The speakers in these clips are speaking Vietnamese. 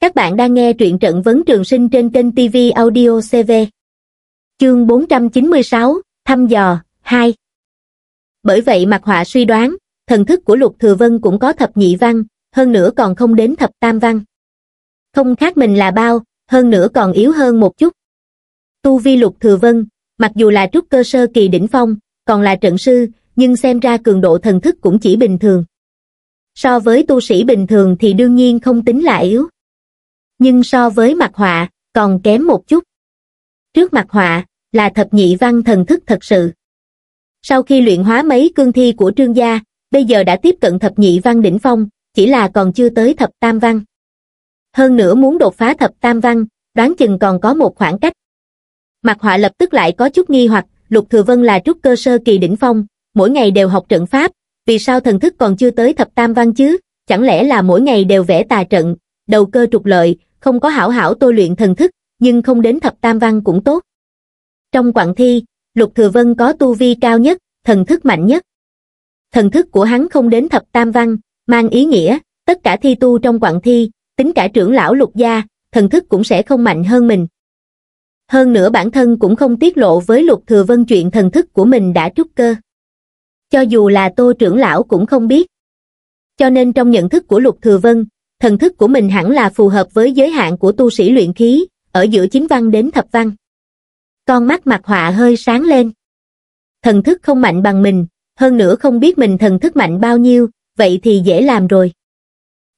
Các bạn đang nghe truyện trận vấn trường sinh trên kênh TV Audio CV. Chương 496, Thăm dò, 2 Bởi vậy mặt họa suy đoán, thần thức của Lục Thừa Vân cũng có thập nhị văn, hơn nữa còn không đến thập tam văn. Không khác mình là bao, hơn nữa còn yếu hơn một chút. Tu vi Lục Thừa Vân, mặc dù là trúc cơ sơ kỳ đỉnh phong, còn là trận sư, nhưng xem ra cường độ thần thức cũng chỉ bình thường. So với tu sĩ bình thường thì đương nhiên không tính là yếu nhưng so với mặt họa, còn kém một chút. Trước mặt họa, là thập nhị văn thần thức thật sự. Sau khi luyện hóa mấy cương thi của trương gia, bây giờ đã tiếp cận thập nhị văn đỉnh phong, chỉ là còn chưa tới thập tam văn. Hơn nữa muốn đột phá thập tam văn, đoán chừng còn có một khoảng cách. Mặt họa lập tức lại có chút nghi hoặc, Lục Thừa Vân là trúc cơ sơ kỳ đỉnh phong, mỗi ngày đều học trận pháp, vì sao thần thức còn chưa tới thập tam văn chứ? Chẳng lẽ là mỗi ngày đều vẽ tà trận, đầu cơ trục lợi, không có hảo hảo tôi luyện thần thức, nhưng không đến thập tam văn cũng tốt. Trong quảng thi, Lục Thừa Vân có tu vi cao nhất, thần thức mạnh nhất. Thần thức của hắn không đến thập tam văn, mang ý nghĩa, tất cả thi tu trong quảng thi, tính cả trưởng lão lục gia, thần thức cũng sẽ không mạnh hơn mình. Hơn nữa bản thân cũng không tiết lộ với Lục Thừa Vân chuyện thần thức của mình đã trúc cơ. Cho dù là tô trưởng lão cũng không biết. Cho nên trong nhận thức của Lục Thừa Vân, thần thức của mình hẳn là phù hợp với giới hạn của tu sĩ luyện khí, ở giữa chính văn đến thập văn. Con mắt mặt họa hơi sáng lên. Thần thức không mạnh bằng mình, hơn nữa không biết mình thần thức mạnh bao nhiêu, vậy thì dễ làm rồi.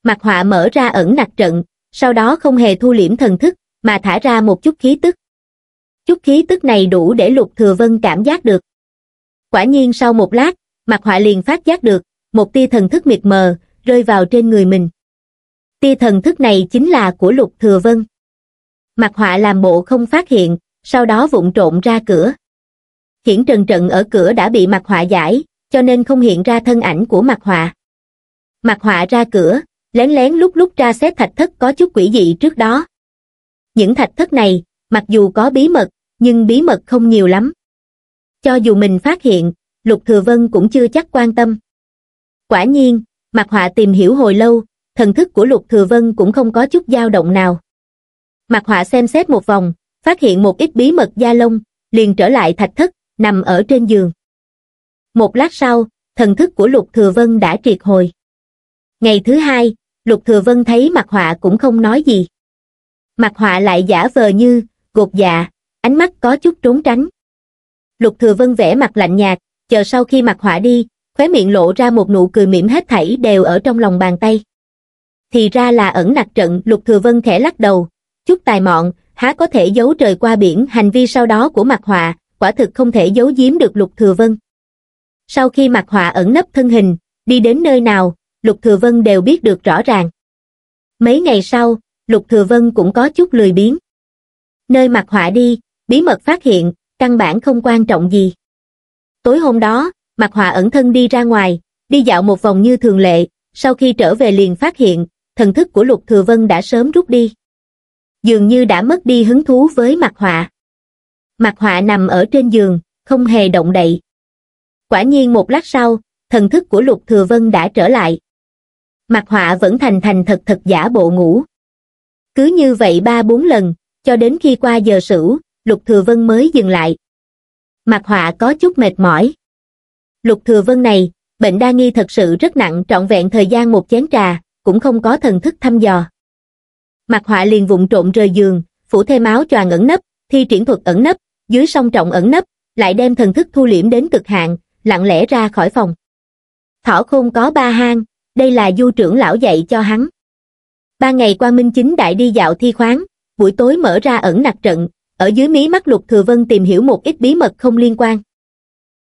Mặt họa mở ra ẩn nặc trận, sau đó không hề thu liễm thần thức, mà thả ra một chút khí tức. Chút khí tức này đủ để Lục Thừa Vân cảm giác được. Quả nhiên sau một lát, mặt họa liền phát giác được, một tia thần thức miệt mờ, rơi vào trên người mình tia thần thức này chính là của Lục Thừa Vân. Mặt họa làm bộ không phát hiện, sau đó vụng trộn ra cửa. Hiển trần trận ở cửa đã bị mặt họa giải, cho nên không hiện ra thân ảnh của mặt họa. Mặt họa ra cửa, lén lén lúc lúc ra xét thạch thất có chút quỷ dị trước đó. Những thạch thất này, mặc dù có bí mật, nhưng bí mật không nhiều lắm. Cho dù mình phát hiện, Lục Thừa Vân cũng chưa chắc quan tâm. Quả nhiên, mặt họa tìm hiểu hồi lâu, thần thức của Lục Thừa Vân cũng không có chút dao động nào. Mặt họa xem xét một vòng, phát hiện một ít bí mật da lông, liền trở lại thạch thất, nằm ở trên giường. Một lát sau, thần thức của Lục Thừa Vân đã triệt hồi. Ngày thứ hai, Lục Thừa Vân thấy mặt họa cũng không nói gì. Mặt họa lại giả vờ như, gột dạ, ánh mắt có chút trốn tránh. Lục Thừa Vân vẽ mặt lạnh nhạt, chờ sau khi mặt họa đi, khóe miệng lộ ra một nụ cười mỉm hết thảy đều ở trong lòng bàn tay thì ra là ẩn nặc trận lục thừa vân khẽ lắc đầu chút tài mọn há có thể giấu trời qua biển hành vi sau đó của mặt họa quả thực không thể giấu giếm được lục thừa vân sau khi mặt họa ẩn nấp thân hình đi đến nơi nào lục thừa vân đều biết được rõ ràng mấy ngày sau lục thừa vân cũng có chút lười biếng nơi mặt họa đi bí mật phát hiện căn bản không quan trọng gì tối hôm đó mặt họa ẩn thân đi ra ngoài đi dạo một vòng như thường lệ sau khi trở về liền phát hiện thần thức của Lục Thừa Vân đã sớm rút đi. Dường như đã mất đi hứng thú với mặt họa. Mặt họa nằm ở trên giường, không hề động đậy. Quả nhiên một lát sau, thần thức của Lục Thừa Vân đã trở lại. Mặt họa vẫn thành thành thật thật giả bộ ngủ. Cứ như vậy ba bốn lần, cho đến khi qua giờ sửu, Lục Thừa Vân mới dừng lại. Mặt họa có chút mệt mỏi. Lục Thừa Vân này, bệnh đa nghi thật sự rất nặng trọn vẹn thời gian một chén trà, cũng không có thần thức thăm dò. Mặt họa liền vụng trộn rời giường, phủ thêm áo choàng ẩn nấp, thi triển thuật ẩn nấp, dưới song trọng ẩn nấp, lại đem thần thức thu liễm đến cực hạn, lặng lẽ ra khỏi phòng. Thỏ khôn có ba hang, đây là du trưởng lão dạy cho hắn. Ba ngày qua Minh Chính Đại đi dạo thi khoáng, buổi tối mở ra ẩn nặc trận, ở dưới mí mắt Lục Thừa Vân tìm hiểu một ít bí mật không liên quan.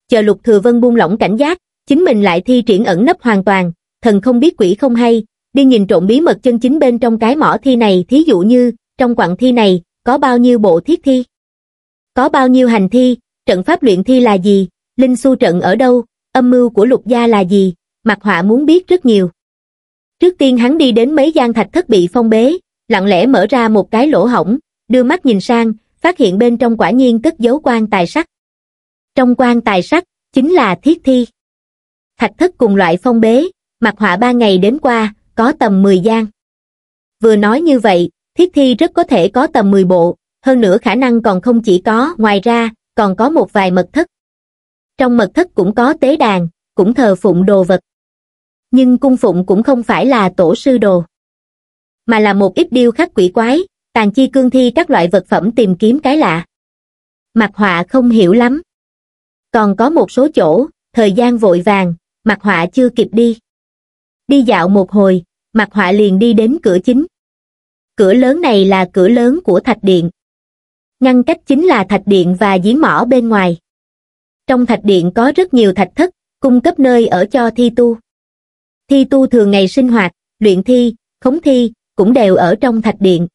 Chờ Lục Thừa Vân buông lỏng cảnh giác, chính mình lại thi triển ẩn nấp hoàn toàn, thần không biết quỷ không hay, đi nhìn trộm bí mật chân chính bên trong cái mỏ thi này thí dụ như, trong quặng thi này, có bao nhiêu bộ thiết thi, có bao nhiêu hành thi, trận pháp luyện thi là gì, linh su trận ở đâu, âm mưu của lục gia là gì, mặt họa muốn biết rất nhiều. Trước tiên hắn đi đến mấy gian thạch thất bị phong bế, lặng lẽ mở ra một cái lỗ hổng, đưa mắt nhìn sang, phát hiện bên trong quả nhiên cất dấu quan tài sắt. Trong quan tài sắt, chính là thiết thi. Thạch thất cùng loại phong bế, mặt họa ba ngày đến qua, có tầm 10 gian. Vừa nói như vậy, thiết thi rất có thể có tầm 10 bộ, hơn nữa khả năng còn không chỉ có, ngoài ra, còn có một vài mật thất. Trong mật thất cũng có tế đàn, cũng thờ phụng đồ vật. Nhưng cung phụng cũng không phải là tổ sư đồ, mà là một ít điêu khắc quỷ quái, tàn chi cương thi các loại vật phẩm tìm kiếm cái lạ. Mặt họa không hiểu lắm. Còn có một số chỗ, thời gian vội vàng, mặt họa chưa kịp đi. Đi dạo một hồi, mặt họa liền đi đến cửa chính cửa lớn này là cửa lớn của thạch điện ngăn cách chính là thạch điện và giếng mỏ bên ngoài trong thạch điện có rất nhiều thạch thất cung cấp nơi ở cho thi tu thi tu thường ngày sinh hoạt luyện thi khống thi cũng đều ở trong thạch điện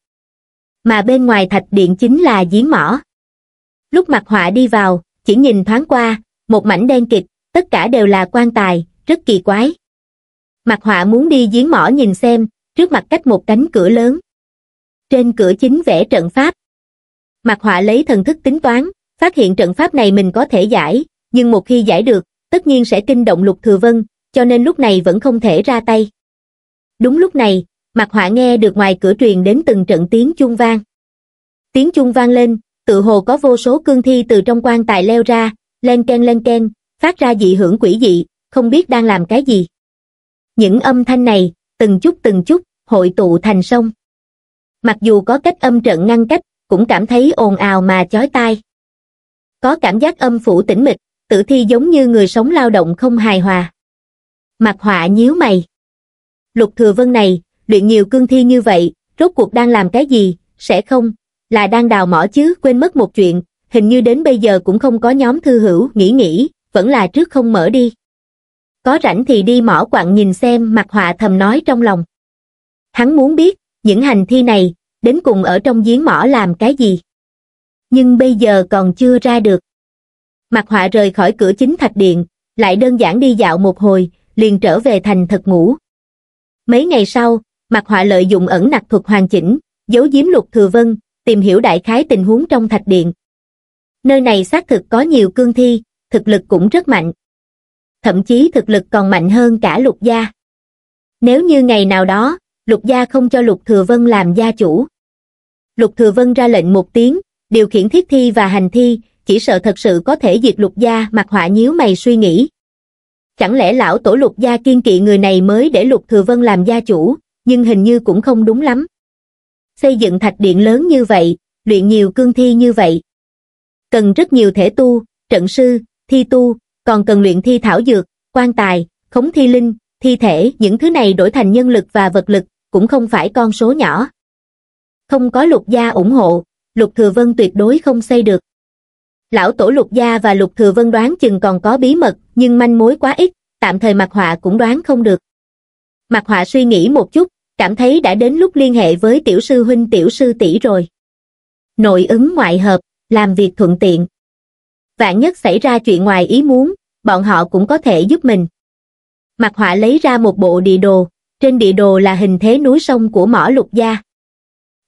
mà bên ngoài thạch điện chính là giếng mỏ lúc mặt họa đi vào chỉ nhìn thoáng qua một mảnh đen kịt tất cả đều là quan tài rất kỳ quái Mạc Họa muốn đi giếng mỏ nhìn xem, trước mặt cách một cánh cửa lớn. Trên cửa chính vẽ trận pháp. Mạc Họa lấy thần thức tính toán, phát hiện trận pháp này mình có thể giải, nhưng một khi giải được, tất nhiên sẽ kinh động Lục Thừa Vân, cho nên lúc này vẫn không thể ra tay. Đúng lúc này, Mạc Họa nghe được ngoài cửa truyền đến từng trận tiếng chung vang. Tiếng chung vang lên, tự hồ có vô số cương thi từ trong quan tài leo ra, len ken len ken, phát ra dị hưởng quỷ dị, không biết đang làm cái gì những âm thanh này từng chút từng chút hội tụ thành sông mặc dù có cách âm trận ngăn cách cũng cảm thấy ồn ào mà chói tai có cảm giác âm phủ tĩnh mịch tử thi giống như người sống lao động không hài hòa mặt họa nhíu mày lục thừa vân này luyện nhiều cương thi như vậy rốt cuộc đang làm cái gì sẽ không là đang đào mỏ chứ quên mất một chuyện hình như đến bây giờ cũng không có nhóm thư hữu nghĩ nghĩ vẫn là trước không mở đi có rảnh thì đi mỏ quặng nhìn xem mặt họa thầm nói trong lòng. Hắn muốn biết, những hành thi này, đến cùng ở trong giếng mỏ làm cái gì. Nhưng bây giờ còn chưa ra được. Mặt họa rời khỏi cửa chính thạch điện, lại đơn giản đi dạo một hồi, liền trở về thành thật ngủ. Mấy ngày sau, mặt họa lợi dụng ẩn nặc thuật hoàn chỉnh, giấu giếm lục thừa vân, tìm hiểu đại khái tình huống trong thạch điện. Nơi này xác thực có nhiều cương thi, thực lực cũng rất mạnh, thậm chí thực lực còn mạnh hơn cả lục gia. Nếu như ngày nào đó, lục gia không cho lục thừa vân làm gia chủ. Lục thừa vân ra lệnh một tiếng, điều khiển thiết thi và hành thi, chỉ sợ thật sự có thể diệt lục gia mặt họa nhíu mày suy nghĩ. Chẳng lẽ lão tổ lục gia kiên kỵ người này mới để lục thừa vân làm gia chủ, nhưng hình như cũng không đúng lắm. Xây dựng thạch điện lớn như vậy, luyện nhiều cương thi như vậy. Cần rất nhiều thể tu, trận sư, thi tu, còn cần luyện thi thảo dược, quan tài, khống thi linh, thi thể, những thứ này đổi thành nhân lực và vật lực, cũng không phải con số nhỏ. Không có lục gia ủng hộ, lục thừa vân tuyệt đối không xây được. Lão tổ lục gia và lục thừa vân đoán chừng còn có bí mật, nhưng manh mối quá ít, tạm thời mặt họa cũng đoán không được. Mặt họa suy nghĩ một chút, cảm thấy đã đến lúc liên hệ với tiểu sư huynh tiểu sư tỷ rồi. Nội ứng ngoại hợp, làm việc thuận tiện vạn nhất xảy ra chuyện ngoài ý muốn, bọn họ cũng có thể giúp mình. Mặt họa lấy ra một bộ địa đồ, trên địa đồ là hình thế núi sông của mỏ lục gia.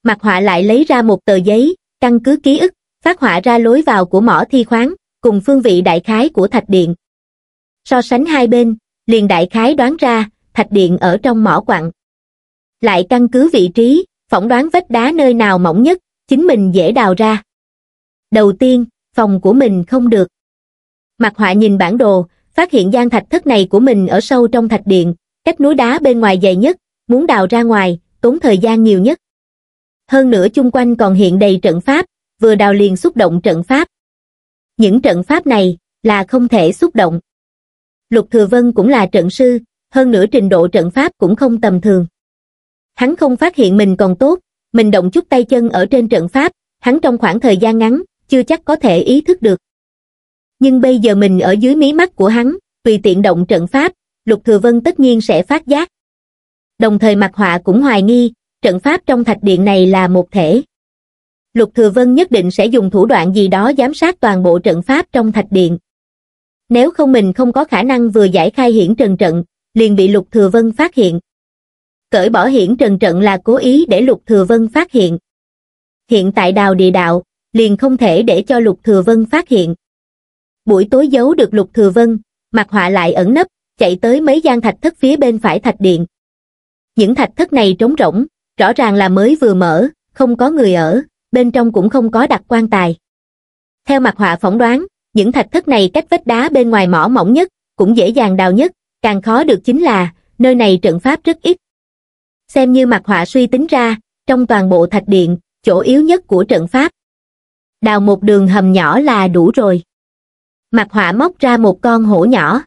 Mặt họa lại lấy ra một tờ giấy, căn cứ ký ức, phát họa ra lối vào của mỏ thi khoáng, cùng phương vị đại khái của thạch điện. So sánh hai bên, liền đại khái đoán ra, thạch điện ở trong mỏ quặng. Lại căn cứ vị trí, phỏng đoán vách đá nơi nào mỏng nhất, chính mình dễ đào ra. Đầu tiên, phòng của mình không được. Mặt họa nhìn bản đồ, phát hiện gian thạch thất này của mình ở sâu trong thạch điện, cách núi đá bên ngoài dày nhất, muốn đào ra ngoài, tốn thời gian nhiều nhất. Hơn nữa chung quanh còn hiện đầy trận pháp, vừa đào liền xúc động trận pháp. Những trận pháp này là không thể xúc động. Lục Thừa Vân cũng là trận sư, hơn nữa trình độ trận pháp cũng không tầm thường. Hắn không phát hiện mình còn tốt, mình động chút tay chân ở trên trận pháp, hắn trong khoảng thời gian ngắn, chưa chắc có thể ý thức được. Nhưng bây giờ mình ở dưới mí mắt của hắn, tùy tiện động trận pháp, Lục Thừa Vân tất nhiên sẽ phát giác. Đồng thời mặt họa cũng hoài nghi, trận pháp trong thạch điện này là một thể. Lục Thừa Vân nhất định sẽ dùng thủ đoạn gì đó giám sát toàn bộ trận pháp trong thạch điện. Nếu không mình không có khả năng vừa giải khai hiển trần trận, liền bị Lục Thừa Vân phát hiện. Cởi bỏ hiển trần trận là cố ý để Lục Thừa Vân phát hiện. Hiện tại đào địa đạo, liền không thể để cho Lục Thừa Vân phát hiện. Buổi tối giấu được Lục Thừa Vân, mặt họa lại ẩn nấp, chạy tới mấy gian thạch thất phía bên phải thạch điện. Những thạch thất này trống rỗng, rõ ràng là mới vừa mở, không có người ở, bên trong cũng không có đặt quan tài. Theo mặt họa phỏng đoán, những thạch thất này cách vách đá bên ngoài mỏ mỏng nhất, cũng dễ dàng đào nhất, càng khó được chính là, nơi này trận pháp rất ít. Xem như mặt họa suy tính ra, trong toàn bộ thạch điện, chỗ yếu nhất của trận pháp đào một đường hầm nhỏ là đủ rồi. Mặt họa móc ra một con hổ nhỏ.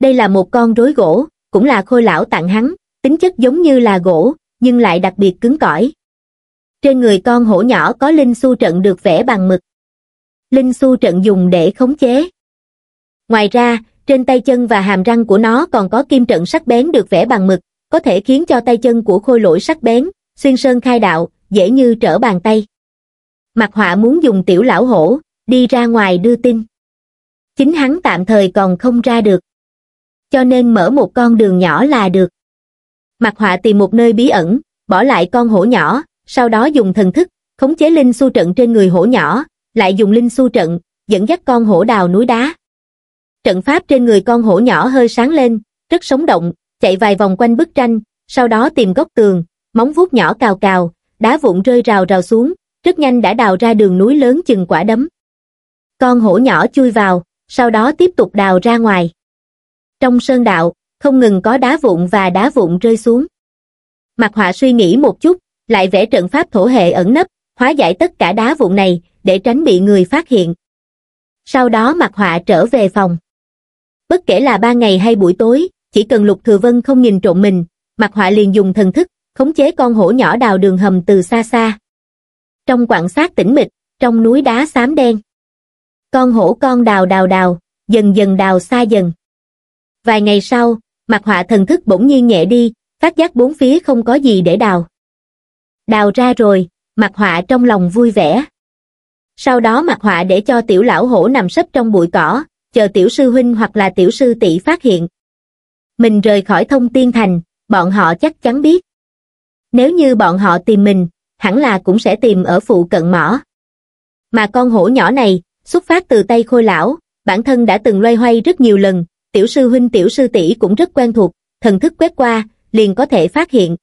Đây là một con rối gỗ, cũng là khôi lão tặng hắn, tính chất giống như là gỗ, nhưng lại đặc biệt cứng cỏi. Trên người con hổ nhỏ có linh su trận được vẽ bằng mực. Linh su trận dùng để khống chế. Ngoài ra, trên tay chân và hàm răng của nó còn có kim trận sắc bén được vẽ bằng mực, có thể khiến cho tay chân của khôi lỗi sắc bén, xuyên sơn khai đạo, dễ như trở bàn tay mặt họa muốn dùng tiểu lão hổ đi ra ngoài đưa tin chính hắn tạm thời còn không ra được cho nên mở một con đường nhỏ là được mặt họa tìm một nơi bí ẩn bỏ lại con hổ nhỏ sau đó dùng thần thức khống chế linh su trận trên người hổ nhỏ lại dùng linh su trận dẫn dắt con hổ đào núi đá trận pháp trên người con hổ nhỏ hơi sáng lên rất sống động chạy vài vòng quanh bức tranh sau đó tìm góc tường móng vuốt nhỏ cào cào đá vụn rơi rào rào xuống rất nhanh đã đào ra đường núi lớn chừng quả đấm. Con hổ nhỏ chui vào, sau đó tiếp tục đào ra ngoài. Trong sơn đạo, không ngừng có đá vụn và đá vụn rơi xuống. Mặt họa suy nghĩ một chút, lại vẽ trận pháp thổ hệ ẩn nấp, hóa giải tất cả đá vụn này, để tránh bị người phát hiện. Sau đó mặt họa trở về phòng. Bất kể là ban ngày hay buổi tối, chỉ cần Lục Thừa Vân không nhìn trộm mình, mặt họa liền dùng thần thức, khống chế con hổ nhỏ đào đường hầm từ xa xa trong quặng sát tĩnh mịch, trong núi đá xám đen. Con hổ con đào đào đào, dần dần đào xa dần. Vài ngày sau, mặt họa thần thức bỗng nhiên nhẹ đi, phát giác bốn phía không có gì để đào. Đào ra rồi, mặt họa trong lòng vui vẻ. Sau đó mặt họa để cho tiểu lão hổ nằm sấp trong bụi cỏ, chờ tiểu sư huynh hoặc là tiểu sư tỷ phát hiện. Mình rời khỏi thông tiên thành, bọn họ chắc chắn biết. Nếu như bọn họ tìm mình, hẳn là cũng sẽ tìm ở phụ cận mỏ. Mà con hổ nhỏ này, xuất phát từ tay khôi lão, bản thân đã từng loay hoay rất nhiều lần, tiểu sư huynh tiểu sư tỷ cũng rất quen thuộc, thần thức quét qua, liền có thể phát hiện.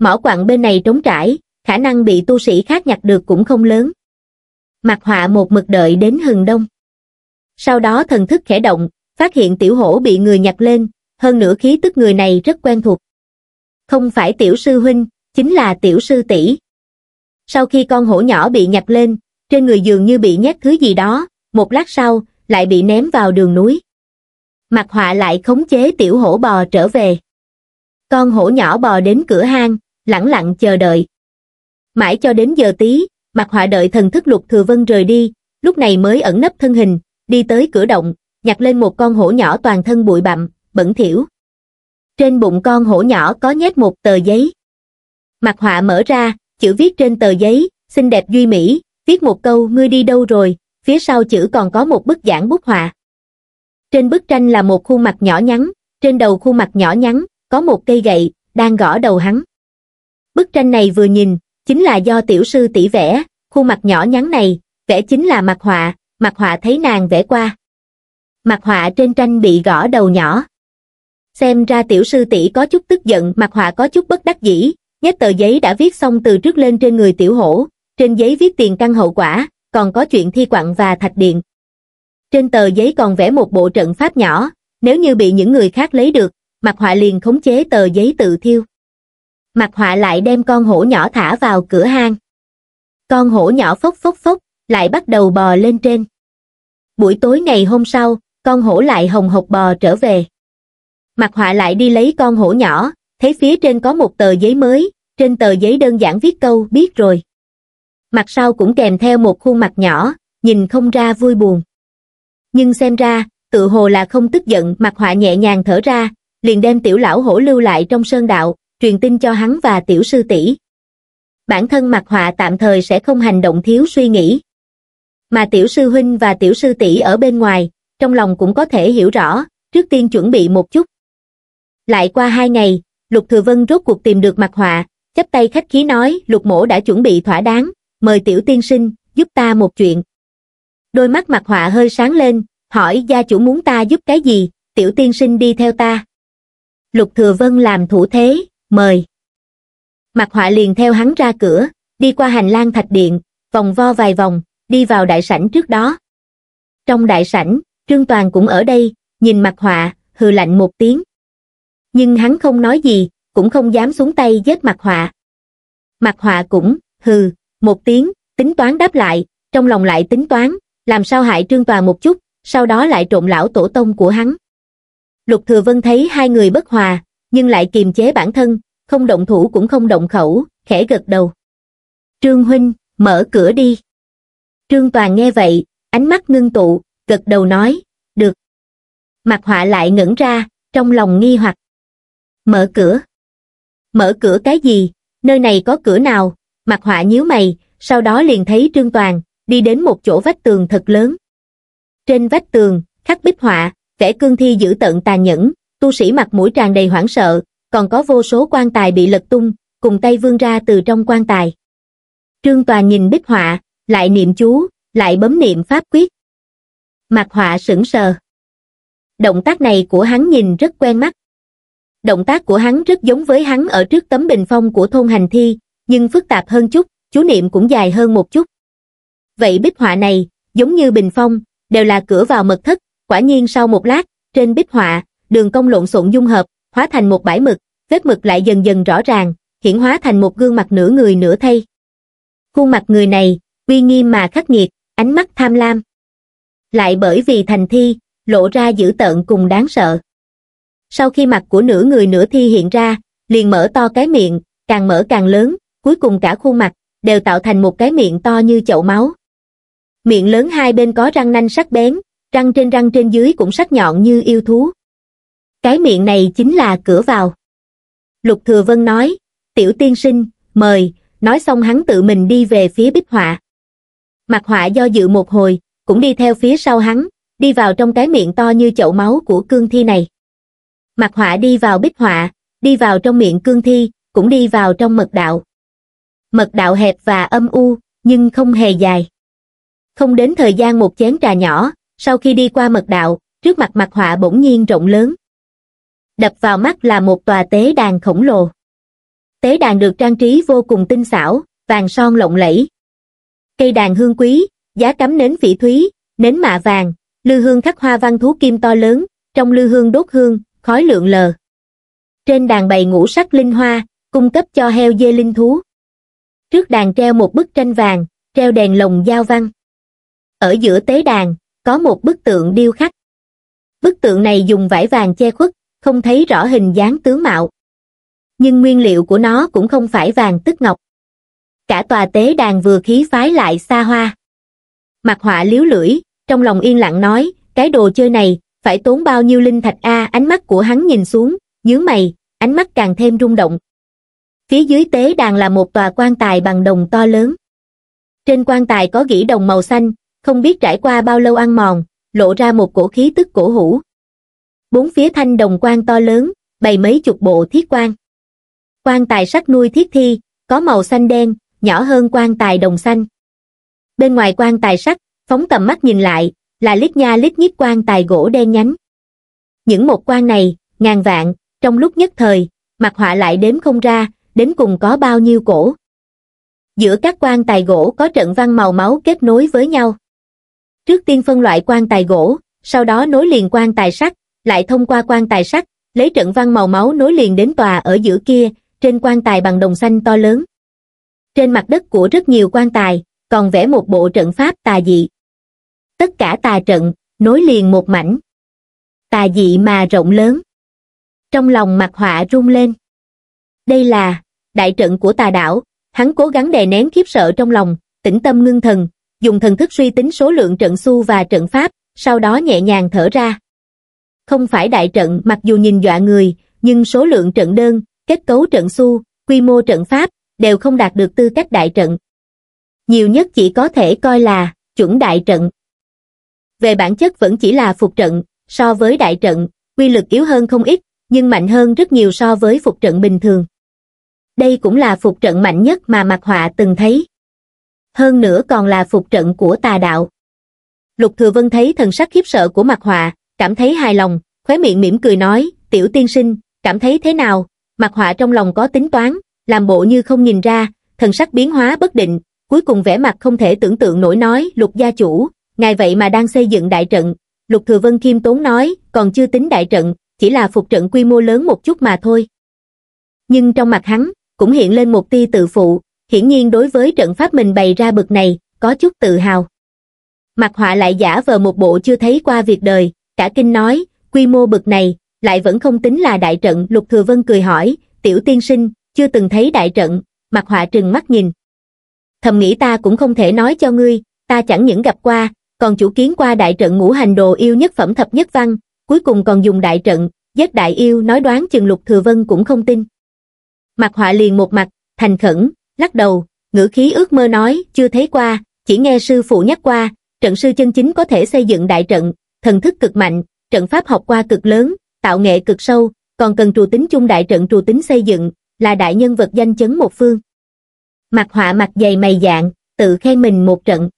Mỏ quặng bên này trống trải, khả năng bị tu sĩ khác nhặt được cũng không lớn. Mặt họa một mực đợi đến hừng đông. Sau đó thần thức khẽ động, phát hiện tiểu hổ bị người nhặt lên, hơn nữa khí tức người này rất quen thuộc. Không phải tiểu sư huynh, chính là tiểu sư tỷ. Sau khi con hổ nhỏ bị nhặt lên, trên người dường như bị nhét thứ gì đó, một lát sau, lại bị ném vào đường núi. Mặt họa lại khống chế tiểu hổ bò trở về. Con hổ nhỏ bò đến cửa hang, lẳng lặng chờ đợi. Mãi cho đến giờ tí, mặt họa đợi thần thức lục thừa vân rời đi, lúc này mới ẩn nấp thân hình, đi tới cửa động, nhặt lên một con hổ nhỏ toàn thân bụi bặm, bẩn thỉu. Trên bụng con hổ nhỏ có nhét một tờ giấy mặt họa mở ra, chữ viết trên tờ giấy, xinh đẹp duy mỹ, viết một câu ngươi đi đâu rồi, phía sau chữ còn có một bức giảng bút họa. Trên bức tranh là một khuôn mặt nhỏ nhắn, trên đầu khuôn mặt nhỏ nhắn, có một cây gậy, đang gõ đầu hắn. Bức tranh này vừa nhìn, chính là do tiểu sư tỷ vẽ, khuôn mặt nhỏ nhắn này, vẽ chính là mặt họa, mặt họa thấy nàng vẽ qua. Mặt họa trên tranh bị gõ đầu nhỏ. Xem ra tiểu sư tỷ có chút tức giận, mặt họa có chút bất đắc dĩ, Nhét tờ giấy đã viết xong từ trước lên trên người tiểu hổ, trên giấy viết tiền căn hậu quả, còn có chuyện thi quặng và thạch điện. Trên tờ giấy còn vẽ một bộ trận pháp nhỏ, nếu như bị những người khác lấy được, mặt họa liền khống chế tờ giấy tự thiêu. Mặt họa lại đem con hổ nhỏ thả vào cửa hang. Con hổ nhỏ phốc phốc phốc, lại bắt đầu bò lên trên. Buổi tối ngày hôm sau, con hổ lại hồng hộc bò trở về. Mặt họa lại đi lấy con hổ nhỏ, thấy phía trên có một tờ giấy mới, trên tờ giấy đơn giản viết câu biết rồi. Mặt sau cũng kèm theo một khuôn mặt nhỏ, nhìn không ra vui buồn. Nhưng xem ra, tự hồ là không tức giận mặt họa nhẹ nhàng thở ra, liền đem tiểu lão hổ lưu lại trong sơn đạo, truyền tin cho hắn và tiểu sư tỷ. Bản thân mặt họa tạm thời sẽ không hành động thiếu suy nghĩ. Mà tiểu sư huynh và tiểu sư tỷ ở bên ngoài, trong lòng cũng có thể hiểu rõ, trước tiên chuẩn bị một chút. Lại qua hai ngày, Lục Thừa Vân rốt cuộc tìm được mặt họa, chắp tay khách khí nói lục mổ đã chuẩn bị thỏa đáng mời tiểu tiên sinh giúp ta một chuyện đôi mắt mặt họa hơi sáng lên hỏi gia chủ muốn ta giúp cái gì tiểu tiên sinh đi theo ta lục thừa vân làm thủ thế mời mặt họa liền theo hắn ra cửa đi qua hành lang thạch điện vòng vo vài vòng đi vào đại sảnh trước đó trong đại sảnh trương toàn cũng ở đây nhìn mặt họa hừ lạnh một tiếng nhưng hắn không nói gì cũng không dám xuống tay giết mặt họa. Mặt họa cũng, hừ, một tiếng, tính toán đáp lại, trong lòng lại tính toán, làm sao hại trương tòa một chút, sau đó lại trộn lão tổ tông của hắn. Lục Thừa Vân thấy hai người bất hòa, nhưng lại kiềm chế bản thân, không động thủ cũng không động khẩu, khẽ gật đầu. Trương Huynh, mở cửa đi. Trương Toàn nghe vậy, ánh mắt ngưng tụ, gật đầu nói, được. Mặt họa lại ngẩn ra, trong lòng nghi hoặc. Mở cửa. Mở cửa cái gì? Nơi này có cửa nào? Mặt họa nhíu mày, sau đó liền thấy Trương Toàn, đi đến một chỗ vách tường thật lớn. Trên vách tường, khắc bích họa, vẽ cương thi giữ tận tàn nhẫn, tu sĩ mặt mũi tràn đầy hoảng sợ, còn có vô số quan tài bị lật tung, cùng tay vươn ra từ trong quan tài. Trương Toàn nhìn bích họa, lại niệm chú, lại bấm niệm pháp quyết. Mặt họa sững sờ. Động tác này của hắn nhìn rất quen mắt, động tác của hắn rất giống với hắn ở trước tấm bình phong của thôn hành thi, nhưng phức tạp hơn chút, chú niệm cũng dài hơn một chút. Vậy bích họa này, giống như bình phong, đều là cửa vào mật thất, quả nhiên sau một lát, trên bích họa, đường cong lộn xộn dung hợp, hóa thành một bãi mực, vết mực lại dần dần rõ ràng, hiển hóa thành một gương mặt nửa người nửa thay. Khuôn mặt người này, uy nghiêm mà khắc nghiệt, ánh mắt tham lam. Lại bởi vì thành thi, lộ ra dữ tợn cùng đáng sợ sau khi mặt của nửa người nửa thi hiện ra liền mở to cái miệng càng mở càng lớn cuối cùng cả khuôn mặt đều tạo thành một cái miệng to như chậu máu miệng lớn hai bên có răng nanh sắc bén răng trên răng trên dưới cũng sắc nhọn như yêu thú cái miệng này chính là cửa vào lục thừa vân nói tiểu tiên sinh mời nói xong hắn tự mình đi về phía bích họa mặt họa do dự một hồi cũng đi theo phía sau hắn đi vào trong cái miệng to như chậu máu của cương thi này mặt họa đi vào bích họa, đi vào trong miệng cương thi, cũng đi vào trong mật đạo. Mật đạo hẹp và âm u, nhưng không hề dài. Không đến thời gian một chén trà nhỏ, sau khi đi qua mật đạo, trước mặt mặt họa bỗng nhiên rộng lớn. Đập vào mắt là một tòa tế đàn khổng lồ. Tế đàn được trang trí vô cùng tinh xảo, vàng son lộng lẫy. Cây đàn hương quý, giá cắm nến phỉ thúy, nến mạ vàng, lư hương khắc hoa văn thú kim to lớn, trong lư hương đốt hương, khói lượng lờ. Trên đàn bày ngũ sắc linh hoa, cung cấp cho heo dê linh thú. Trước đàn treo một bức tranh vàng, treo đèn lồng giao văn. Ở giữa tế đàn, có một bức tượng điêu khắc. Bức tượng này dùng vải vàng che khuất, không thấy rõ hình dáng tướng mạo. Nhưng nguyên liệu của nó cũng không phải vàng tức ngọc. Cả tòa tế đàn vừa khí phái lại xa hoa. Mặt họa liếu lưỡi, trong lòng yên lặng nói, cái đồ chơi này, phải tốn bao nhiêu linh thạch a ánh mắt của hắn nhìn xuống nhướng mày ánh mắt càng thêm rung động phía dưới tế đàn là một tòa quan tài bằng đồng to lớn trên quan tài có gỉ đồng màu xanh không biết trải qua bao lâu ăn mòn lộ ra một cổ khí tức cổ hủ bốn phía thanh đồng quan to lớn bày mấy chục bộ thiết quan quan tài sắt nuôi thiết thi có màu xanh đen nhỏ hơn quan tài đồng xanh bên ngoài quan tài sắt phóng tầm mắt nhìn lại là lít nha lít nhít quan tài gỗ đen nhánh. Những một quan này, ngàn vạn, trong lúc nhất thời, mặt họa lại đếm không ra, đến cùng có bao nhiêu cổ. Giữa các quan tài gỗ có trận văn màu máu kết nối với nhau. Trước tiên phân loại quan tài gỗ, sau đó nối liền quan tài sắt, lại thông qua quan tài sắt, lấy trận văn màu máu nối liền đến tòa ở giữa kia, trên quan tài bằng đồng xanh to lớn. Trên mặt đất của rất nhiều quan tài, còn vẽ một bộ trận pháp tà dị tất cả tà trận nối liền một mảnh tà dị mà rộng lớn trong lòng mặt họa rung lên đây là đại trận của tà đảo hắn cố gắng đè nén khiếp sợ trong lòng tĩnh tâm ngưng thần dùng thần thức suy tính số lượng trận xu và trận pháp sau đó nhẹ nhàng thở ra không phải đại trận mặc dù nhìn dọa người nhưng số lượng trận đơn kết cấu trận xu quy mô trận pháp đều không đạt được tư cách đại trận nhiều nhất chỉ có thể coi là chuẩn đại trận về bản chất vẫn chỉ là phục trận, so với đại trận, quy lực yếu hơn không ít, nhưng mạnh hơn rất nhiều so với phục trận bình thường. Đây cũng là phục trận mạnh nhất mà Mạc Họa từng thấy. Hơn nữa còn là phục trận của tà đạo. Lục Thừa Vân thấy thần sắc khiếp sợ của Mạc Họa, cảm thấy hài lòng, khóe miệng mỉm cười nói, tiểu tiên sinh, cảm thấy thế nào? Mạc Họa trong lòng có tính toán, làm bộ như không nhìn ra, thần sắc biến hóa bất định, cuối cùng vẻ mặt không thể tưởng tượng nổi nói, lục gia chủ, Ngài vậy mà đang xây dựng đại trận, Lục Thừa Vân Kim Tốn nói, còn chưa tính đại trận, chỉ là phục trận quy mô lớn một chút mà thôi. Nhưng trong mặt hắn, cũng hiện lên một tia tự phụ, hiển nhiên đối với trận pháp mình bày ra bực này, có chút tự hào. Mặt họa lại giả vờ một bộ chưa thấy qua việc đời, cả kinh nói, quy mô bực này, lại vẫn không tính là đại trận. Lục Thừa Vân cười hỏi, tiểu tiên sinh, chưa từng thấy đại trận, mặt họa trừng mắt nhìn. Thầm nghĩ ta cũng không thể nói cho ngươi, ta chẳng những gặp qua, còn chủ kiến qua đại trận ngũ hành đồ yêu nhất phẩm thập nhất văn, cuối cùng còn dùng đại trận, giết đại yêu nói đoán chừng Lục Thừa Vân cũng không tin. Mặt họa liền một mặt, thành khẩn, lắc đầu, ngữ khí ước mơ nói, chưa thấy qua, chỉ nghe sư phụ nhắc qua, trận sư chân chính có thể xây dựng đại trận, thần thức cực mạnh, trận pháp học qua cực lớn, tạo nghệ cực sâu, còn cần trù tính chung đại trận trù tính xây dựng, là đại nhân vật danh chấn một phương. Mặt họa mặt dày mày dạng, tự khen mình một trận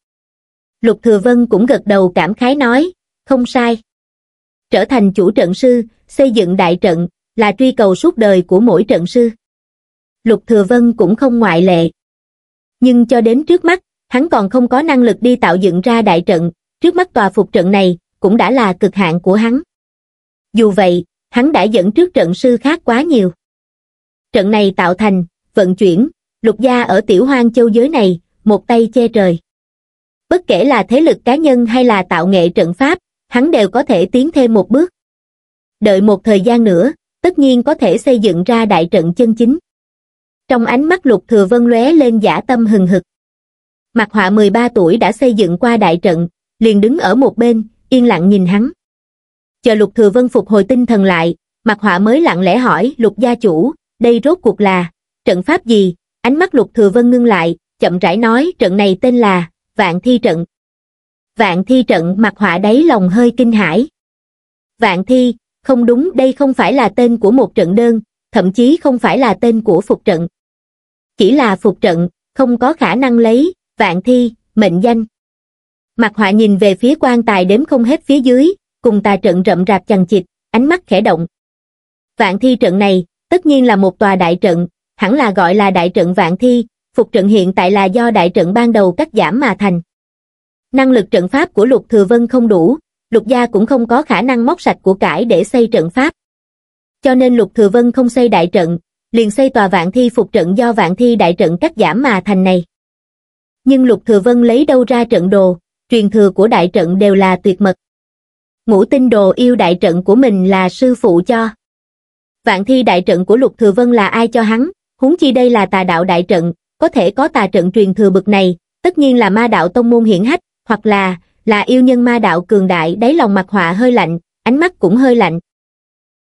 lục thừa vân cũng gật đầu cảm khái nói không sai trở thành chủ trận sư xây dựng đại trận là truy cầu suốt đời của mỗi trận sư lục thừa vân cũng không ngoại lệ nhưng cho đến trước mắt hắn còn không có năng lực đi tạo dựng ra đại trận trước mắt tòa phục trận này cũng đã là cực hạn của hắn dù vậy hắn đã dẫn trước trận sư khác quá nhiều trận này tạo thành vận chuyển lục gia ở tiểu hoang châu giới này một tay che trời bất kể là thế lực cá nhân hay là tạo nghệ trận pháp hắn đều có thể tiến thêm một bước đợi một thời gian nữa tất nhiên có thể xây dựng ra đại trận chân chính trong ánh mắt lục thừa vân lóe lên giả tâm hừng hực mặt họa 13 tuổi đã xây dựng qua đại trận liền đứng ở một bên yên lặng nhìn hắn chờ lục thừa vân phục hồi tinh thần lại mặt họa mới lặng lẽ hỏi lục gia chủ đây rốt cuộc là trận pháp gì ánh mắt lục thừa vân ngưng lại chậm rãi nói trận này tên là vạn thi trận. Vạn thi trận mặt họa đáy lòng hơi kinh hãi. Vạn thi, không đúng đây không phải là tên của một trận đơn, thậm chí không phải là tên của phục trận. Chỉ là phục trận, không có khả năng lấy, vạn thi, mệnh danh. Mặt họa nhìn về phía quan tài đếm không hết phía dưới, cùng tà trận rậm rạp chằng chịt, ánh mắt khẽ động. Vạn thi trận này, tất nhiên là một tòa đại trận, hẳn là gọi là đại trận vạn thi, phục trận hiện tại là do đại trận ban đầu cắt giảm mà thành. Năng lực trận pháp của Lục Thừa Vân không đủ, Lục Gia cũng không có khả năng móc sạch của cải để xây trận pháp. Cho nên Lục Thừa Vân không xây đại trận, liền xây tòa vạn thi phục trận do vạn thi đại trận cắt giảm mà thành này. Nhưng Lục Thừa Vân lấy đâu ra trận đồ, truyền thừa của đại trận đều là tuyệt mật. Ngũ tinh đồ yêu đại trận của mình là sư phụ cho. Vạn thi đại trận của Lục Thừa Vân là ai cho hắn, huống chi đây là tà đạo đại trận, có thể có tà trận truyền thừa bực này, tất nhiên là ma đạo tông môn hiển hách, hoặc là, là yêu nhân ma đạo cường đại đáy lòng mặt họa hơi lạnh, ánh mắt cũng hơi lạnh.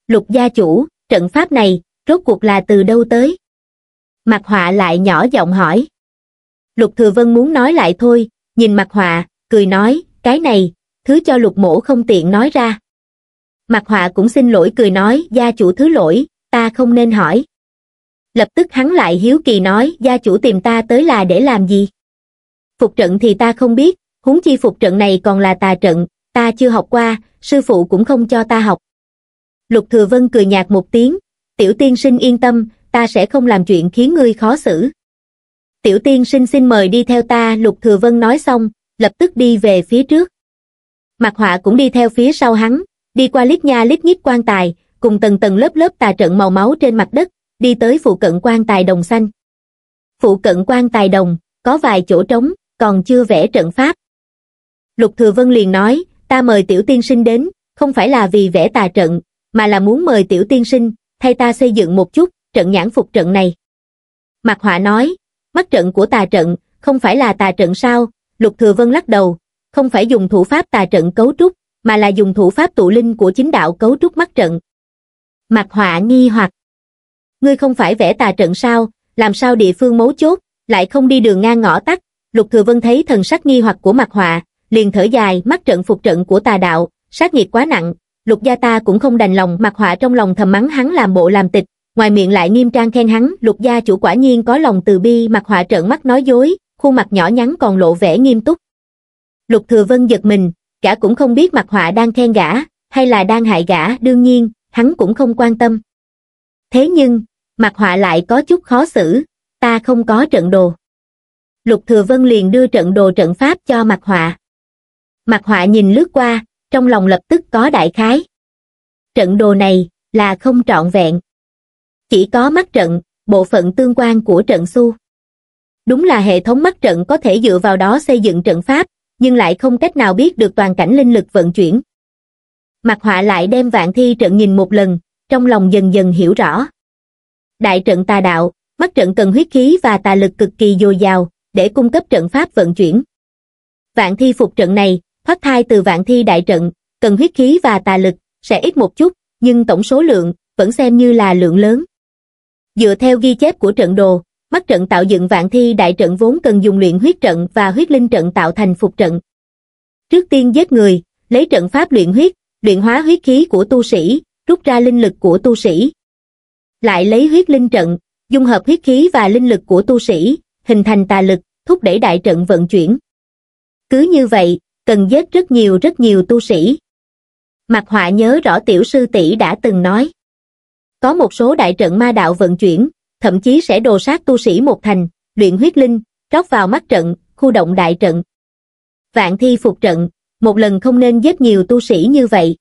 Lục gia chủ, trận pháp này, rốt cuộc là từ đâu tới? Mặt họa lại nhỏ giọng hỏi. Lục thừa vân muốn nói lại thôi, nhìn mặt họa, cười nói, cái này, thứ cho lục mổ không tiện nói ra. Mặt họa cũng xin lỗi cười nói, gia chủ thứ lỗi, ta không nên hỏi lập tức hắn lại hiếu kỳ nói gia chủ tìm ta tới là để làm gì phục trận thì ta không biết huống chi phục trận này còn là tà trận ta chưa học qua sư phụ cũng không cho ta học lục thừa vân cười nhạt một tiếng tiểu tiên sinh yên tâm ta sẽ không làm chuyện khiến ngươi khó xử tiểu tiên sinh xin mời đi theo ta lục thừa vân nói xong lập tức đi về phía trước mặt họa cũng đi theo phía sau hắn đi qua lít nha lít nhít quan tài cùng tầng tầng lớp lớp tà trận màu máu trên mặt đất đi tới phụ cận quan tài đồng xanh. Phụ cận quan tài đồng, có vài chỗ trống, còn chưa vẽ trận pháp. Lục Thừa Vân liền nói, ta mời tiểu tiên sinh đến, không phải là vì vẽ tà trận, mà là muốn mời tiểu tiên sinh, thay ta xây dựng một chút, trận nhãn phục trận này. Mạc Họa nói, mắt trận của tà trận, không phải là tà trận sao, Lục Thừa Vân lắc đầu, không phải dùng thủ pháp tà trận cấu trúc, mà là dùng thủ pháp tụ linh của chính đạo cấu trúc mắt trận. Mạc Họa nghi hoặc, ngươi không phải vẽ tà trận sao, làm sao địa phương mấu chốt, lại không đi đường ngang ngõ tắt. Lục Thừa Vân thấy thần sắc nghi hoặc của mặt họa, liền thở dài mắt trận phục trận của tà đạo, sát nghiệp quá nặng. Lục gia ta cũng không đành lòng mặt họa trong lòng thầm mắng hắn làm bộ làm tịch, ngoài miệng lại nghiêm trang khen hắn. Lục gia chủ quả nhiên có lòng từ bi mặt họa trợn mắt nói dối, khuôn mặt nhỏ nhắn còn lộ vẻ nghiêm túc. Lục Thừa Vân giật mình, gã cũng không biết mặt họa đang khen gã, hay là đang hại gã, đương nhiên, hắn cũng không quan tâm. Thế nhưng, mặt họa lại có chút khó xử, ta không có trận đồ. Lục Thừa Vân liền đưa trận đồ trận pháp cho mặt họa. Mặt họa nhìn lướt qua, trong lòng lập tức có đại khái. Trận đồ này là không trọn vẹn. Chỉ có mắt trận, bộ phận tương quan của trận xu. Đúng là hệ thống mắt trận có thể dựa vào đó xây dựng trận pháp, nhưng lại không cách nào biết được toàn cảnh linh lực vận chuyển. Mặt họa lại đem vạn thi trận nhìn một lần, trong lòng dần dần hiểu rõ. Đại trận tà đạo, mắt trận cần huyết khí và tà lực cực kỳ dồi dào để cung cấp trận pháp vận chuyển. Vạn thi phục trận này, thoát thai từ vạn thi đại trận, cần huyết khí và tà lực sẽ ít một chút, nhưng tổng số lượng vẫn xem như là lượng lớn. Dựa theo ghi chép của trận đồ, mắt trận tạo dựng vạn thi đại trận vốn cần dùng luyện huyết trận và huyết linh trận tạo thành phục trận. Trước tiên giết người, lấy trận pháp luyện huyết, luyện hóa huyết khí của tu sĩ, rút ra linh lực của tu sĩ. Lại lấy huyết linh trận, dung hợp huyết khí và linh lực của tu sĩ, hình thành tà lực, thúc đẩy đại trận vận chuyển. Cứ như vậy, cần giết rất nhiều rất nhiều tu sĩ. Mặt họa nhớ rõ tiểu sư tỷ đã từng nói. Có một số đại trận ma đạo vận chuyển, thậm chí sẽ đồ sát tu sĩ một thành, luyện huyết linh, rót vào mắt trận, khu động đại trận. Vạn thi phục trận, một lần không nên giết nhiều tu sĩ như vậy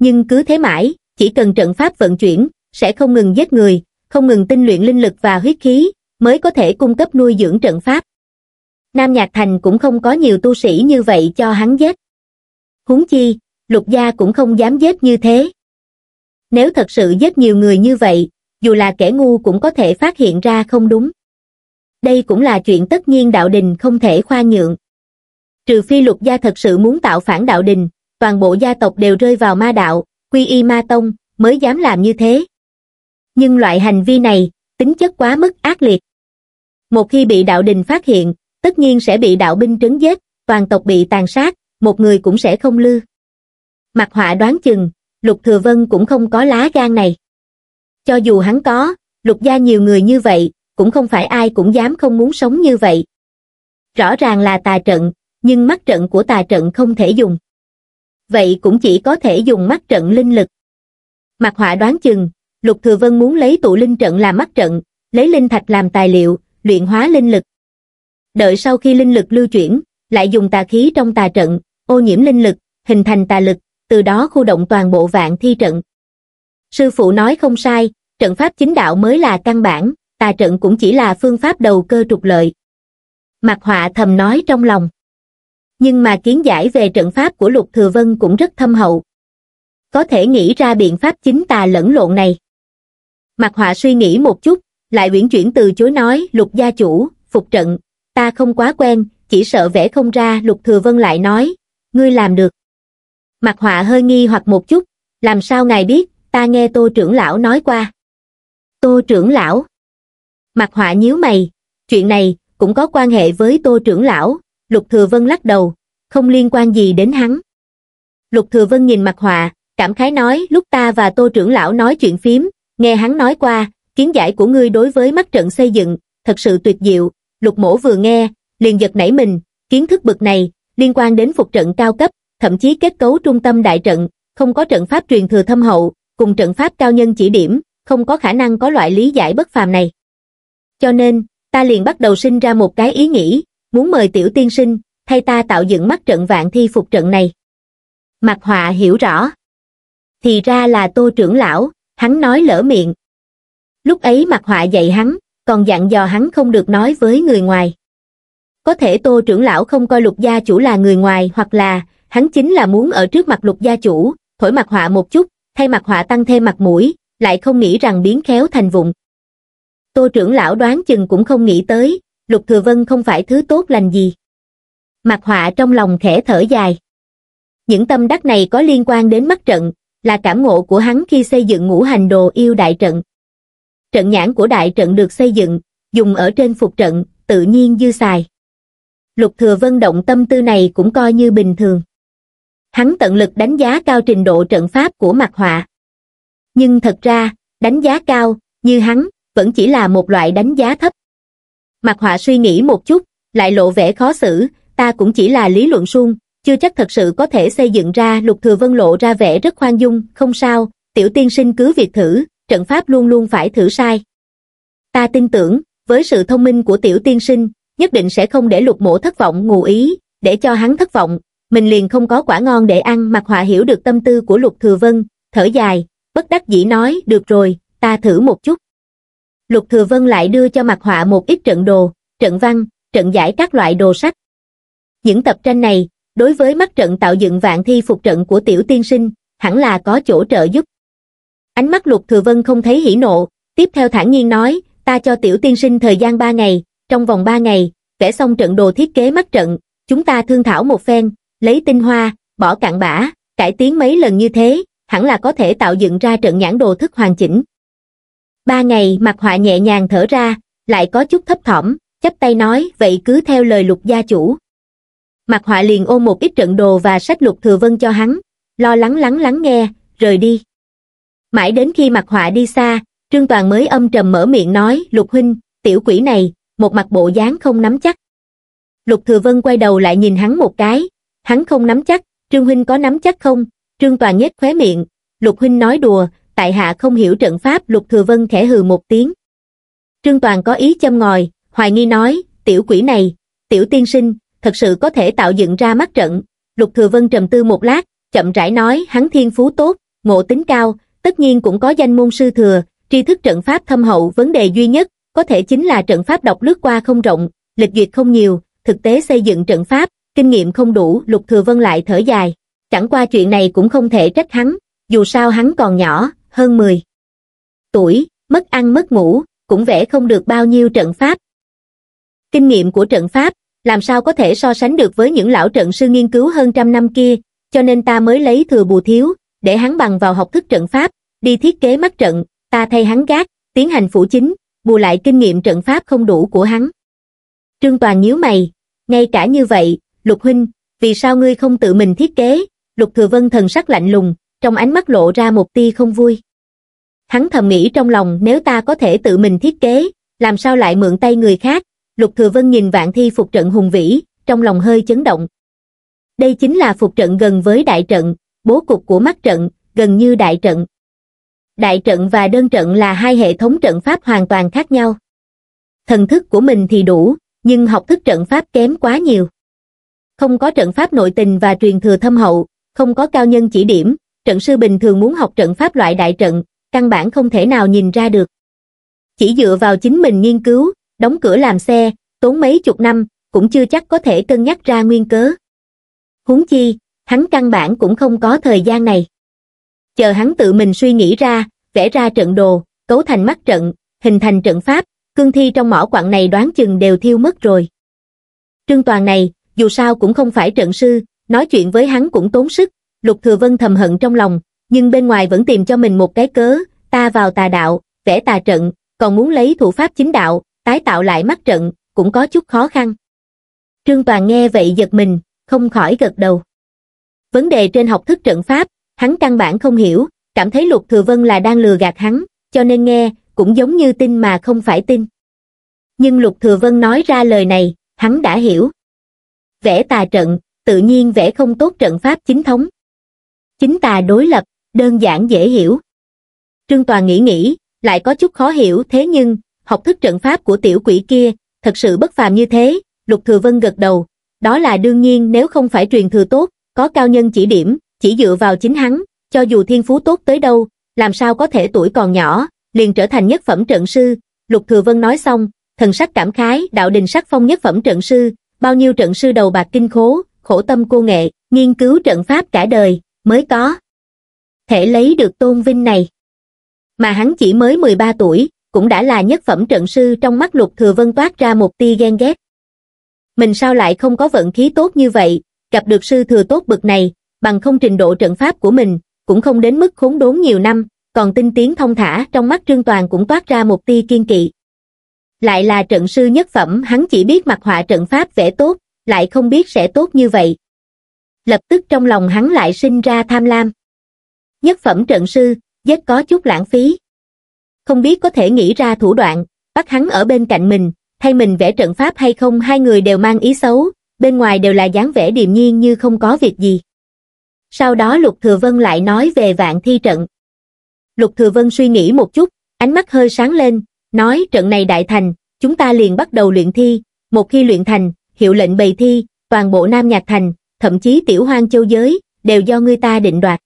nhưng cứ thế mãi, chỉ cần trận pháp vận chuyển, sẽ không ngừng giết người, không ngừng tinh luyện linh lực và huyết khí, mới có thể cung cấp nuôi dưỡng trận pháp. Nam Nhạc Thành cũng không có nhiều tu sĩ như vậy cho hắn giết. Huống chi, lục gia cũng không dám giết như thế. Nếu thật sự giết nhiều người như vậy, dù là kẻ ngu cũng có thể phát hiện ra không đúng. Đây cũng là chuyện tất nhiên đạo đình không thể khoa nhượng. Trừ phi lục gia thật sự muốn tạo phản đạo đình, toàn bộ gia tộc đều rơi vào ma đạo, quy y ma tông, mới dám làm như thế. Nhưng loại hành vi này, tính chất quá mức ác liệt. Một khi bị đạo đình phát hiện, tất nhiên sẽ bị đạo binh trấn giết, toàn tộc bị tàn sát, một người cũng sẽ không lư. Mặt họa đoán chừng, Lục Thừa Vân cũng không có lá gan này. Cho dù hắn có, Lục gia nhiều người như vậy, cũng không phải ai cũng dám không muốn sống như vậy. Rõ ràng là tà trận, nhưng mắt trận của tà trận không thể dùng vậy cũng chỉ có thể dùng mắt trận linh lực. Mặt họa đoán chừng, Lục Thừa Vân muốn lấy tụ linh trận làm mắt trận, lấy linh thạch làm tài liệu, luyện hóa linh lực. Đợi sau khi linh lực lưu chuyển, lại dùng tà khí trong tà trận, ô nhiễm linh lực, hình thành tà lực, từ đó khu động toàn bộ vạn thi trận. Sư phụ nói không sai, trận pháp chính đạo mới là căn bản, tà trận cũng chỉ là phương pháp đầu cơ trục lợi. Mặt họa thầm nói trong lòng nhưng mà kiến giải về trận pháp của Lục Thừa Vân cũng rất thâm hậu. Có thể nghĩ ra biện pháp chính tà lẫn lộn này. Mặt họa suy nghĩ một chút, lại uyển chuyển từ chối nói Lục gia chủ, phục trận, ta không quá quen, chỉ sợ vẽ không ra Lục Thừa Vân lại nói, ngươi làm được. Mặt họa hơi nghi hoặc một chút, làm sao ngài biết, ta nghe tô trưởng lão nói qua. Tô trưởng lão. Mặt họa nhíu mày, chuyện này cũng có quan hệ với tô trưởng lão, Lục Thừa Vân lắc đầu, không liên quan gì đến hắn. Lục Thừa Vân nhìn mặt họa, cảm khái nói lúc ta và tô trưởng lão nói chuyện phím, nghe hắn nói qua, kiến giải của ngươi đối với mắt trận xây dựng, thật sự tuyệt diệu, lục mổ vừa nghe, liền giật nảy mình, kiến thức bực này, liên quan đến phục trận cao cấp, thậm chí kết cấu trung tâm đại trận, không có trận pháp truyền thừa thâm hậu, cùng trận pháp cao nhân chỉ điểm, không có khả năng có loại lý giải bất phàm này. Cho nên, ta liền bắt đầu sinh ra một cái ý nghĩ, muốn mời tiểu tiên sinh thay ta tạo dựng mắt trận vạn thi phục trận này mặt họa hiểu rõ thì ra là tô trưởng lão hắn nói lỡ miệng lúc ấy mặt họa dạy hắn còn dặn dò hắn không được nói với người ngoài có thể tô trưởng lão không coi lục gia chủ là người ngoài hoặc là hắn chính là muốn ở trước mặt lục gia chủ thổi mặt họa một chút thay mặt họa tăng thêm mặt mũi lại không nghĩ rằng biến khéo thành vụng tô trưởng lão đoán chừng cũng không nghĩ tới Lục Thừa Vân không phải thứ tốt lành gì. Mạc Họa trong lòng khẽ thở dài. Những tâm đắc này có liên quan đến mắt trận, là cảm ngộ của hắn khi xây dựng ngũ hành đồ yêu đại trận. Trận nhãn của đại trận được xây dựng, dùng ở trên phục trận, tự nhiên dư xài. Lục Thừa Vân động tâm tư này cũng coi như bình thường. Hắn tận lực đánh giá cao trình độ trận pháp của Mạc Họa. Nhưng thật ra, đánh giá cao, như hắn, vẫn chỉ là một loại đánh giá thấp. Mặt họa suy nghĩ một chút, lại lộ vẻ khó xử, ta cũng chỉ là lý luận suông, chưa chắc thật sự có thể xây dựng ra lục thừa vân lộ ra vẻ rất khoan dung, không sao, tiểu tiên sinh cứ việc thử, trận pháp luôn luôn phải thử sai. Ta tin tưởng, với sự thông minh của tiểu tiên sinh, nhất định sẽ không để lục mổ thất vọng ngụ ý, để cho hắn thất vọng, mình liền không có quả ngon để ăn mặt họa hiểu được tâm tư của lục thừa vân, thở dài, bất đắc dĩ nói, được rồi, ta thử một chút lục thừa vân lại đưa cho mặt họa một ít trận đồ trận văn trận giải các loại đồ sách những tập tranh này đối với mắt trận tạo dựng vạn thi phục trận của tiểu tiên sinh hẳn là có chỗ trợ giúp ánh mắt lục thừa vân không thấy hỉ nộ tiếp theo thản nhiên nói ta cho tiểu tiên sinh thời gian ba ngày trong vòng ba ngày vẽ xong trận đồ thiết kế mắt trận chúng ta thương thảo một phen lấy tinh hoa bỏ cạn bã cải tiến mấy lần như thế hẳn là có thể tạo dựng ra trận nhãn đồ thức hoàn chỉnh ba ngày mặt họa nhẹ nhàng thở ra lại có chút thấp thỏm chắp tay nói vậy cứ theo lời lục gia chủ mặt họa liền ôm một ít trận đồ và sách lục thừa vân cho hắn lo lắng lắng lắng nghe rời đi mãi đến khi mặt họa đi xa trương toàn mới âm trầm mở miệng nói lục huynh tiểu quỷ này một mặt bộ dáng không nắm chắc lục thừa vân quay đầu lại nhìn hắn một cái hắn không nắm chắc trương huynh có nắm chắc không trương toàn nhếch khóe miệng lục huynh nói đùa tại hạ không hiểu trận pháp Lục Thừa Vân khẽ hừ một tiếng. Trương Toàn có ý châm ngòi, hoài nghi nói, tiểu quỷ này, tiểu tiên sinh, thật sự có thể tạo dựng ra mắt trận. Lục Thừa Vân trầm tư một lát, chậm rãi nói hắn thiên phú tốt, ngộ tính cao, tất nhiên cũng có danh môn sư thừa, tri thức trận pháp thâm hậu vấn đề duy nhất, có thể chính là trận pháp độc lướt qua không rộng, lịch duyệt không nhiều, thực tế xây dựng trận pháp, kinh nghiệm không đủ, Lục Thừa Vân lại thở dài. Chẳng qua chuyện này cũng không thể trách hắn, dù sao hắn còn nhỏ, hơn 10 tuổi, mất ăn mất ngủ, cũng vẽ không được bao nhiêu trận pháp. Kinh nghiệm của trận pháp, làm sao có thể so sánh được với những lão trận sư nghiên cứu hơn trăm năm kia, cho nên ta mới lấy thừa bù thiếu, để hắn bằng vào học thức trận pháp, đi thiết kế mắt trận, ta thay hắn gác, tiến hành phủ chính, bù lại kinh nghiệm trận pháp không đủ của hắn. Trương Toàn nhíu mày, ngay cả như vậy, Lục Huynh, vì sao ngươi không tự mình thiết kế? Lục Thừa Vân thần sắc lạnh lùng, trong ánh mắt lộ ra một tia không vui. Hắn thầm nghĩ trong lòng nếu ta có thể tự mình thiết kế, làm sao lại mượn tay người khác, Lục Thừa Vân nhìn vạn thi phục trận hùng vĩ, trong lòng hơi chấn động. Đây chính là phục trận gần với đại trận, bố cục của mắt trận, gần như đại trận. Đại trận và đơn trận là hai hệ thống trận pháp hoàn toàn khác nhau. Thần thức của mình thì đủ, nhưng học thức trận pháp kém quá nhiều. Không có trận pháp nội tình và truyền thừa thâm hậu, không có cao nhân chỉ điểm, trận sư bình thường muốn học trận pháp loại đại trận, căn bản không thể nào nhìn ra được. Chỉ dựa vào chính mình nghiên cứu, đóng cửa làm xe, tốn mấy chục năm, cũng chưa chắc có thể cân nhắc ra nguyên cớ. Huống chi, hắn căn bản cũng không có thời gian này. Chờ hắn tự mình suy nghĩ ra, vẽ ra trận đồ, cấu thành mắt trận, hình thành trận pháp, cương thi trong mỏ quặng này đoán chừng đều thiêu mất rồi. Trương Toàn này, dù sao cũng không phải trận sư, nói chuyện với hắn cũng tốn sức, Lục Thừa Vân thầm hận trong lòng, nhưng bên ngoài vẫn tìm cho mình một cái cớ, ta vào tà đạo, vẽ tà trận, còn muốn lấy thủ pháp chính đạo, tái tạo lại mắt trận, cũng có chút khó khăn. Trương Toàn nghe vậy giật mình, không khỏi gật đầu. Vấn đề trên học thức trận pháp, hắn căn bản không hiểu, cảm thấy Lục Thừa Vân là đang lừa gạt hắn, cho nên nghe, cũng giống như tin mà không phải tin. Nhưng Lục Thừa Vân nói ra lời này, hắn đã hiểu. Vẽ tà trận, tự nhiên vẽ không tốt trận pháp chính thống. Chính tà đối lập, đơn giản dễ hiểu. Trương Toàn nghĩ nghĩ, lại có chút khó hiểu thế nhưng, học thức trận pháp của tiểu quỷ kia, thật sự bất phàm như thế, Lục Thừa Vân gật đầu. Đó là đương nhiên nếu không phải truyền thừa tốt, có cao nhân chỉ điểm, chỉ dựa vào chính hắn, cho dù thiên phú tốt tới đâu, làm sao có thể tuổi còn nhỏ, liền trở thành nhất phẩm trận sư. Lục Thừa Vân nói xong, thần sắc cảm khái, đạo đình sắc phong nhất phẩm trận sư, bao nhiêu trận sư đầu bạc kinh khố, khổ tâm cô nghệ, nghiên cứu trận pháp cả đời, mới có thể lấy được tôn vinh này. Mà hắn chỉ mới 13 tuổi, cũng đã là nhất phẩm trận sư trong mắt Lục Thừa Vân toát ra một tia ghen ghét. Mình sao lại không có vận khí tốt như vậy, gặp được sư thừa tốt bực này, bằng không trình độ trận pháp của mình, cũng không đến mức khốn đốn nhiều năm, còn tinh tiến thông thả trong mắt Trương Toàn cũng toát ra một tia kiên kỵ. Lại là trận sư nhất phẩm hắn chỉ biết mặt họa trận pháp vẽ tốt, lại không biết sẽ tốt như vậy lập tức trong lòng hắn lại sinh ra tham lam. Nhất phẩm trận sư, rất có chút lãng phí. Không biết có thể nghĩ ra thủ đoạn, bắt hắn ở bên cạnh mình, thay mình vẽ trận pháp hay không hai người đều mang ý xấu, bên ngoài đều là dáng vẻ điềm nhiên như không có việc gì. Sau đó Lục Thừa Vân lại nói về vạn thi trận. Lục Thừa Vân suy nghĩ một chút, ánh mắt hơi sáng lên, nói trận này đại thành, chúng ta liền bắt đầu luyện thi, một khi luyện thành, hiệu lệnh bày thi, toàn bộ Nam Nhạc Thành, thậm chí tiểu hoang châu giới, đều do ngươi ta định đoạt.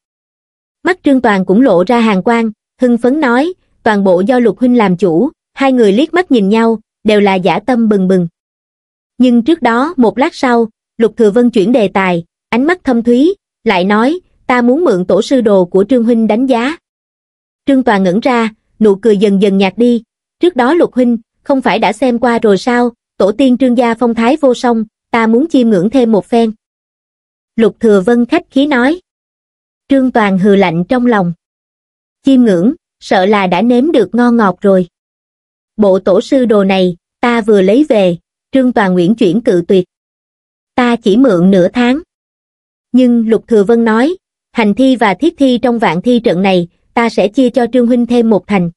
Mắt Trương Toàn cũng lộ ra hàng quang, hưng phấn nói, toàn bộ do lục huynh làm chủ, hai người liếc mắt nhìn nhau, đều là giả tâm bừng bừng. Nhưng trước đó, một lát sau, Lục Thừa Vân chuyển đề tài, ánh mắt thâm thúy, lại nói, ta muốn mượn tổ sư đồ của Trương Huynh đánh giá. Trương Toàn ngẩn ra, nụ cười dần dần nhạt đi, trước đó Lục Huynh, không phải đã xem qua rồi sao, tổ tiên Trương gia phong thái vô song, ta muốn chiêm ngưỡng thêm một phen lục thừa vân khách khí nói trương toàn hừ lạnh trong lòng chiêm ngưỡng sợ là đã nếm được ngon ngọt rồi bộ tổ sư đồ này ta vừa lấy về trương toàn nguyễn chuyển cự tuyệt ta chỉ mượn nửa tháng nhưng lục thừa vân nói hành thi và thiết thi trong vạn thi trận này ta sẽ chia cho trương huynh thêm một thành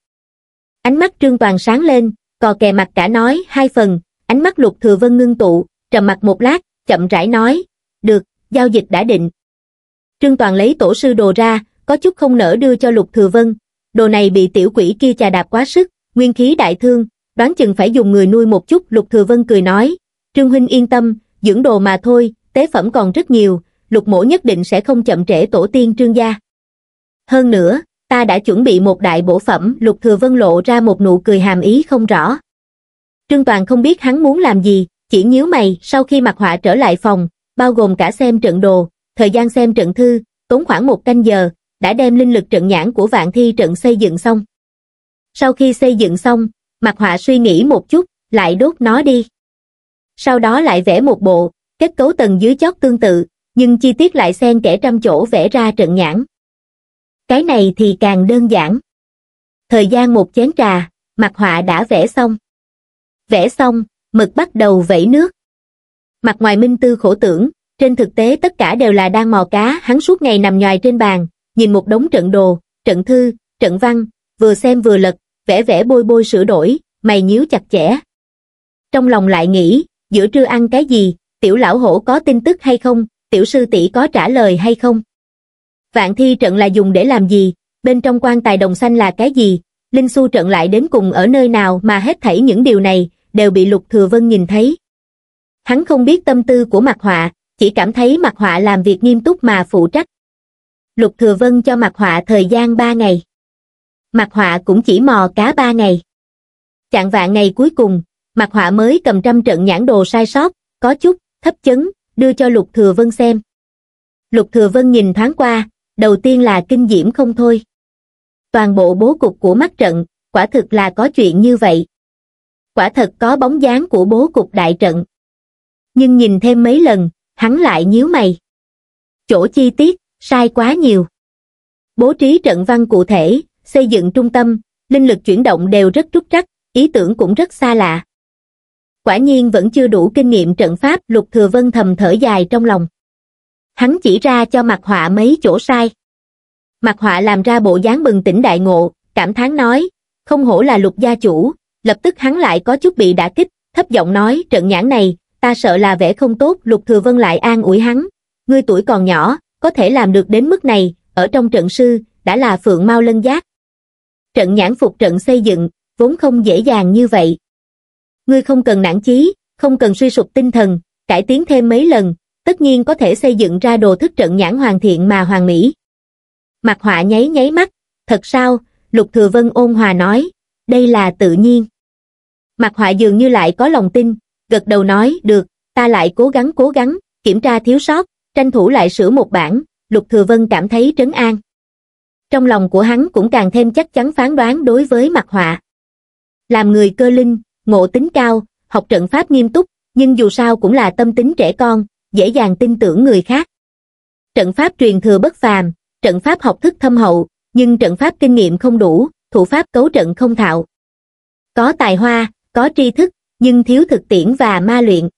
ánh mắt trương toàn sáng lên cò kè mặt cả nói hai phần ánh mắt lục thừa vân ngưng tụ trầm mặt một lát chậm rãi nói giao dịch đã định. Trương Toàn lấy tổ sư đồ ra, có chút không nỡ đưa cho Lục Thừa Vân. Đồ này bị tiểu quỷ kia chà đạp quá sức, nguyên khí đại thương, đoán chừng phải dùng người nuôi một chút. Lục Thừa Vân cười nói, Trương Huynh yên tâm, dưỡng đồ mà thôi, tế phẩm còn rất nhiều, Lục Mổ nhất định sẽ không chậm trễ tổ tiên Trương gia. Hơn nữa, ta đã chuẩn bị một đại bổ phẩm, Lục Thừa Vân lộ ra một nụ cười hàm ý không rõ. Trương Toàn không biết hắn muốn làm gì, chỉ nhíu mày, sau khi mặc họa trở lại phòng, bao gồm cả xem trận đồ, thời gian xem trận thư, tốn khoảng một canh giờ, đã đem linh lực trận nhãn của vạn thi trận xây dựng xong. Sau khi xây dựng xong, mặt Họa suy nghĩ một chút, lại đốt nó đi. Sau đó lại vẽ một bộ, kết cấu tầng dưới chót tương tự, nhưng chi tiết lại xen kẽ trăm chỗ vẽ ra trận nhãn. Cái này thì càng đơn giản. Thời gian một chén trà, mặt Họa đã vẽ xong. Vẽ xong, mực bắt đầu vẩy nước mặt ngoài minh tư khổ tưởng trên thực tế tất cả đều là đang mò cá hắn suốt ngày nằm nhòi trên bàn nhìn một đống trận đồ trận thư trận văn vừa xem vừa lật vẽ vẽ bôi bôi sửa đổi mày nhíu chặt chẽ trong lòng lại nghĩ giữa trưa ăn cái gì tiểu lão hổ có tin tức hay không tiểu sư tỷ có trả lời hay không vạn thi trận là dùng để làm gì bên trong quan tài đồng xanh là cái gì linh su trận lại đến cùng ở nơi nào mà hết thảy những điều này đều bị lục thừa vân nhìn thấy hắn không biết tâm tư của mặt họa chỉ cảm thấy mặt họa làm việc nghiêm túc mà phụ trách lục thừa vân cho mặt họa thời gian ba ngày mặt họa cũng chỉ mò cá ba ngày chạng vạn ngày cuối cùng mặt họa mới cầm trăm trận nhãn đồ sai sót có chút thấp chấn đưa cho lục thừa vân xem lục thừa vân nhìn thoáng qua đầu tiên là kinh diễm không thôi toàn bộ bố cục của mắt trận quả thực là có chuyện như vậy quả thật có bóng dáng của bố cục đại trận nhưng nhìn thêm mấy lần, hắn lại nhíu mày. Chỗ chi tiết, sai quá nhiều. Bố trí trận văn cụ thể, xây dựng trung tâm, linh lực chuyển động đều rất trúc rắc, ý tưởng cũng rất xa lạ. Quả nhiên vẫn chưa đủ kinh nghiệm trận pháp Lục Thừa Vân thầm thở dài trong lòng. Hắn chỉ ra cho mặt họa mấy chỗ sai. Mặt họa làm ra bộ dáng bừng tỉnh đại ngộ, cảm thán nói, không hổ là lục gia chủ, lập tức hắn lại có chút bị đả kích, thấp giọng nói trận nhãn này, ta sợ là vẽ không tốt lục thừa vân lại an ủi hắn ngươi tuổi còn nhỏ có thể làm được đến mức này ở trong trận sư đã là phượng mau lân giác trận nhãn phục trận xây dựng vốn không dễ dàng như vậy ngươi không cần nản chí không cần suy sụp tinh thần cải tiến thêm mấy lần tất nhiên có thể xây dựng ra đồ thức trận nhãn hoàn thiện mà hoàn mỹ mặt họa nháy nháy mắt thật sao lục thừa vân ôn hòa nói đây là tự nhiên mặt họa dường như lại có lòng tin gật đầu nói được ta lại cố gắng cố gắng kiểm tra thiếu sót tranh thủ lại sửa một bản lục thừa vân cảm thấy trấn an trong lòng của hắn cũng càng thêm chắc chắn phán đoán đối với mặt họa làm người cơ linh ngộ tính cao học trận pháp nghiêm túc nhưng dù sao cũng là tâm tính trẻ con dễ dàng tin tưởng người khác trận pháp truyền thừa bất phàm trận pháp học thức thâm hậu nhưng trận pháp kinh nghiệm không đủ thủ pháp cấu trận không thạo có tài hoa có tri thức nhưng thiếu thực tiễn và ma luyện.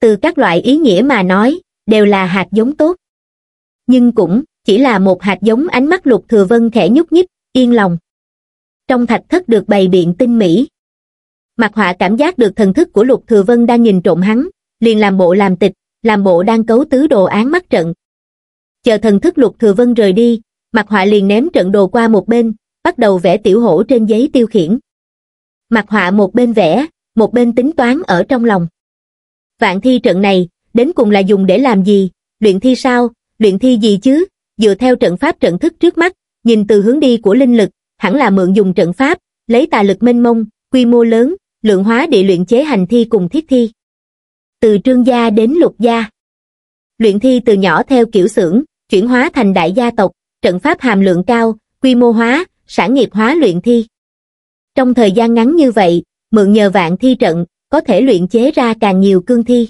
Từ các loại ý nghĩa mà nói, đều là hạt giống tốt. Nhưng cũng chỉ là một hạt giống ánh mắt lục thừa vân khẽ nhúc nhích, yên lòng. Trong thạch thất được bày biện tinh mỹ. Mặt họa cảm giác được thần thức của lục thừa vân đang nhìn trộm hắn, liền làm bộ làm tịch, làm bộ đang cấu tứ đồ án mắt trận. Chờ thần thức lục thừa vân rời đi, mặt họa liền ném trận đồ qua một bên, bắt đầu vẽ tiểu hổ trên giấy tiêu khiển. Mặt họa một bên vẽ, một bên tính toán ở trong lòng. Vạn thi trận này, đến cùng là dùng để làm gì, luyện thi sao, luyện thi gì chứ, dựa theo trận pháp trận thức trước mắt, nhìn từ hướng đi của linh lực, hẳn là mượn dùng trận pháp, lấy tà lực mênh mông, quy mô lớn, lượng hóa địa luyện chế hành thi cùng thiết thi. Từ trương gia đến lục gia. Luyện thi từ nhỏ theo kiểu xưởng, chuyển hóa thành đại gia tộc, trận pháp hàm lượng cao, quy mô hóa, sản nghiệp hóa luyện thi. Trong thời gian ngắn như vậy, mượn nhờ vạn thi trận, có thể luyện chế ra càng nhiều cương thi.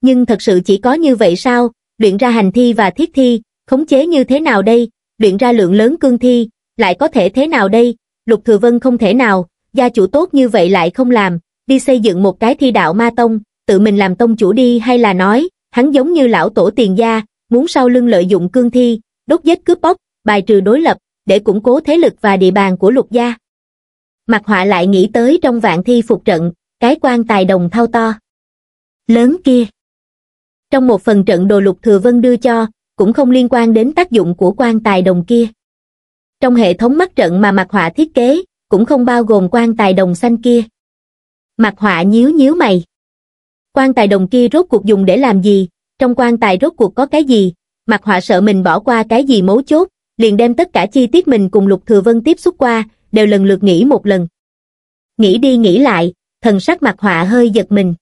Nhưng thật sự chỉ có như vậy sao, luyện ra hành thi và thiết thi, khống chế như thế nào đây, luyện ra lượng lớn cương thi, lại có thể thế nào đây, Lục Thừa Vân không thể nào, gia chủ tốt như vậy lại không làm, đi xây dựng một cái thi đạo ma tông, tự mình làm tông chủ đi hay là nói, hắn giống như lão tổ tiền gia, muốn sau lưng lợi dụng cương thi, đốt giết cướp bóc, bài trừ đối lập, để củng cố thế lực và địa bàn của lục gia mặt họa lại nghĩ tới trong vạn thi phục trận cái quan tài đồng thau to lớn kia trong một phần trận đồ lục thừa vân đưa cho cũng không liên quan đến tác dụng của quan tài đồng kia trong hệ thống mắt trận mà mặt họa thiết kế cũng không bao gồm quan tài đồng xanh kia mặt họa nhíu nhíu mày quan tài đồng kia rốt cuộc dùng để làm gì trong quan tài rốt cuộc có cái gì mặt họa sợ mình bỏ qua cái gì mấu chốt liền đem tất cả chi tiết mình cùng lục thừa vân tiếp xúc qua đều lần lượt nghĩ một lần. Nghĩ đi nghĩ lại, thần sắc mặt họa hơi giật mình.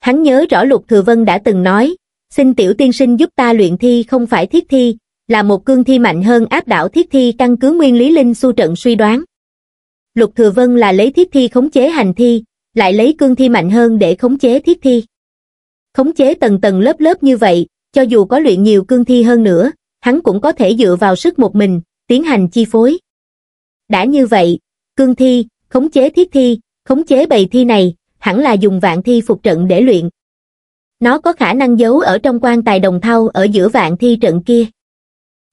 Hắn nhớ rõ Lục Thừa Vân đã từng nói, xin tiểu tiên sinh giúp ta luyện thi không phải thiết thi, là một cương thi mạnh hơn áp đảo thiết thi căn cứ nguyên lý linh su trận suy đoán. Lục Thừa Vân là lấy thiết thi khống chế hành thi, lại lấy cương thi mạnh hơn để khống chế thiết thi. Khống chế tầng tầng lớp lớp như vậy, cho dù có luyện nhiều cương thi hơn nữa, hắn cũng có thể dựa vào sức một mình, tiến hành chi phối. Đã như vậy, cương thi, khống chế thiết thi, khống chế bầy thi này, hẳn là dùng vạn thi phục trận để luyện. Nó có khả năng giấu ở trong quan tài đồng thau ở giữa vạn thi trận kia.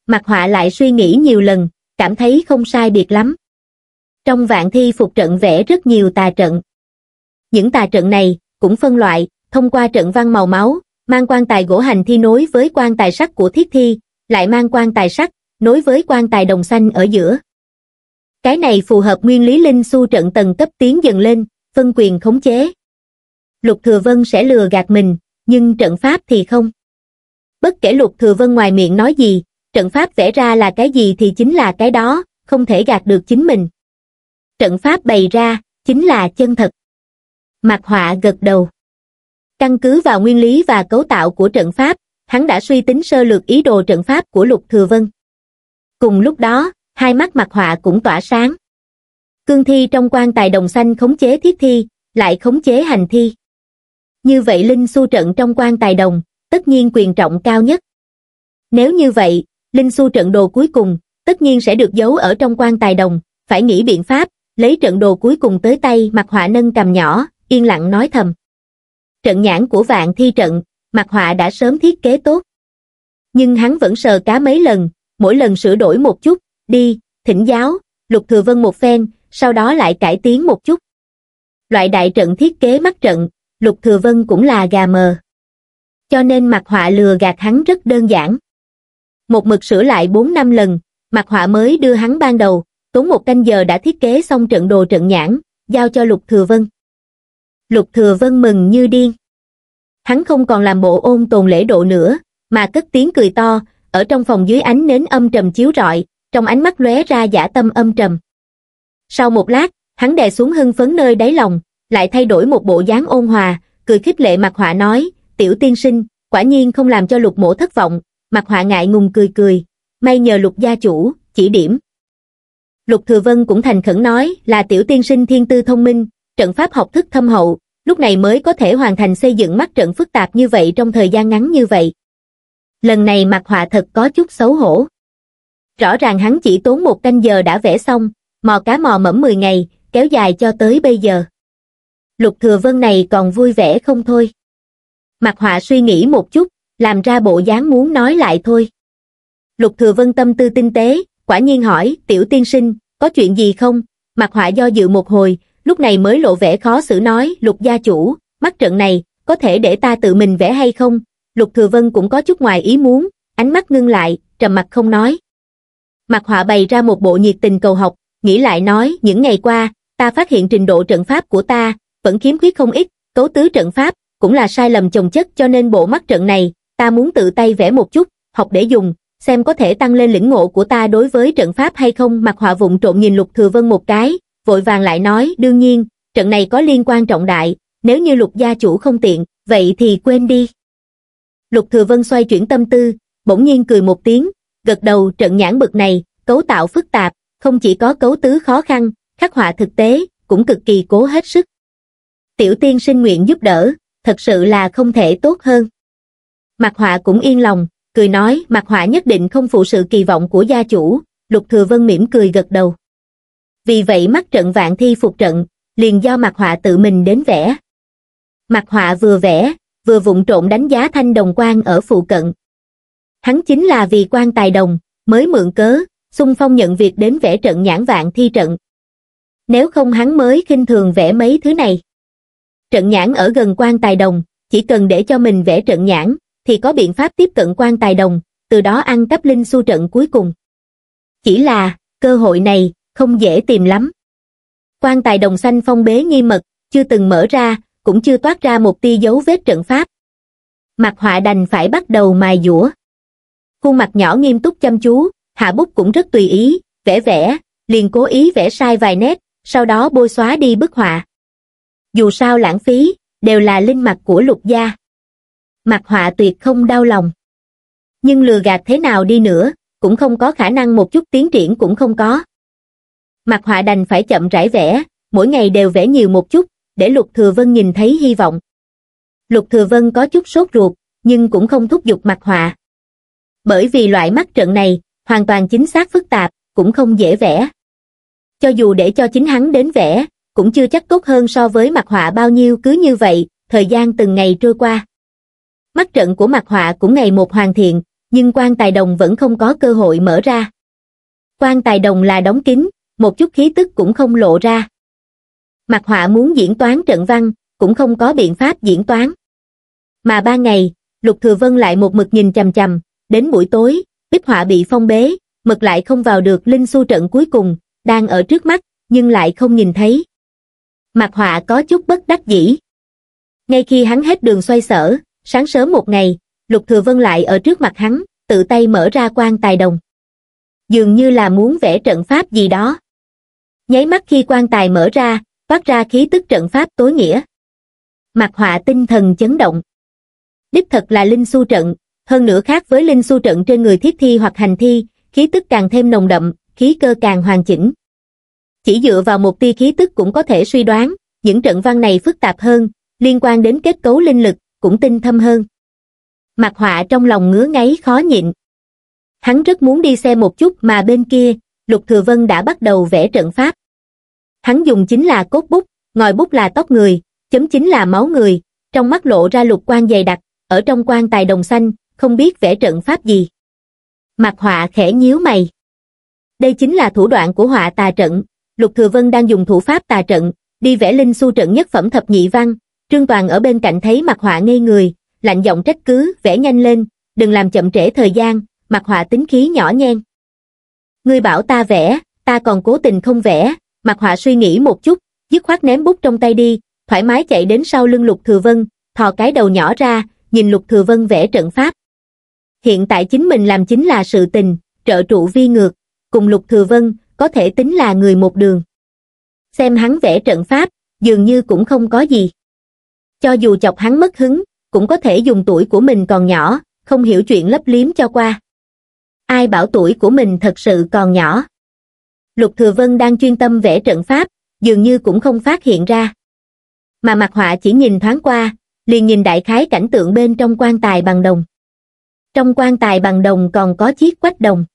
Mặt họa lại suy nghĩ nhiều lần, cảm thấy không sai biệt lắm. Trong vạn thi phục trận vẽ rất nhiều tà trận. Những tà trận này cũng phân loại, thông qua trận văn màu máu, mang quan tài gỗ hành thi nối với quan tài sắt của thiết thi, lại mang quan tài sắt, nối với quan tài đồng xanh ở giữa. Cái này phù hợp nguyên lý linh su trận tầng cấp tiến dần lên, phân quyền khống chế. Lục Thừa Vân sẽ lừa gạt mình, nhưng trận pháp thì không. Bất kể Lục Thừa Vân ngoài miệng nói gì, trận pháp vẽ ra là cái gì thì chính là cái đó, không thể gạt được chính mình. Trận pháp bày ra, chính là chân thật. mặt Họa gật đầu. Căn cứ vào nguyên lý và cấu tạo của trận pháp, hắn đã suy tính sơ lược ý đồ trận pháp của Lục Thừa Vân. Cùng lúc đó, hai mắt mặt họa cũng tỏa sáng. Cương thi trong quan tài đồng xanh khống chế thiết thi, lại khống chế hành thi. Như vậy Linh Xu trận trong quan tài đồng, tất nhiên quyền trọng cao nhất. Nếu như vậy, Linh Xu trận đồ cuối cùng, tất nhiên sẽ được giấu ở trong quan tài đồng, phải nghĩ biện pháp, lấy trận đồ cuối cùng tới tay mặt họa nâng cầm nhỏ, yên lặng nói thầm. Trận nhãn của vạn thi trận, mặt họa đã sớm thiết kế tốt. Nhưng hắn vẫn sờ cá mấy lần, mỗi lần sửa đổi một chút, đi, thỉnh giáo, Lục Thừa Vân một phen, sau đó lại cải tiến một chút. Loại đại trận thiết kế mắt trận, Lục Thừa Vân cũng là gà mờ. Cho nên mặt họa lừa gạt hắn rất đơn giản. Một mực sửa lại 4 năm lần, mặt họa mới đưa hắn ban đầu, tốn một canh giờ đã thiết kế xong trận đồ trận nhãn, giao cho Lục Thừa Vân. Lục Thừa Vân mừng như điên. Hắn không còn làm bộ ôn tồn lễ độ nữa, mà cất tiếng cười to, ở trong phòng dưới ánh nến âm trầm chiếu rọi, trong ánh mắt lóe ra giả tâm âm trầm. Sau một lát, hắn đè xuống hưng phấn nơi đáy lòng, lại thay đổi một bộ dáng ôn hòa, cười khích lệ mặt họa nói, tiểu tiên sinh, quả nhiên không làm cho lục mổ thất vọng, mặt họa ngại ngùng cười cười, may nhờ lục gia chủ, chỉ điểm. Lục Thừa Vân cũng thành khẩn nói là tiểu tiên sinh thiên tư thông minh, trận pháp học thức thâm hậu, lúc này mới có thể hoàn thành xây dựng mắt trận phức tạp như vậy trong thời gian ngắn như vậy. Lần này mặt họa thật có chút xấu hổ. Rõ ràng hắn chỉ tốn một canh giờ đã vẽ xong, mò cá mò mẫm 10 ngày, kéo dài cho tới bây giờ. Lục Thừa Vân này còn vui vẻ không thôi. Mặt họa suy nghĩ một chút, làm ra bộ dáng muốn nói lại thôi. Lục Thừa Vân tâm tư tinh tế, quả nhiên hỏi, tiểu tiên sinh, có chuyện gì không? Mặt họa do dự một hồi, lúc này mới lộ vẻ khó xử nói, lục gia chủ, mắt trận này, có thể để ta tự mình vẽ hay không? Lục Thừa Vân cũng có chút ngoài ý muốn, ánh mắt ngưng lại, trầm mặt không nói. Mặt họa bày ra một bộ nhiệt tình cầu học, nghĩ lại nói những ngày qua, ta phát hiện trình độ trận pháp của ta, vẫn khiếm khuyết không ít, cấu tứ trận pháp, cũng là sai lầm chồng chất cho nên bộ mắt trận này, ta muốn tự tay vẽ một chút, học để dùng, xem có thể tăng lên lĩnh ngộ của ta đối với trận pháp hay không Mặt họa vụng trộn nhìn Lục Thừa Vân một cái, vội vàng lại nói đương nhiên, trận này có liên quan trọng đại, nếu như Lục gia chủ không tiện, vậy thì quên đi. Lục Thừa Vân xoay chuyển tâm tư, bỗng nhiên cười một tiếng, gật đầu trận nhãn bực này, cấu tạo phức tạp, không chỉ có cấu tứ khó khăn, khắc họa thực tế, cũng cực kỳ cố hết sức. Tiểu tiên xin nguyện giúp đỡ, thật sự là không thể tốt hơn. Mặt họa cũng yên lòng, cười nói mặt họa nhất định không phụ sự kỳ vọng của gia chủ, Lục Thừa Vân mỉm cười gật đầu. Vì vậy mắt trận vạn thi phục trận, liền do mặt họa tự mình đến vẽ. Mặt họa vừa vẽ, vừa vụng trộn đánh giá thanh đồng quan ở phụ cận, hắn chính là vì quan tài đồng, mới mượn cớ, xung phong nhận việc đến vẽ trận nhãn vạn thi trận. Nếu không hắn mới khinh thường vẽ mấy thứ này. Trận nhãn ở gần quan tài đồng, chỉ cần để cho mình vẽ trận nhãn, thì có biện pháp tiếp cận quan tài đồng, từ đó ăn cắp linh su trận cuối cùng. Chỉ là, cơ hội này, không dễ tìm lắm. Quan tài đồng xanh phong bế nghi mật, chưa từng mở ra, cũng chưa toát ra một tia dấu vết trận pháp. Mặt họa đành phải bắt đầu mài dũa khuôn mặt nhỏ nghiêm túc chăm chú, hạ bút cũng rất tùy ý, vẽ vẽ, liền cố ý vẽ sai vài nét, sau đó bôi xóa đi bức họa. Dù sao lãng phí, đều là linh mặt của lục gia. Mặt họa tuyệt không đau lòng. Nhưng lừa gạt thế nào đi nữa, cũng không có khả năng một chút tiến triển cũng không có. Mặt họa đành phải chậm rãi vẽ, mỗi ngày đều vẽ nhiều một chút, để Lục Thừa Vân nhìn thấy hy vọng. Lục Thừa Vân có chút sốt ruột, nhưng cũng không thúc giục mặt họa, bởi vì loại mắt trận này hoàn toàn chính xác phức tạp cũng không dễ vẽ cho dù để cho chính hắn đến vẽ cũng chưa chắc tốt hơn so với mặt họa bao nhiêu cứ như vậy thời gian từng ngày trôi qua mắt trận của mặt họa cũng ngày một hoàn thiện nhưng quan tài đồng vẫn không có cơ hội mở ra quan tài đồng là đóng kín một chút khí tức cũng không lộ ra mặt họa muốn diễn toán trận văn cũng không có biện pháp diễn toán mà ba ngày lục thừa vân lại một mực nhìn chằm chằm Đến buổi tối, bích họa bị phong bế, mực lại không vào được linh su trận cuối cùng, đang ở trước mắt, nhưng lại không nhìn thấy. Mặt họa có chút bất đắc dĩ. Ngay khi hắn hết đường xoay sở, sáng sớm một ngày, Lục Thừa Vân lại ở trước mặt hắn, tự tay mở ra quan tài đồng. Dường như là muốn vẽ trận pháp gì đó. Nháy mắt khi quan tài mở ra, phát ra khí tức trận pháp tối nghĩa. Mặt họa tinh thần chấn động. Đích thật là linh su trận, hơn nữa khác với linh su trận trên người thiết thi hoặc hành thi, khí tức càng thêm nồng đậm, khí cơ càng hoàn chỉnh. Chỉ dựa vào một tia khí tức cũng có thể suy đoán, những trận văn này phức tạp hơn, liên quan đến kết cấu linh lực, cũng tinh thâm hơn. Mặt họa trong lòng ngứa ngáy khó nhịn. Hắn rất muốn đi xem một chút mà bên kia, Lục Thừa Vân đã bắt đầu vẽ trận pháp. Hắn dùng chính là cốt bút, ngòi bút là tóc người, chấm chính là máu người, trong mắt lộ ra lục quan dày đặc, ở trong quan tài đồng xanh, không biết vẽ trận pháp gì. Mặt họa khẽ nhíu mày. Đây chính là thủ đoạn của họa tà trận, Lục Thừa Vân đang dùng thủ pháp tà trận, đi vẽ linh su trận nhất phẩm thập nhị văn, Trương Toàn ở bên cạnh thấy mặt họa ngây người, lạnh giọng trách cứ, vẽ nhanh lên, đừng làm chậm trễ thời gian, mặt họa tính khí nhỏ nhen. Ngươi bảo ta vẽ, ta còn cố tình không vẽ, mặt họa suy nghĩ một chút, dứt khoát ném bút trong tay đi, thoải mái chạy đến sau lưng Lục Thừa Vân, thò cái đầu nhỏ ra, nhìn Lục Thừa Vân vẽ trận pháp hiện tại chính mình làm chính là sự tình, trợ trụ vi ngược, cùng Lục Thừa Vân, có thể tính là người một đường. Xem hắn vẽ trận pháp, dường như cũng không có gì. Cho dù chọc hắn mất hứng, cũng có thể dùng tuổi của mình còn nhỏ, không hiểu chuyện lấp liếm cho qua. Ai bảo tuổi của mình thật sự còn nhỏ. Lục Thừa Vân đang chuyên tâm vẽ trận pháp, dường như cũng không phát hiện ra. Mà mặt họa chỉ nhìn thoáng qua, liền nhìn đại khái cảnh tượng bên trong quan tài bằng đồng trong quan tài bằng đồng còn có chiếc quách đồng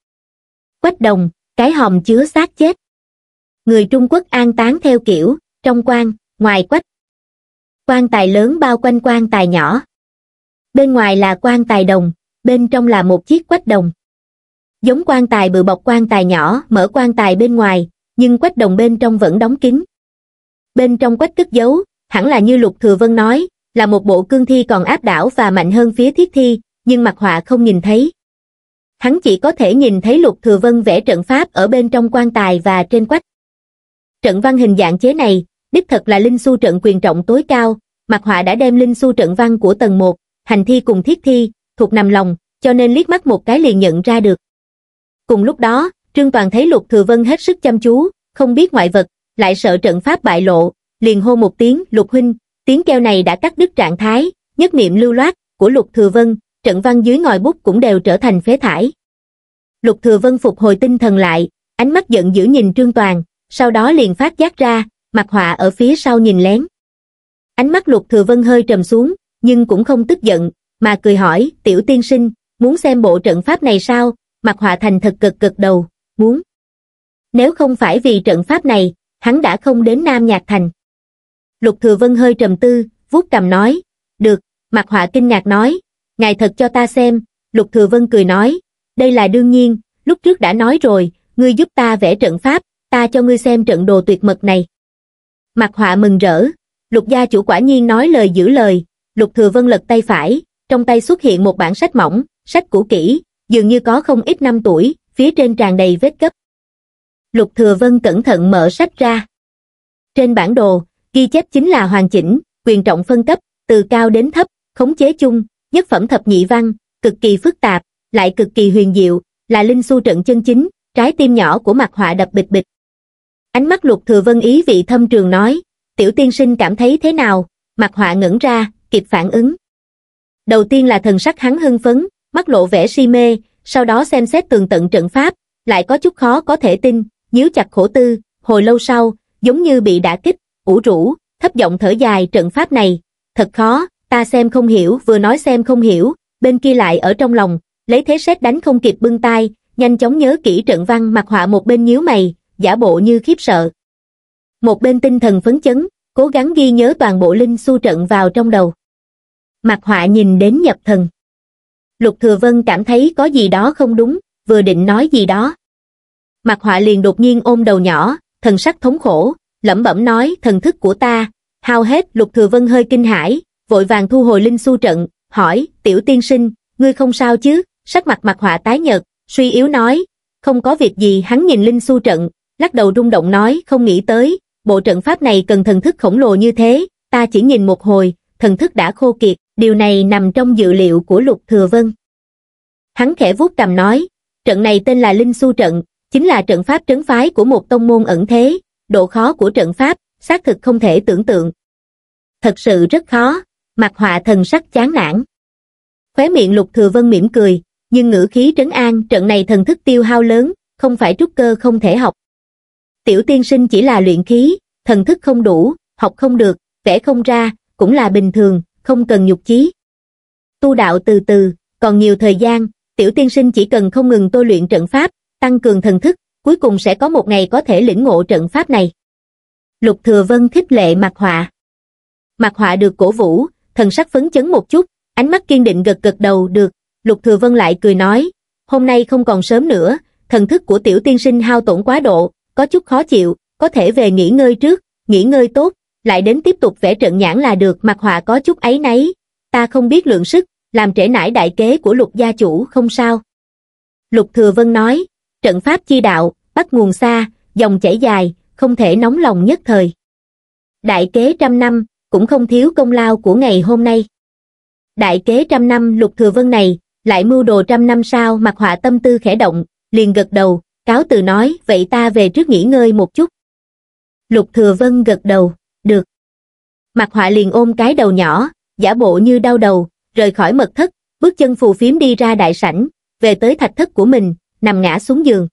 quách đồng cái hòm chứa xác chết người trung quốc an táng theo kiểu trong quan ngoài quách quan tài lớn bao quanh quan tài nhỏ bên ngoài là quan tài đồng bên trong là một chiếc quách đồng giống quan tài bự bọc quan tài nhỏ mở quan tài bên ngoài nhưng quách đồng bên trong vẫn đóng kín bên trong quách cất giấu hẳn là như lục thừa vân nói là một bộ cương thi còn áp đảo và mạnh hơn phía thiết thi nhưng mặt họa không nhìn thấy. Hắn chỉ có thể nhìn thấy Lục Thừa Vân vẽ trận pháp ở bên trong quan tài và trên quách. Trận văn hình dạng chế này, đích thật là linh su trận quyền trọng tối cao, mặt họa đã đem linh su trận văn của tầng 1, hành thi cùng thiết thi, thuộc nằm lòng, cho nên liếc mắt một cái liền nhận ra được. Cùng lúc đó, Trương Toàn thấy Lục Thừa Vân hết sức chăm chú, không biết ngoại vật, lại sợ trận pháp bại lộ, liền hô một tiếng, Lục Huynh, tiếng kêu này đã cắt đứt trạng thái, nhất niệm lưu loát, của Lục Thừa Vân, trận văn dưới ngòi bút cũng đều trở thành phế thải. Lục Thừa Vân phục hồi tinh thần lại, ánh mắt giận dữ nhìn Trương Toàn, sau đó liền phát giác ra, mặt họa ở phía sau nhìn lén. Ánh mắt Lục Thừa Vân hơi trầm xuống, nhưng cũng không tức giận, mà cười hỏi, tiểu tiên sinh, muốn xem bộ trận pháp này sao, mặt họa thành thật cực cực đầu, muốn. Nếu không phải vì trận pháp này, hắn đã không đến Nam Nhạc Thành. Lục Thừa Vân hơi trầm tư, vuốt cầm nói, được, mặt họa kinh ngạc nói, Ngài thật cho ta xem, Lục Thừa Vân cười nói, đây là đương nhiên, lúc trước đã nói rồi, ngươi giúp ta vẽ trận pháp, ta cho ngươi xem trận đồ tuyệt mật này. Mặt họa mừng rỡ, Lục gia chủ quả nhiên nói lời giữ lời, Lục Thừa Vân lật tay phải, trong tay xuất hiện một bản sách mỏng, sách cũ kỹ, dường như có không ít năm tuổi, phía trên tràn đầy vết gấp. Lục Thừa Vân cẩn thận mở sách ra. Trên bản đồ, ghi chép chính là hoàn chỉnh, quyền trọng phân cấp, từ cao đến thấp, khống chế chung, nhất phẩm thập nhị văn, cực kỳ phức tạp, lại cực kỳ huyền diệu, là linh su trận chân chính, trái tim nhỏ của mặt họa đập bịch bịch. Ánh mắt lục thừa vân ý vị thâm trường nói, tiểu tiên sinh cảm thấy thế nào, mặt họa ngẩn ra, kịp phản ứng. Đầu tiên là thần sắc hắn hưng phấn, mắt lộ vẻ si mê, sau đó xem xét tường tận trận pháp, lại có chút khó có thể tin, nhíu chặt khổ tư, hồi lâu sau, giống như bị đả kích, ủ rũ, thấp giọng thở dài trận pháp này, thật khó, ta xem không hiểu vừa nói xem không hiểu, bên kia lại ở trong lòng, lấy thế xét đánh không kịp bưng tay, nhanh chóng nhớ kỹ trận văn mặt họa một bên nhíu mày, giả bộ như khiếp sợ. Một bên tinh thần phấn chấn, cố gắng ghi nhớ toàn bộ linh su trận vào trong đầu. Mặt họa nhìn đến nhập thần. Lục Thừa Vân cảm thấy có gì đó không đúng, vừa định nói gì đó. Mặt họa liền đột nhiên ôm đầu nhỏ, thần sắc thống khổ, lẩm bẩm nói thần thức của ta, hao hết Lục Thừa Vân hơi kinh hãi, vội vàng thu hồi linh su trận, hỏi, tiểu tiên sinh, ngươi không sao chứ, sắc mặt mặt họa tái nhợt, suy yếu nói, không có việc gì hắn nhìn linh su trận, lắc đầu rung động nói, không nghĩ tới, bộ trận pháp này cần thần thức khổng lồ như thế, ta chỉ nhìn một hồi, thần thức đã khô kiệt, điều này nằm trong dự liệu của lục thừa vân. Hắn khẽ vuốt cầm nói, trận này tên là linh su trận, chính là trận pháp trấn phái của một tông môn ẩn thế, độ khó của trận pháp, xác thực không thể tưởng tượng. Thật sự rất khó, mặt họa thần sắc chán nản. Khóe miệng Lục Thừa Vân mỉm cười, nhưng ngữ khí trấn an trận này thần thức tiêu hao lớn, không phải trúc cơ không thể học. Tiểu tiên sinh chỉ là luyện khí, thần thức không đủ, học không được, vẽ không ra, cũng là bình thường, không cần nhục chí. Tu đạo từ từ, còn nhiều thời gian, tiểu tiên sinh chỉ cần không ngừng tôi luyện trận pháp, tăng cường thần thức, cuối cùng sẽ có một ngày có thể lĩnh ngộ trận pháp này. Lục Thừa Vân thích lệ mặt họa. Mặt họa được cổ vũ, thần sắc phấn chấn một chút, ánh mắt kiên định gật gật đầu được, Lục Thừa Vân lại cười nói, hôm nay không còn sớm nữa, thần thức của tiểu tiên sinh hao tổn quá độ, có chút khó chịu, có thể về nghỉ ngơi trước, nghỉ ngơi tốt, lại đến tiếp tục vẽ trận nhãn là được mặt họa có chút ấy nấy, ta không biết lượng sức, làm trễ nải đại kế của lục gia chủ không sao. Lục Thừa Vân nói, trận pháp chi đạo, bắt nguồn xa, dòng chảy dài, không thể nóng lòng nhất thời. Đại kế trăm năm, cũng không thiếu công lao của ngày hôm nay. Đại kế trăm năm lục thừa vân này, lại mưu đồ trăm năm sao mặc họa tâm tư khẽ động, liền gật đầu, cáo từ nói vậy ta về trước nghỉ ngơi một chút. Lục thừa vân gật đầu, được. mặc họa liền ôm cái đầu nhỏ, giả bộ như đau đầu, rời khỏi mật thất, bước chân phù phiếm đi ra đại sảnh, về tới thạch thất của mình, nằm ngã xuống giường.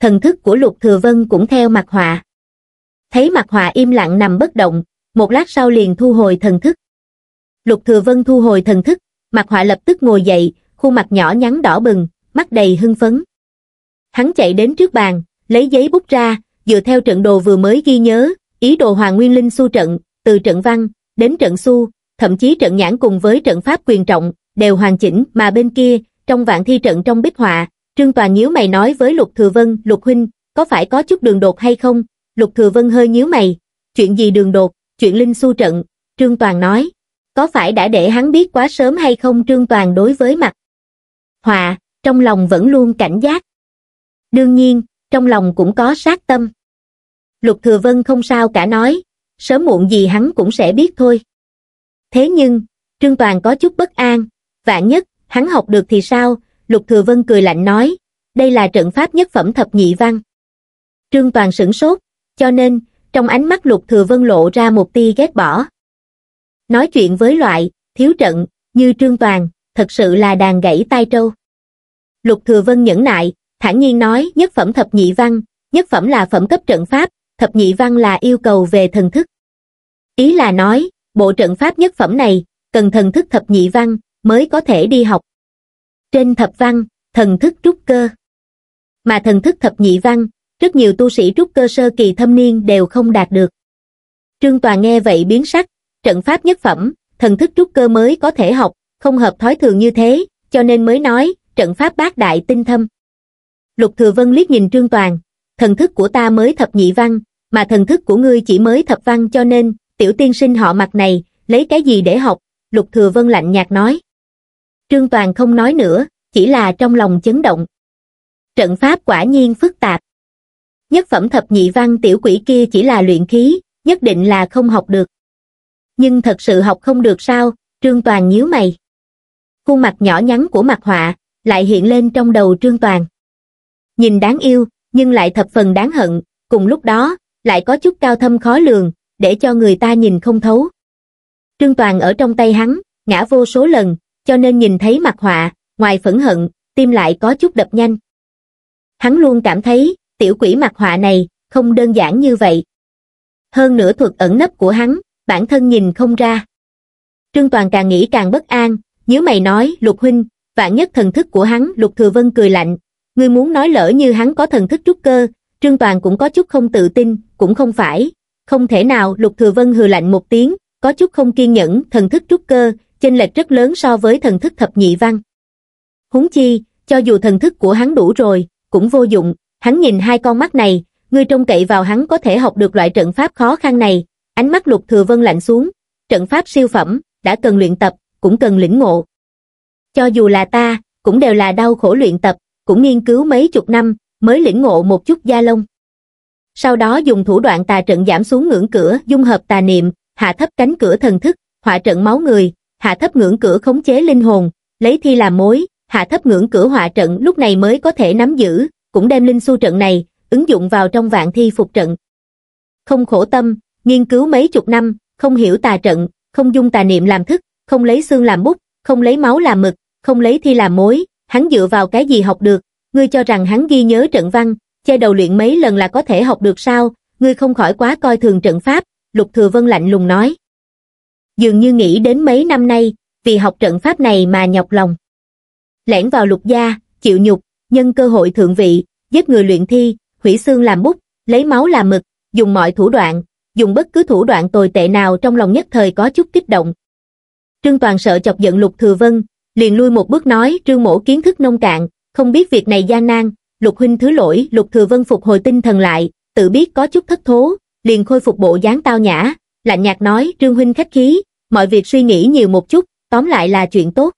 Thần thức của Lục Thừa Vân cũng theo mặc họa. Thấy mặc họa im lặng nằm bất động, một lát sau liền thu hồi thần thức. Lục Thừa Vân thu hồi thần thức, mặt Họa lập tức ngồi dậy, khuôn mặt nhỏ nhắn đỏ bừng, mắt đầy hưng phấn. Hắn chạy đến trước bàn, lấy giấy bút ra, dựa theo trận đồ vừa mới ghi nhớ, ý đồ Hoàng Nguyên Linh su trận, từ trận văn đến trận su, thậm chí trận nhãn cùng với trận pháp quyền trọng, đều hoàn chỉnh, mà bên kia, trong vạn thi trận trong bích họa, Trương Toàn nhíu mày nói với Lục Thừa Vân, "Lục huynh, có phải có chút đường đột hay không?" Lục Thừa Vân hơi nhíu mày, "Chuyện gì đường đột?" chuyện Linh Xu trận, Trương Toàn nói, có phải đã để hắn biết quá sớm hay không Trương Toàn đối với mặt. Hòa, trong lòng vẫn luôn cảnh giác. Đương nhiên, trong lòng cũng có sát tâm. Lục Thừa Vân không sao cả nói, sớm muộn gì hắn cũng sẽ biết thôi. Thế nhưng, Trương Toàn có chút bất an, vạn nhất, hắn học được thì sao, Lục Thừa Vân cười lạnh nói, đây là trận pháp nhất phẩm thập nhị văn. Trương Toàn sửng sốt, cho nên, trong ánh mắt lục thừa vân lộ ra một tia ghét bỏ. Nói chuyện với loại, thiếu trận, như trương toàn, thật sự là đàn gãy tai trâu. Lục thừa vân nhẫn nại, thản nhiên nói nhất phẩm thập nhị văn, nhất phẩm là phẩm cấp trận pháp, thập nhị văn là yêu cầu về thần thức. Ý là nói, bộ trận pháp nhất phẩm này, cần thần thức thập nhị văn, mới có thể đi học. Trên thập văn, thần thức trúc cơ. Mà thần thức thập nhị văn, rất nhiều tu sĩ trúc cơ sơ kỳ thâm niên đều không đạt được. Trương toàn nghe vậy biến sắc, trận pháp nhất phẩm, thần thức trúc cơ mới có thể học, không hợp thói thường như thế, cho nên mới nói, trận pháp bát đại tinh thâm. Lục Thừa Vân liếc nhìn Trương Toàn, thần thức của ta mới thập nhị văn, mà thần thức của ngươi chỉ mới thập văn cho nên, tiểu tiên sinh họ mặt này, lấy cái gì để học, Lục Thừa Vân lạnh nhạt nói. Trương Toàn không nói nữa, chỉ là trong lòng chấn động. Trận pháp quả nhiên phức tạp nhất phẩm thập nhị văn tiểu quỷ kia chỉ là luyện khí nhất định là không học được nhưng thật sự học không được sao trương toàn nhíu mày khuôn mặt nhỏ nhắn của mặt họa lại hiện lên trong đầu trương toàn nhìn đáng yêu nhưng lại thập phần đáng hận cùng lúc đó lại có chút cao thâm khó lường để cho người ta nhìn không thấu trương toàn ở trong tay hắn ngã vô số lần cho nên nhìn thấy mặt họa ngoài phẫn hận tim lại có chút đập nhanh hắn luôn cảm thấy tiểu quỷ mặt họa này không đơn giản như vậy. Hơn nữa thuật ẩn nấp của hắn, bản thân nhìn không ra. Trương Toàn càng nghĩ càng bất an, nhớ mày nói, lục huynh, vạn nhất thần thức của hắn, lục thừa vân cười lạnh. Ngươi muốn nói lỡ như hắn có thần thức trúc cơ, Trương Toàn cũng có chút không tự tin, cũng không phải. Không thể nào lục thừa vân hừ lạnh một tiếng, có chút không kiên nhẫn, thần thức trúc cơ, chênh lệch rất lớn so với thần thức thập nhị văn. húng chi, cho dù thần thức của hắn đủ rồi, cũng vô dụng, hắn nhìn hai con mắt này ngươi trông cậy vào hắn có thể học được loại trận pháp khó khăn này ánh mắt lục thừa vân lạnh xuống trận pháp siêu phẩm đã cần luyện tập cũng cần lĩnh ngộ cho dù là ta cũng đều là đau khổ luyện tập cũng nghiên cứu mấy chục năm mới lĩnh ngộ một chút gia lông sau đó dùng thủ đoạn tà trận giảm xuống ngưỡng cửa dung hợp tà niệm hạ thấp cánh cửa thần thức họa trận máu người hạ thấp ngưỡng cửa khống chế linh hồn lấy thi làm mối hạ thấp ngưỡng cửa họa trận lúc này mới có thể nắm giữ cũng đem linh su trận này, ứng dụng vào trong vạn thi phục trận. Không khổ tâm, nghiên cứu mấy chục năm, không hiểu tà trận, không dung tà niệm làm thức, không lấy xương làm bút, không lấy máu làm mực, không lấy thi làm mối, hắn dựa vào cái gì học được, ngươi cho rằng hắn ghi nhớ trận văn, che đầu luyện mấy lần là có thể học được sao, ngươi không khỏi quá coi thường trận pháp, Lục Thừa Vân lạnh lùng nói. Dường như nghĩ đến mấy năm nay, vì học trận pháp này mà nhọc lòng. Lẻn vào lục gia, chịu nhục, nhân cơ hội thượng vị, giết người luyện thi, hủy xương làm bút, lấy máu làm mực, dùng mọi thủ đoạn, dùng bất cứ thủ đoạn tồi tệ nào trong lòng nhất thời có chút kích động. Trương Toàn sợ chọc giận Lục Thừa Vân, liền lui một bước nói Trương Mổ kiến thức nông cạn, không biết việc này gian nan, Lục Huynh thứ lỗi, Lục Thừa Vân phục hồi tinh thần lại, tự biết có chút thất thố, liền khôi phục bộ dáng tao nhã, lạnh nhạt nói Trương Huynh khách khí, mọi việc suy nghĩ nhiều một chút, tóm lại là chuyện tốt.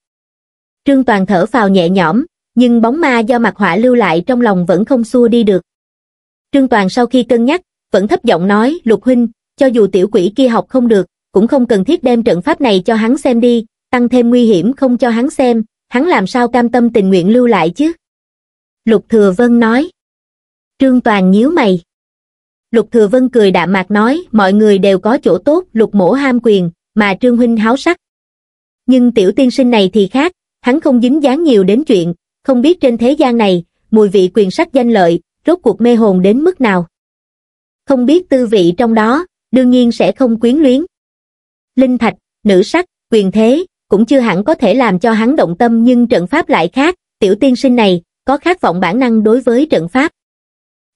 Trương Toàn thở phào nhẹ nhõm, nhưng bóng ma do mặt họa lưu lại trong lòng vẫn không xua đi được. Trương Toàn sau khi cân nhắc, vẫn thấp giọng nói, Lục Huynh, cho dù tiểu quỷ kia học không được, cũng không cần thiết đem trận pháp này cho hắn xem đi, tăng thêm nguy hiểm không cho hắn xem, hắn làm sao cam tâm tình nguyện lưu lại chứ? Lục Thừa Vân nói. Trương Toàn nhíu mày. Lục Thừa Vân cười đạm mạc nói, mọi người đều có chỗ tốt, Lục Mỗ ham quyền, mà Trương Huynh háo sắc. Nhưng tiểu tiên sinh này thì khác, hắn không dính dáng nhiều đến chuyện, không biết trên thế gian này, mùi vị quyền sắc danh lợi, rốt cuộc mê hồn đến mức nào. Không biết tư vị trong đó, đương nhiên sẽ không quyến luyến. Linh thạch, nữ sắc, quyền thế, cũng chưa hẳn có thể làm cho hắn động tâm nhưng trận pháp lại khác, tiểu tiên sinh này, có khát vọng bản năng đối với trận pháp.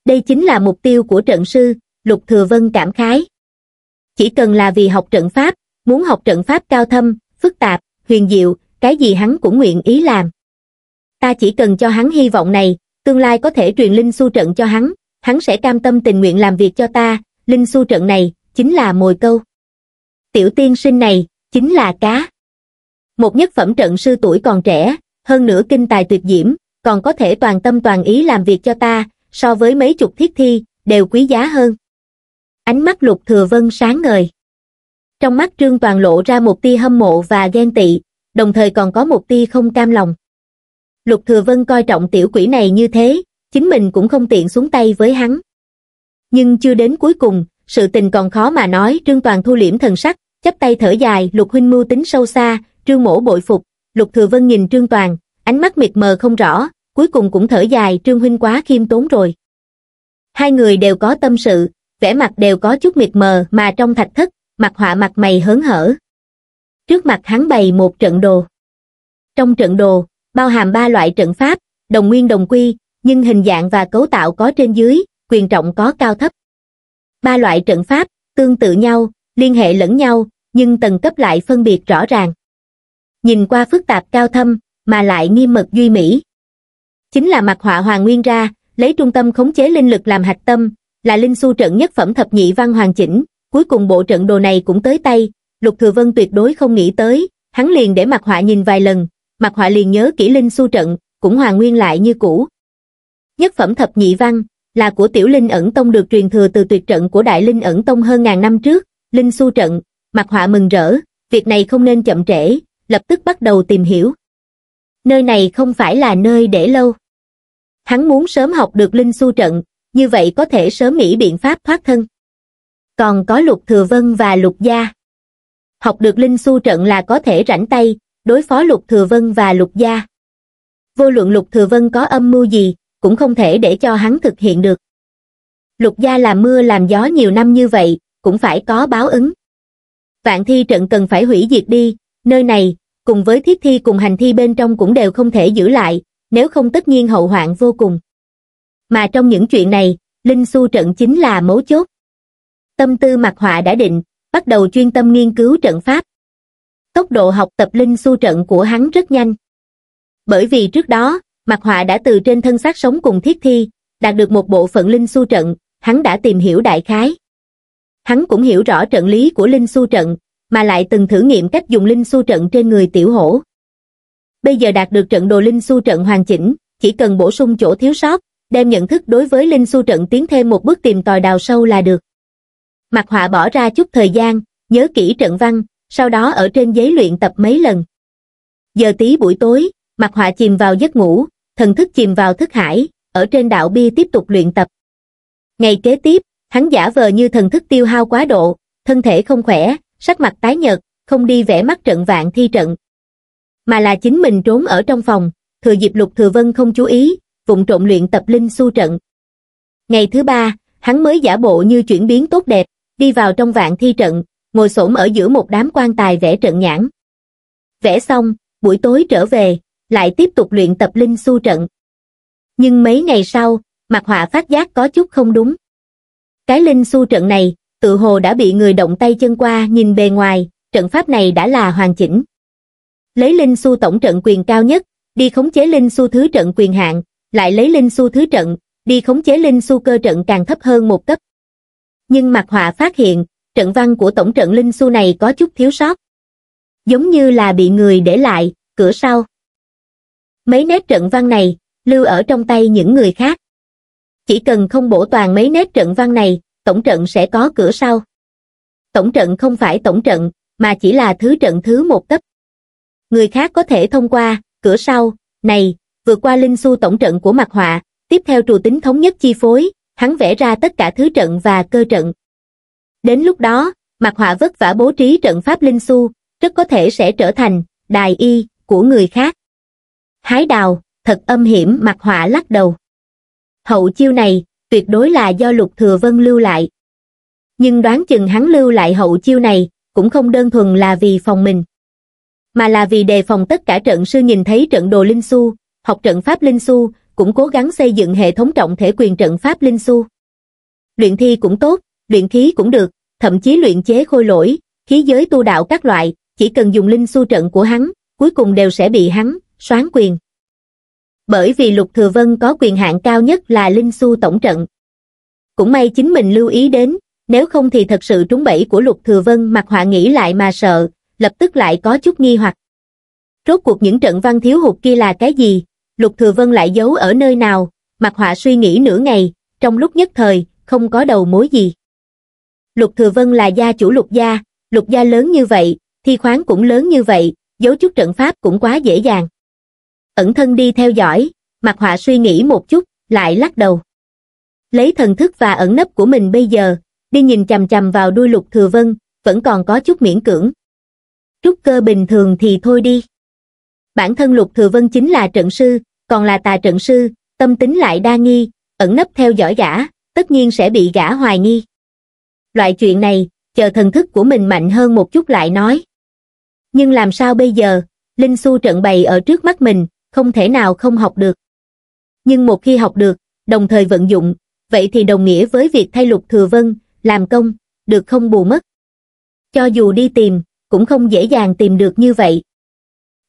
Đây chính là mục tiêu của trận sư, Lục Thừa Vân cảm khái. Chỉ cần là vì học trận pháp, muốn học trận pháp cao thâm, phức tạp, huyền diệu, cái gì hắn cũng nguyện ý làm ta chỉ cần cho hắn hy vọng này, tương lai có thể truyền linh su trận cho hắn, hắn sẽ cam tâm tình nguyện làm việc cho ta, linh su trận này, chính là mồi câu. Tiểu tiên sinh này, chính là cá. Một nhất phẩm trận sư tuổi còn trẻ, hơn nữa kinh tài tuyệt diễm, còn có thể toàn tâm toàn ý làm việc cho ta, so với mấy chục thiết thi, đều quý giá hơn. Ánh mắt lục thừa vân sáng ngời. Trong mắt Trương Toàn lộ ra một tia hâm mộ và ghen tị, đồng thời còn có một tia không cam lòng. Lục Thừa Vân coi trọng tiểu quỷ này như thế, chính mình cũng không tiện xuống tay với hắn. Nhưng chưa đến cuối cùng, sự tình còn khó mà nói, Trương Toàn thu liễm thần sắc, chấp tay thở dài, Lục huynh mưu tính sâu xa, Trương Mỗ bội phục. Lục Thừa Vân nhìn Trương Toàn, ánh mắt mịt mờ không rõ, cuối cùng cũng thở dài, Trương huynh quá khiêm tốn rồi. Hai người đều có tâm sự, vẻ mặt đều có chút mịt mờ mà trong thạch thất, mặt họa mặt mày hớn hở. Trước mặt hắn bày một trận đồ. Trong trận đồ, bao hàm ba loại trận pháp đồng nguyên đồng quy nhưng hình dạng và cấu tạo có trên dưới quyền trọng có cao thấp ba loại trận pháp tương tự nhau liên hệ lẫn nhau nhưng tầng cấp lại phân biệt rõ ràng nhìn qua phức tạp cao thâm mà lại nghiêm mật duy mỹ chính là mặt họa hoàng nguyên ra lấy trung tâm khống chế linh lực làm hạch tâm là linh su trận nhất phẩm thập nhị văn hoàn chỉnh cuối cùng bộ trận đồ này cũng tới tay lục thừa vân tuyệt đối không nghĩ tới hắn liền để mặt họa nhìn vài lần mặt Họa liền nhớ kỹ Linh su Trận, cũng hoàn nguyên lại như cũ. Nhất phẩm thập nhị văn, là của tiểu Linh ẩn tông được truyền thừa từ tuyệt trận của đại Linh ẩn tông hơn ngàn năm trước, Linh su Trận, mặt Họa mừng rỡ, việc này không nên chậm trễ, lập tức bắt đầu tìm hiểu. Nơi này không phải là nơi để lâu. Hắn muốn sớm học được Linh su Trận, như vậy có thể sớm nghĩ biện pháp thoát thân. Còn có Lục Thừa Vân và Lục Gia. Học được Linh su Trận là có thể rảnh tay, đối phó Lục Thừa Vân và Lục Gia. Vô luận Lục Thừa Vân có âm mưu gì, cũng không thể để cho hắn thực hiện được. Lục Gia làm mưa làm gió nhiều năm như vậy, cũng phải có báo ứng. Vạn thi trận cần phải hủy diệt đi, nơi này, cùng với thiết thi cùng hành thi bên trong cũng đều không thể giữ lại, nếu không tất nhiên hậu hoạn vô cùng. Mà trong những chuyện này, Linh Xu trận chính là mấu chốt. Tâm tư mặt họa đã định, bắt đầu chuyên tâm nghiên cứu trận pháp tốc độ học tập linh su trận của hắn rất nhanh. Bởi vì trước đó, Mạc Họa đã từ trên thân xác sống cùng thiết thi, đạt được một bộ phận linh su trận, hắn đã tìm hiểu đại khái. Hắn cũng hiểu rõ trận lý của linh su trận, mà lại từng thử nghiệm cách dùng linh su trận trên người tiểu hổ. Bây giờ đạt được trận đồ linh su trận hoàn chỉnh, chỉ cần bổ sung chỗ thiếu sót, đem nhận thức đối với linh su trận tiến thêm một bước tìm tòi đào sâu là được. Mạc Họa bỏ ra chút thời gian, nhớ kỹ trận văn, sau đó ở trên giấy luyện tập mấy lần. Giờ tí buổi tối, mặt họa chìm vào giấc ngủ, thần thức chìm vào thức hải, ở trên đạo bi tiếp tục luyện tập. Ngày kế tiếp, hắn giả vờ như thần thức tiêu hao quá độ, thân thể không khỏe, sắc mặt tái nhợt, không đi vẽ mắt trận vạn thi trận. Mà là chính mình trốn ở trong phòng, thừa dịp lục thừa vân không chú ý, vụng trộn luyện tập linh su trận. Ngày thứ ba, hắn mới giả bộ như chuyển biến tốt đẹp, đi vào trong vạn thi trận, ngồi xổm ở giữa một đám quan tài vẽ trận nhãn. Vẽ xong, buổi tối trở về, lại tiếp tục luyện tập linh su trận. Nhưng mấy ngày sau, mặt họa phát giác có chút không đúng. Cái linh su trận này, tự hồ đã bị người động tay chân qua nhìn bề ngoài, trận pháp này đã là hoàn chỉnh. Lấy linh su tổng trận quyền cao nhất, đi khống chế linh su thứ trận quyền hạn, lại lấy linh su thứ trận, đi khống chế linh su cơ trận càng thấp hơn một cấp. Nhưng mặt họa phát hiện, trận văn của tổng trận linh su này có chút thiếu sót. Giống như là bị người để lại, cửa sau. Mấy nét trận văn này, lưu ở trong tay những người khác. Chỉ cần không bổ toàn mấy nét trận văn này, tổng trận sẽ có cửa sau. Tổng trận không phải tổng trận, mà chỉ là thứ trận thứ một cấp. Người khác có thể thông qua, cửa sau, này, vượt qua linh su tổng trận của mặt họa, tiếp theo trù tính thống nhất chi phối, hắn vẽ ra tất cả thứ trận và cơ trận. Đến lúc đó, mặt Họa vất vả bố trí trận pháp linh su, rất có thể sẽ trở thành đài y của người khác. Hái đào, thật âm hiểm mặt Họa lắc đầu. Hậu chiêu này, tuyệt đối là do Lục Thừa Vân lưu lại. Nhưng đoán chừng hắn lưu lại hậu chiêu này, cũng không đơn thuần là vì phòng mình, mà là vì đề phòng tất cả trận sư nhìn thấy trận đồ Linh Su, học trận pháp Linh Su, cũng cố gắng xây dựng hệ thống trọng thể quyền trận pháp Linh Su. Luyện thi cũng tốt, luyện khí cũng được, thậm chí luyện chế khôi lỗi, khí giới tu đạo các loại, chỉ cần dùng linh su trận của hắn, cuối cùng đều sẽ bị hắn, soán quyền. Bởi vì Lục Thừa Vân có quyền hạn cao nhất là linh su tổng trận. Cũng may chính mình lưu ý đến, nếu không thì thật sự trúng bẫy của Lục Thừa Vân mặc họa nghĩ lại mà sợ, lập tức lại có chút nghi hoặc. Rốt cuộc những trận văn thiếu hụt kia là cái gì? Lục Thừa Vân lại giấu ở nơi nào? Mặc họa suy nghĩ nửa ngày, trong lúc nhất thời, không có đầu mối gì lục thừa vân là gia chủ lục gia lục gia lớn như vậy thi khoáng cũng lớn như vậy dấu chút trận pháp cũng quá dễ dàng ẩn thân đi theo dõi mặt họa suy nghĩ một chút lại lắc đầu lấy thần thức và ẩn nấp của mình bây giờ đi nhìn chằm chằm vào đuôi lục thừa vân vẫn còn có chút miễn cưỡng trúc cơ bình thường thì thôi đi bản thân lục thừa vân chính là trận sư còn là tà trận sư tâm tính lại đa nghi ẩn nấp theo dõi gã tất nhiên sẽ bị gã hoài nghi loại chuyện này, chờ thần thức của mình mạnh hơn một chút lại nói. Nhưng làm sao bây giờ, Linh Xu trận bày ở trước mắt mình, không thể nào không học được. Nhưng một khi học được, đồng thời vận dụng, vậy thì đồng nghĩa với việc thay lục thừa vân, làm công, được không bù mất. Cho dù đi tìm, cũng không dễ dàng tìm được như vậy.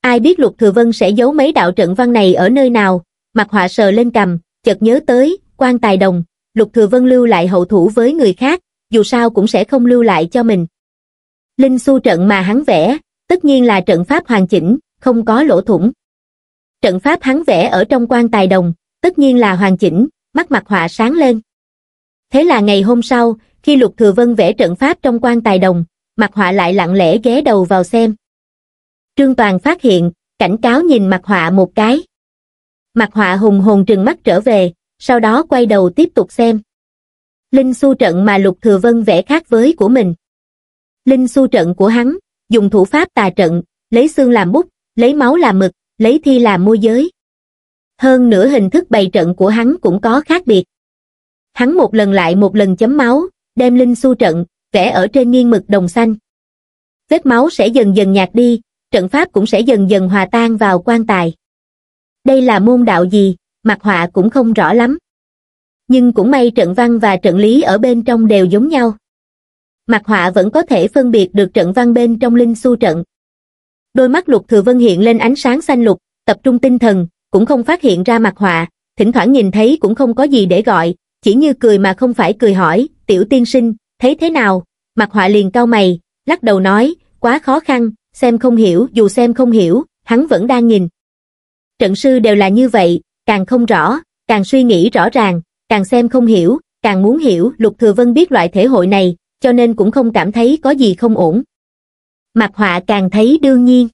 Ai biết lục thừa vân sẽ giấu mấy đạo trận văn này ở nơi nào, mặt họa sờ lên cầm, chợt nhớ tới, quan tài đồng, lục thừa vân lưu lại hậu thủ với người khác, dù sao cũng sẽ không lưu lại cho mình. Linh su trận mà hắn vẽ, tất nhiên là trận pháp hoàn chỉnh, không có lỗ thủng. Trận pháp hắn vẽ ở trong quan tài đồng, tất nhiên là hoàn chỉnh, mắt mặt họa sáng lên. Thế là ngày hôm sau, khi Lục Thừa Vân vẽ trận pháp trong quan tài đồng, mặt họa lại lặng lẽ ghé đầu vào xem. Trương Toàn phát hiện, cảnh cáo nhìn mặt họa một cái. Mặt họa hùng hồn trừng mắt trở về, sau đó quay đầu tiếp tục xem. Linh su trận mà Lục Thừa Vân vẽ khác với của mình. Linh su trận của hắn, dùng thủ pháp tà trận, lấy xương làm bút, lấy máu làm mực, lấy thi làm môi giới. Hơn nữa hình thức bày trận của hắn cũng có khác biệt. Hắn một lần lại một lần chấm máu, đem linh su trận, vẽ ở trên nghiêng mực đồng xanh. Vết máu sẽ dần dần nhạt đi, trận pháp cũng sẽ dần dần hòa tan vào quan tài. Đây là môn đạo gì, mặt họa cũng không rõ lắm nhưng cũng may trận văn và trận lý ở bên trong đều giống nhau mặt họa vẫn có thể phân biệt được trận văn bên trong linh su trận đôi mắt lục thừa vân hiện lên ánh sáng xanh lục tập trung tinh thần cũng không phát hiện ra mặt họa thỉnh thoảng nhìn thấy cũng không có gì để gọi chỉ như cười mà không phải cười hỏi tiểu tiên sinh thấy thế nào mặt họa liền cau mày lắc đầu nói quá khó khăn xem không hiểu dù xem không hiểu hắn vẫn đang nhìn trận sư đều là như vậy càng không rõ càng suy nghĩ rõ ràng càng xem không hiểu, càng muốn hiểu Lục Thừa Vân biết loại thể hội này, cho nên cũng không cảm thấy có gì không ổn. Mặt họa càng thấy đương nhiên.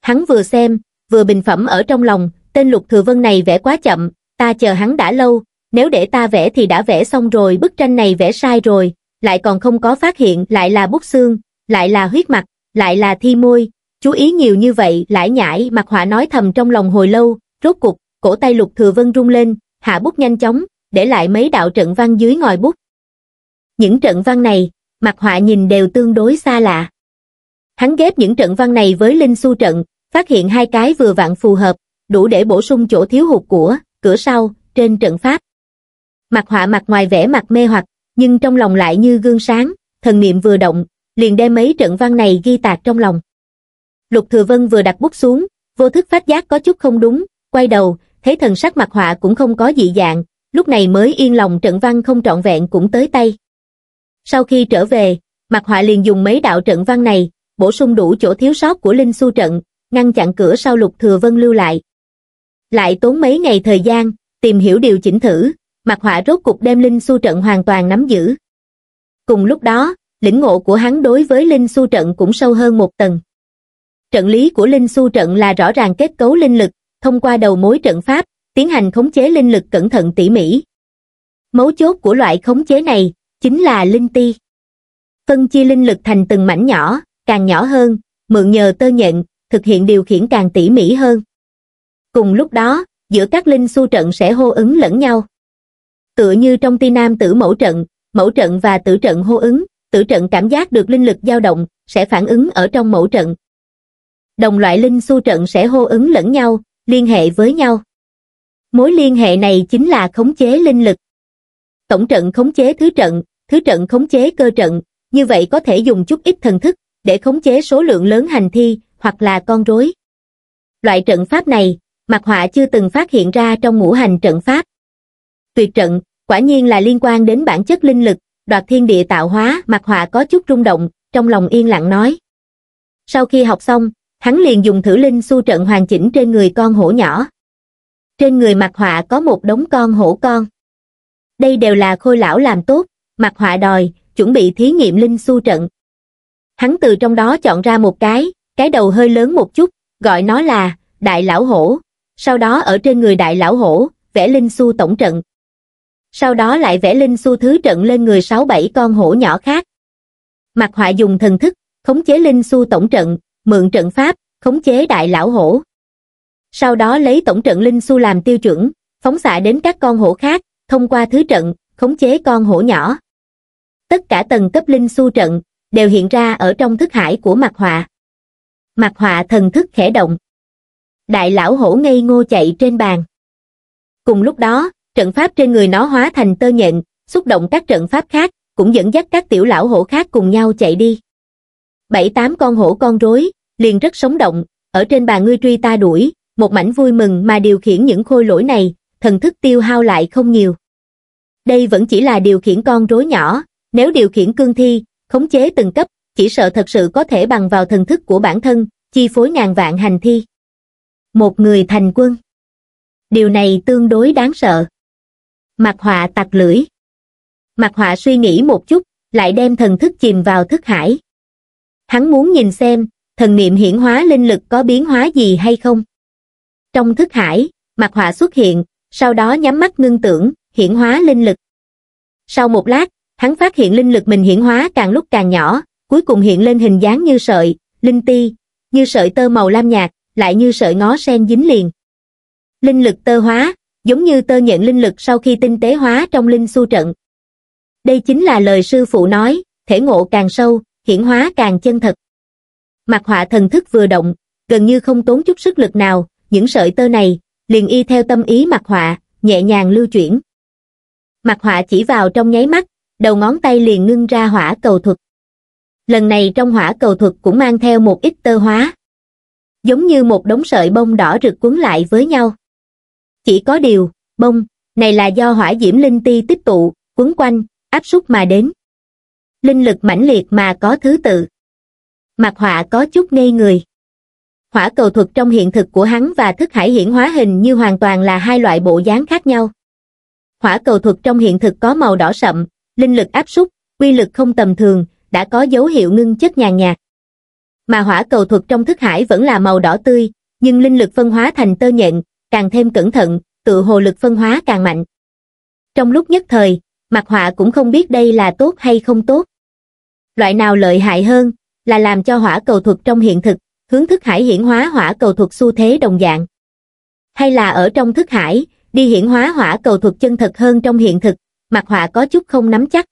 Hắn vừa xem, vừa bình phẩm ở trong lòng, tên Lục Thừa Vân này vẽ quá chậm, ta chờ hắn đã lâu, nếu để ta vẽ thì đã vẽ xong rồi bức tranh này vẽ sai rồi, lại còn không có phát hiện lại là bút xương, lại là huyết mặt, lại là thi môi, chú ý nhiều như vậy lãi nhãi mặt họa nói thầm trong lòng hồi lâu, rốt cục, cổ tay Lục Thừa Vân rung lên, hạ bút nhanh chóng, để lại mấy đạo trận văn dưới ngòi bút. Những trận văn này, mặt họa nhìn đều tương đối xa lạ. Hắn ghép những trận văn này với linh su trận, phát hiện hai cái vừa vặn phù hợp, đủ để bổ sung chỗ thiếu hụt của, cửa sau, trên trận pháp. Mặt họa mặt ngoài vẽ mặt mê hoặc, nhưng trong lòng lại như gương sáng, thần niệm vừa động, liền đem mấy trận văn này ghi tạc trong lòng. Lục Thừa Vân vừa đặt bút xuống, vô thức phát giác có chút không đúng, quay đầu, thấy thần sắc mặt họa cũng không có dị dạng, lúc này mới yên lòng trận văn không trọn vẹn cũng tới tay. Sau khi trở về, mặt Họa liền dùng mấy đạo trận văn này, bổ sung đủ chỗ thiếu sót của Linh Xu trận, ngăn chặn cửa sau Lục Thừa Vân lưu lại. Lại tốn mấy ngày thời gian, tìm hiểu điều chỉnh thử, mặt Họa rốt cục đem Linh Xu trận hoàn toàn nắm giữ. Cùng lúc đó, lĩnh ngộ của hắn đối với Linh Xu trận cũng sâu hơn một tầng. Trận lý của Linh Xu trận là rõ ràng kết cấu linh lực, thông qua đầu mối trận pháp, tiến hành khống chế linh lực cẩn thận tỉ mỉ. Mấu chốt của loại khống chế này chính là linh ti. Phân chia linh lực thành từng mảnh nhỏ, càng nhỏ hơn, mượn nhờ tơ nhận, thực hiện điều khiển càng tỉ mỉ hơn. Cùng lúc đó, giữa các linh su trận sẽ hô ứng lẫn nhau. Tựa như trong ti nam tử mẫu trận, mẫu trận và tử trận hô ứng, tử trận cảm giác được linh lực dao động, sẽ phản ứng ở trong mẫu trận. Đồng loại linh su trận sẽ hô ứng lẫn nhau, liên hệ với nhau. Mối liên hệ này chính là khống chế linh lực. Tổng trận khống chế thứ trận, thứ trận khống chế cơ trận, như vậy có thể dùng chút ít thần thức để khống chế số lượng lớn hành thi hoặc là con rối. Loại trận pháp này, mặt Họa chưa từng phát hiện ra trong ngũ hành trận pháp. Tuyệt trận, quả nhiên là liên quan đến bản chất linh lực, đoạt thiên địa tạo hóa mặt Họa có chút rung động, trong lòng yên lặng nói. Sau khi học xong, hắn liền dùng thử linh su trận hoàn chỉnh trên người con hổ nhỏ trên người mặt họa có một đống con hổ con. Đây đều là khôi lão làm tốt, mặt họa đòi, chuẩn bị thí nghiệm linh su trận. Hắn từ trong đó chọn ra một cái, cái đầu hơi lớn một chút, gọi nó là đại lão hổ. Sau đó ở trên người đại lão hổ, vẽ linh su tổng trận. Sau đó lại vẽ linh su thứ trận lên người sáu bảy con hổ nhỏ khác. Mặt họa dùng thần thức, khống chế linh su tổng trận, mượn trận pháp, khống chế đại lão hổ sau đó lấy tổng trận linh su làm tiêu chuẩn, phóng xạ đến các con hổ khác, thông qua thứ trận, khống chế con hổ nhỏ. Tất cả tầng cấp linh su trận đều hiện ra ở trong thức hải của mặt họa. Mặt họa thần thức khẽ động. Đại lão hổ ngây ngô chạy trên bàn. Cùng lúc đó, trận pháp trên người nó hóa thành tơ nhện, xúc động các trận pháp khác, cũng dẫn dắt các tiểu lão hổ khác cùng nhau chạy đi. Bảy tám con hổ con rối, liền rất sống động, ở trên bàn ngươi truy ta đuổi, một mảnh vui mừng mà điều khiển những khôi lỗi này, thần thức tiêu hao lại không nhiều. Đây vẫn chỉ là điều khiển con rối nhỏ, nếu điều khiển cương thi, khống chế từng cấp, chỉ sợ thật sự có thể bằng vào thần thức của bản thân, chi phối ngàn vạn hành thi. Một người thành quân. Điều này tương đối đáng sợ. Mặt họa tặc lưỡi. Mặt họa suy nghĩ một chút, lại đem thần thức chìm vào thức hải. Hắn muốn nhìn xem, thần niệm hiển hóa linh lực có biến hóa gì hay không. Trong thức hải, mặt họa xuất hiện, sau đó nhắm mắt ngưng tưởng, hiển hóa linh lực. Sau một lát, hắn phát hiện linh lực mình hiển hóa càng lúc càng nhỏ, cuối cùng hiện lên hình dáng như sợi, linh ti, như sợi tơ màu lam nhạt, lại như sợi ngó sen dính liền. Linh lực tơ hóa, giống như tơ nhận linh lực sau khi tinh tế hóa trong linh su trận. Đây chính là lời sư phụ nói, thể ngộ càng sâu, hiển hóa càng chân thật. Mặt họa thần thức vừa động, gần như không tốn chút sức lực nào, những sợi tơ này liền y theo tâm ý mặt họa, nhẹ nhàng lưu chuyển. Mặt họa chỉ vào trong nháy mắt, đầu ngón tay liền ngưng ra hỏa cầu thuật. Lần này trong hỏa cầu thuật cũng mang theo một ít tơ hóa. Giống như một đống sợi bông đỏ rực cuốn lại với nhau. Chỉ có điều, bông, này là do hỏa diễm linh ti tích tụ, quấn quanh, áp súc mà đến. Linh lực mãnh liệt mà có thứ tự. Mặt họa có chút ngây người hỏa cầu thuật trong hiện thực của hắn và thức hải hiển hóa hình như hoàn toàn là hai loại bộ dáng khác nhau. Hỏa cầu thuật trong hiện thực có màu đỏ sậm, linh lực áp súc, quy lực không tầm thường, đã có dấu hiệu ngưng chất nhàn nhạt. Mà hỏa cầu thuật trong thức hải vẫn là màu đỏ tươi, nhưng linh lực phân hóa thành tơ nhện, càng thêm cẩn thận, tự hồ lực phân hóa càng mạnh. Trong lúc nhất thời, mặt họa cũng không biết đây là tốt hay không tốt. Loại nào lợi hại hơn, là làm cho hỏa cầu thuật trong hiện thực hướng thức hải hiển hóa hỏa cầu thuật xu thế đồng dạng. Hay là ở trong thức hải, đi hiển hóa hỏa cầu thuật chân thật hơn trong hiện thực, mặt họa có chút không nắm chắc.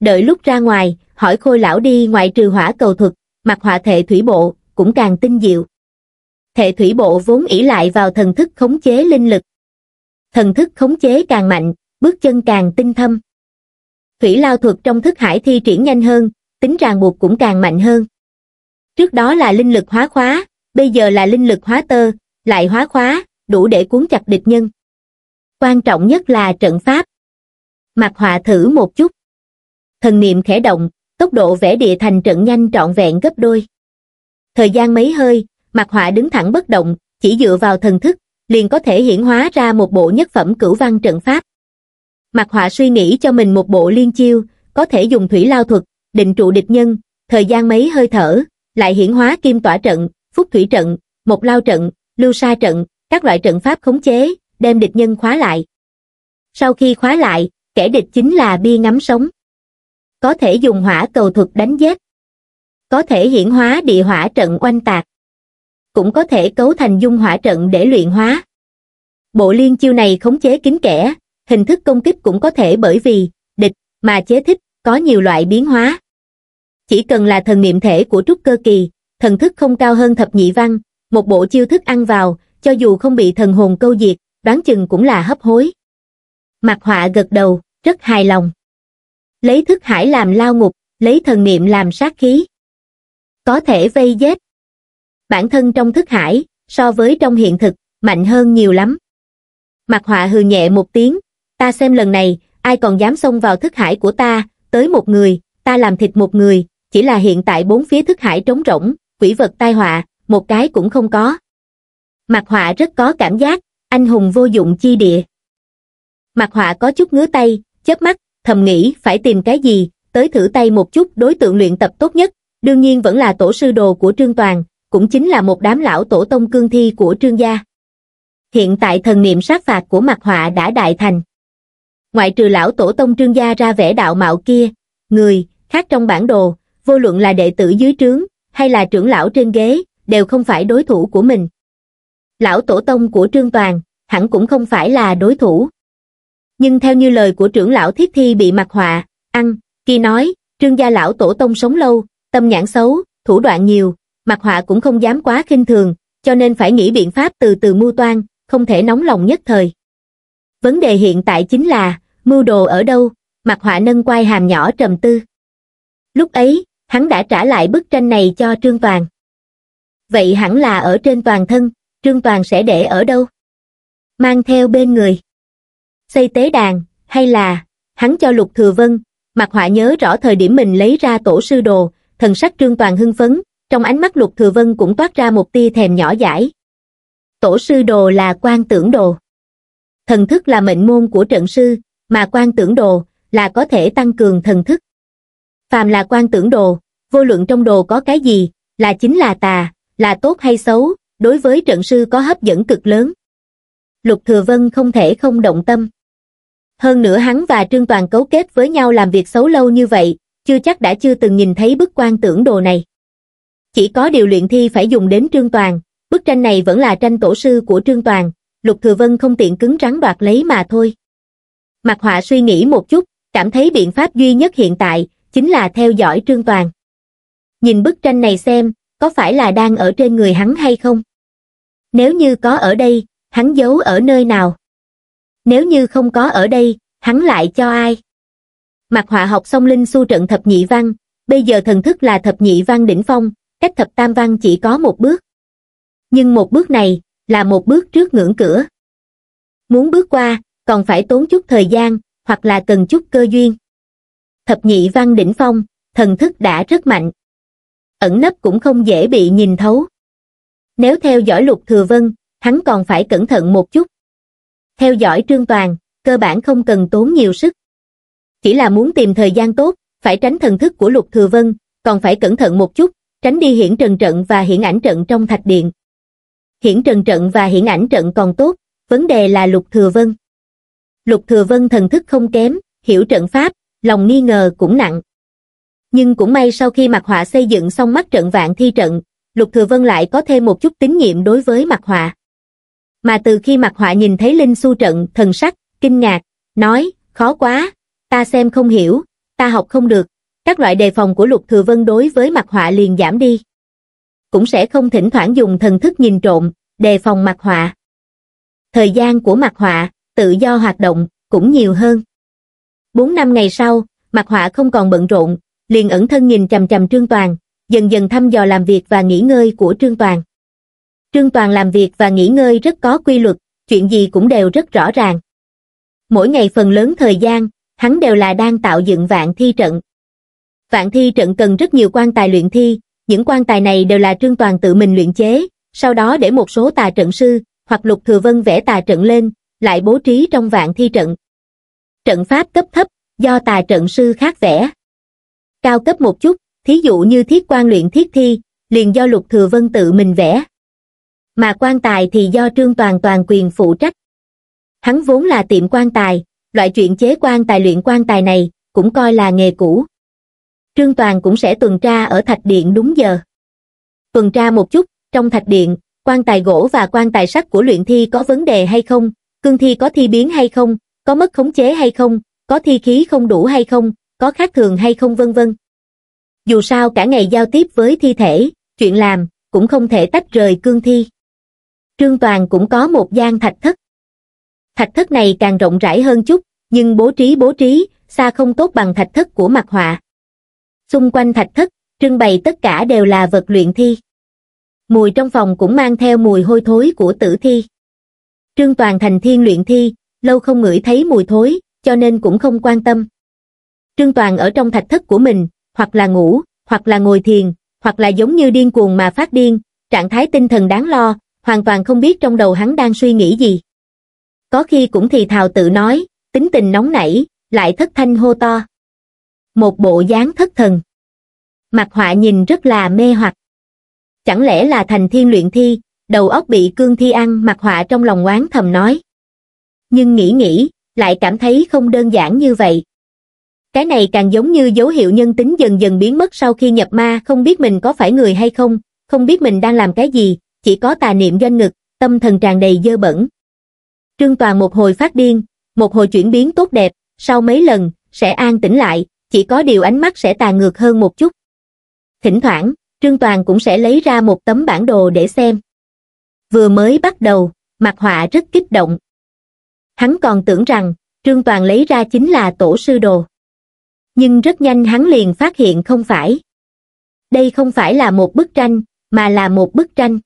Đợi lúc ra ngoài, hỏi khôi lão đi ngoài trừ hỏa cầu thuật, mặt họa thể thủy bộ, cũng càng tinh diệu. Thể thủy bộ vốn ỷ lại vào thần thức khống chế linh lực. Thần thức khống chế càng mạnh, bước chân càng tinh thâm. Thủy lao thuật trong thức hải thi triển nhanh hơn, tính ràng buộc cũng càng mạnh hơn trước đó là linh lực hóa khóa bây giờ là linh lực hóa tơ lại hóa khóa đủ để cuốn chặt địch nhân quan trọng nhất là trận pháp mặt họa thử một chút thần niệm khẽ động tốc độ vẽ địa thành trận nhanh trọn vẹn gấp đôi thời gian mấy hơi mặt họa đứng thẳng bất động chỉ dựa vào thần thức liền có thể hiển hóa ra một bộ nhất phẩm cửu văn trận pháp mặt họa suy nghĩ cho mình một bộ liên chiêu có thể dùng thủy lao thuật định trụ địch nhân thời gian mấy hơi thở lại hiển hóa kim tỏa trận, phúc thủy trận, một lao trận, lưu sa trận, các loại trận pháp khống chế, đem địch nhân khóa lại. Sau khi khóa lại, kẻ địch chính là bia ngắm sống. Có thể dùng hỏa cầu thuật đánh giết. Có thể hiển hóa địa hỏa trận oanh tạc. Cũng có thể cấu thành dung hỏa trận để luyện hóa. Bộ liên chiêu này khống chế kín kẻ, hình thức công kích cũng có thể bởi vì địch mà chế thích có nhiều loại biến hóa chỉ cần là thần niệm thể của trúc cơ kỳ, thần thức không cao hơn thập nhị văn, một bộ chiêu thức ăn vào, cho dù không bị thần hồn câu diệt, đoán chừng cũng là hấp hối. Mặt họa gật đầu, rất hài lòng. Lấy thức hải làm lao ngục, lấy thần niệm làm sát khí. Có thể vây giết. Bản thân trong thức hải, so với trong hiện thực, mạnh hơn nhiều lắm. Mặt họa hừ nhẹ một tiếng, ta xem lần này, ai còn dám xông vào thức hải của ta, tới một người, ta làm thịt một người, chỉ là hiện tại bốn phía thức hải trống rỗng, quỷ vật tai họa, một cái cũng không có. Mặt họa rất có cảm giác, anh hùng vô dụng chi địa. Mặt họa có chút ngứa tay, chớp mắt, thầm nghĩ phải tìm cái gì, tới thử tay một chút đối tượng luyện tập tốt nhất, đương nhiên vẫn là tổ sư đồ của Trương Toàn, cũng chính là một đám lão tổ tông cương thi của Trương gia. Hiện tại thần niệm sát phạt của mặt họa đã đại thành. Ngoại trừ lão tổ tông Trương gia ra vẻ đạo mạo kia, người, khác trong bản đồ, vô luận là đệ tử dưới trướng, hay là trưởng lão trên ghế, đều không phải đối thủ của mình. Lão tổ tông của Trương Toàn, hẳn cũng không phải là đối thủ. Nhưng theo như lời của trưởng lão Thiết Thi bị mặt họa, ăn, khi nói, Trương gia lão tổ tông sống lâu, tâm nhãn xấu, thủ đoạn nhiều, mặt họa cũng không dám quá khinh thường, cho nên phải nghĩ biện pháp từ từ mưu toan, không thể nóng lòng nhất thời. Vấn đề hiện tại chính là, mưu đồ ở đâu, mặt họa nâng quai hàm nhỏ trầm tư. Lúc ấy, hắn đã trả lại bức tranh này cho Trương Toàn. Vậy hẳn là ở trên toàn thân, Trương Toàn sẽ để ở đâu? Mang theo bên người. Xây tế đàn, hay là, hắn cho Lục Thừa Vân, mặt họa nhớ rõ thời điểm mình lấy ra tổ sư đồ, thần sắc Trương Toàn hưng phấn, trong ánh mắt Lục Thừa Vân cũng toát ra một tia thèm nhỏ dãi. Tổ sư đồ là quan tưởng đồ. Thần thức là mệnh môn của trận sư, mà quan tưởng đồ là có thể tăng cường thần thức phàm là quan tưởng đồ vô luận trong đồ có cái gì là chính là tà là tốt hay xấu đối với trận sư có hấp dẫn cực lớn lục thừa vân không thể không động tâm hơn nữa hắn và trương toàn cấu kết với nhau làm việc xấu lâu như vậy chưa chắc đã chưa từng nhìn thấy bức quan tưởng đồ này chỉ có điều luyện thi phải dùng đến trương toàn bức tranh này vẫn là tranh tổ sư của trương toàn lục thừa vân không tiện cứng rắn đoạt lấy mà thôi Mặt họa suy nghĩ một chút, cảm thấy biện pháp duy nhất hiện tại chính là theo dõi Trương Toàn. Nhìn bức tranh này xem, có phải là đang ở trên người hắn hay không? Nếu như có ở đây, hắn giấu ở nơi nào? Nếu như không có ở đây, hắn lại cho ai? Mặt họa học song linh su trận thập nhị văn, bây giờ thần thức là thập nhị văn đỉnh phong, cách thập tam văn chỉ có một bước. Nhưng một bước này, là một bước trước ngưỡng cửa. Muốn bước qua, còn phải tốn chút thời gian, hoặc là cần chút cơ duyên thập nhị văn đỉnh phong, thần thức đã rất mạnh. Ẩn nấp cũng không dễ bị nhìn thấu. Nếu theo dõi Lục Thừa Vân, hắn còn phải cẩn thận một chút. Theo dõi Trương Toàn, cơ bản không cần tốn nhiều sức. Chỉ là muốn tìm thời gian tốt, phải tránh thần thức của Lục Thừa Vân, còn phải cẩn thận một chút, tránh đi hiển trần trận và hiển ảnh trận trong thạch điện. Hiển trần trận và hiển ảnh trận còn tốt, vấn đề là Lục Thừa Vân. Lục Thừa Vân thần thức không kém, hiểu trận pháp, lòng nghi ngờ cũng nặng. Nhưng cũng may sau khi mặt họa xây dựng xong mắt trận vạn thi trận, Lục Thừa Vân lại có thêm một chút tín nhiệm đối với mặt họa. Mà từ khi mặt họa nhìn thấy Linh Xu trận, thần sắc, kinh ngạc, nói, khó quá, ta xem không hiểu, ta học không được, các loại đề phòng của Lục Thừa Vân đối với mặt họa liền giảm đi. Cũng sẽ không thỉnh thoảng dùng thần thức nhìn trộm, đề phòng mặt họa. Thời gian của mặt họa, tự do hoạt động, cũng nhiều hơn. Bốn năm ngày sau, mặt họa không còn bận rộn, liền ẩn thân nhìn chầm chầm Trương Toàn, dần dần thăm dò làm việc và nghỉ ngơi của Trương Toàn. Trương Toàn làm việc và nghỉ ngơi rất có quy luật, chuyện gì cũng đều rất rõ ràng. Mỗi ngày phần lớn thời gian, hắn đều là đang tạo dựng vạn thi trận. Vạn thi trận cần rất nhiều quan tài luyện thi, những quan tài này đều là Trương Toàn tự mình luyện chế, sau đó để một số tà trận sư, hoặc lục thừa vân vẽ tà trận lên, lại bố trí trong vạn thi trận trận pháp cấp thấp do tà trận sư khác vẽ cao cấp một chút thí dụ như thiết quan luyện thiết thi liền do lục thừa vân tự mình vẽ mà quan tài thì do trương toàn toàn quyền phụ trách hắn vốn là tiệm quan tài loại chuyện chế quan tài luyện quan tài này cũng coi là nghề cũ trương toàn cũng sẽ tuần tra ở thạch điện đúng giờ tuần tra một chút trong thạch điện quan tài gỗ và quan tài sắt của luyện thi có vấn đề hay không cương thi có thi biến hay không có mất khống chế hay không, có thi khí không đủ hay không, có khác thường hay không vân vân. Dù sao cả ngày giao tiếp với thi thể, chuyện làm, cũng không thể tách rời cương thi. Trương Toàn cũng có một gian thạch thất. Thạch thất này càng rộng rãi hơn chút, nhưng bố trí bố trí, xa không tốt bằng thạch thất của mặt họa. Xung quanh thạch thất, trưng bày tất cả đều là vật luyện thi. Mùi trong phòng cũng mang theo mùi hôi thối của tử thi. Trương Toàn thành thiên luyện thi, lâu không ngửi thấy mùi thối, cho nên cũng không quan tâm. Trương Toàn ở trong thạch thất của mình, hoặc là ngủ, hoặc là ngồi thiền, hoặc là giống như điên cuồng mà phát điên, trạng thái tinh thần đáng lo, hoàn toàn không biết trong đầu hắn đang suy nghĩ gì. Có khi cũng thì thào tự nói, tính tình nóng nảy, lại thất thanh hô to. Một bộ dáng thất thần. Mặt họa nhìn rất là mê hoặc. Chẳng lẽ là thành thiên luyện thi, đầu óc bị cương thi ăn mặt họa trong lòng oán thầm nói nhưng nghĩ nghĩ, lại cảm thấy không đơn giản như vậy. Cái này càng giống như dấu hiệu nhân tính dần dần biến mất sau khi nhập ma không biết mình có phải người hay không, không biết mình đang làm cái gì, chỉ có tà niệm doanh ngực, tâm thần tràn đầy dơ bẩn. Trương Toàn một hồi phát điên, một hồi chuyển biến tốt đẹp, sau mấy lần, sẽ an tĩnh lại, chỉ có điều ánh mắt sẽ tà ngược hơn một chút. Thỉnh thoảng, Trương Toàn cũng sẽ lấy ra một tấm bản đồ để xem. Vừa mới bắt đầu, mặt họa rất kích động, hắn còn tưởng rằng Trương Toàn lấy ra chính là tổ sư đồ. Nhưng rất nhanh hắn liền phát hiện không phải. Đây không phải là một bức tranh, mà là một bức tranh.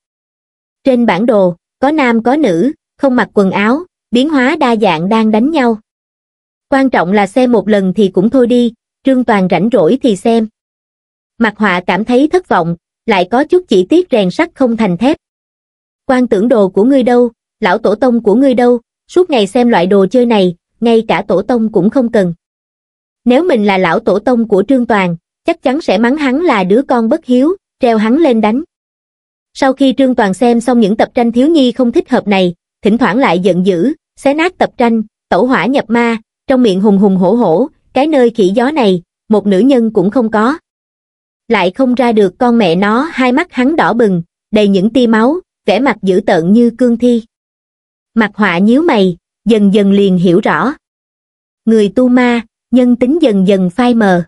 Trên bản đồ, có nam có nữ, không mặc quần áo, biến hóa đa dạng đang đánh nhau. Quan trọng là xem một lần thì cũng thôi đi, Trương Toàn rảnh rỗi thì xem. Mặt họa cảm thấy thất vọng, lại có chút chỉ tiết rèn sắt không thành thép. Quan tưởng đồ của ngươi đâu, lão tổ tông của ngươi đâu, suốt ngày xem loại đồ chơi này, ngay cả tổ tông cũng không cần. Nếu mình là lão tổ tông của Trương Toàn, chắc chắn sẽ mắng hắn là đứa con bất hiếu, treo hắn lên đánh. Sau khi Trương Toàn xem xong những tập tranh thiếu nhi không thích hợp này, thỉnh thoảng lại giận dữ, xé nát tập tranh, tẩu hỏa nhập ma, trong miệng hùng hùng hổ hổ, cái nơi khỉ gió này, một nữ nhân cũng không có. Lại không ra được con mẹ nó, hai mắt hắn đỏ bừng, đầy những tia máu, vẻ mặt dữ tợn như cương thi mặt họa nhíu mày dần dần liền hiểu rõ người tu ma nhân tính dần dần phai mờ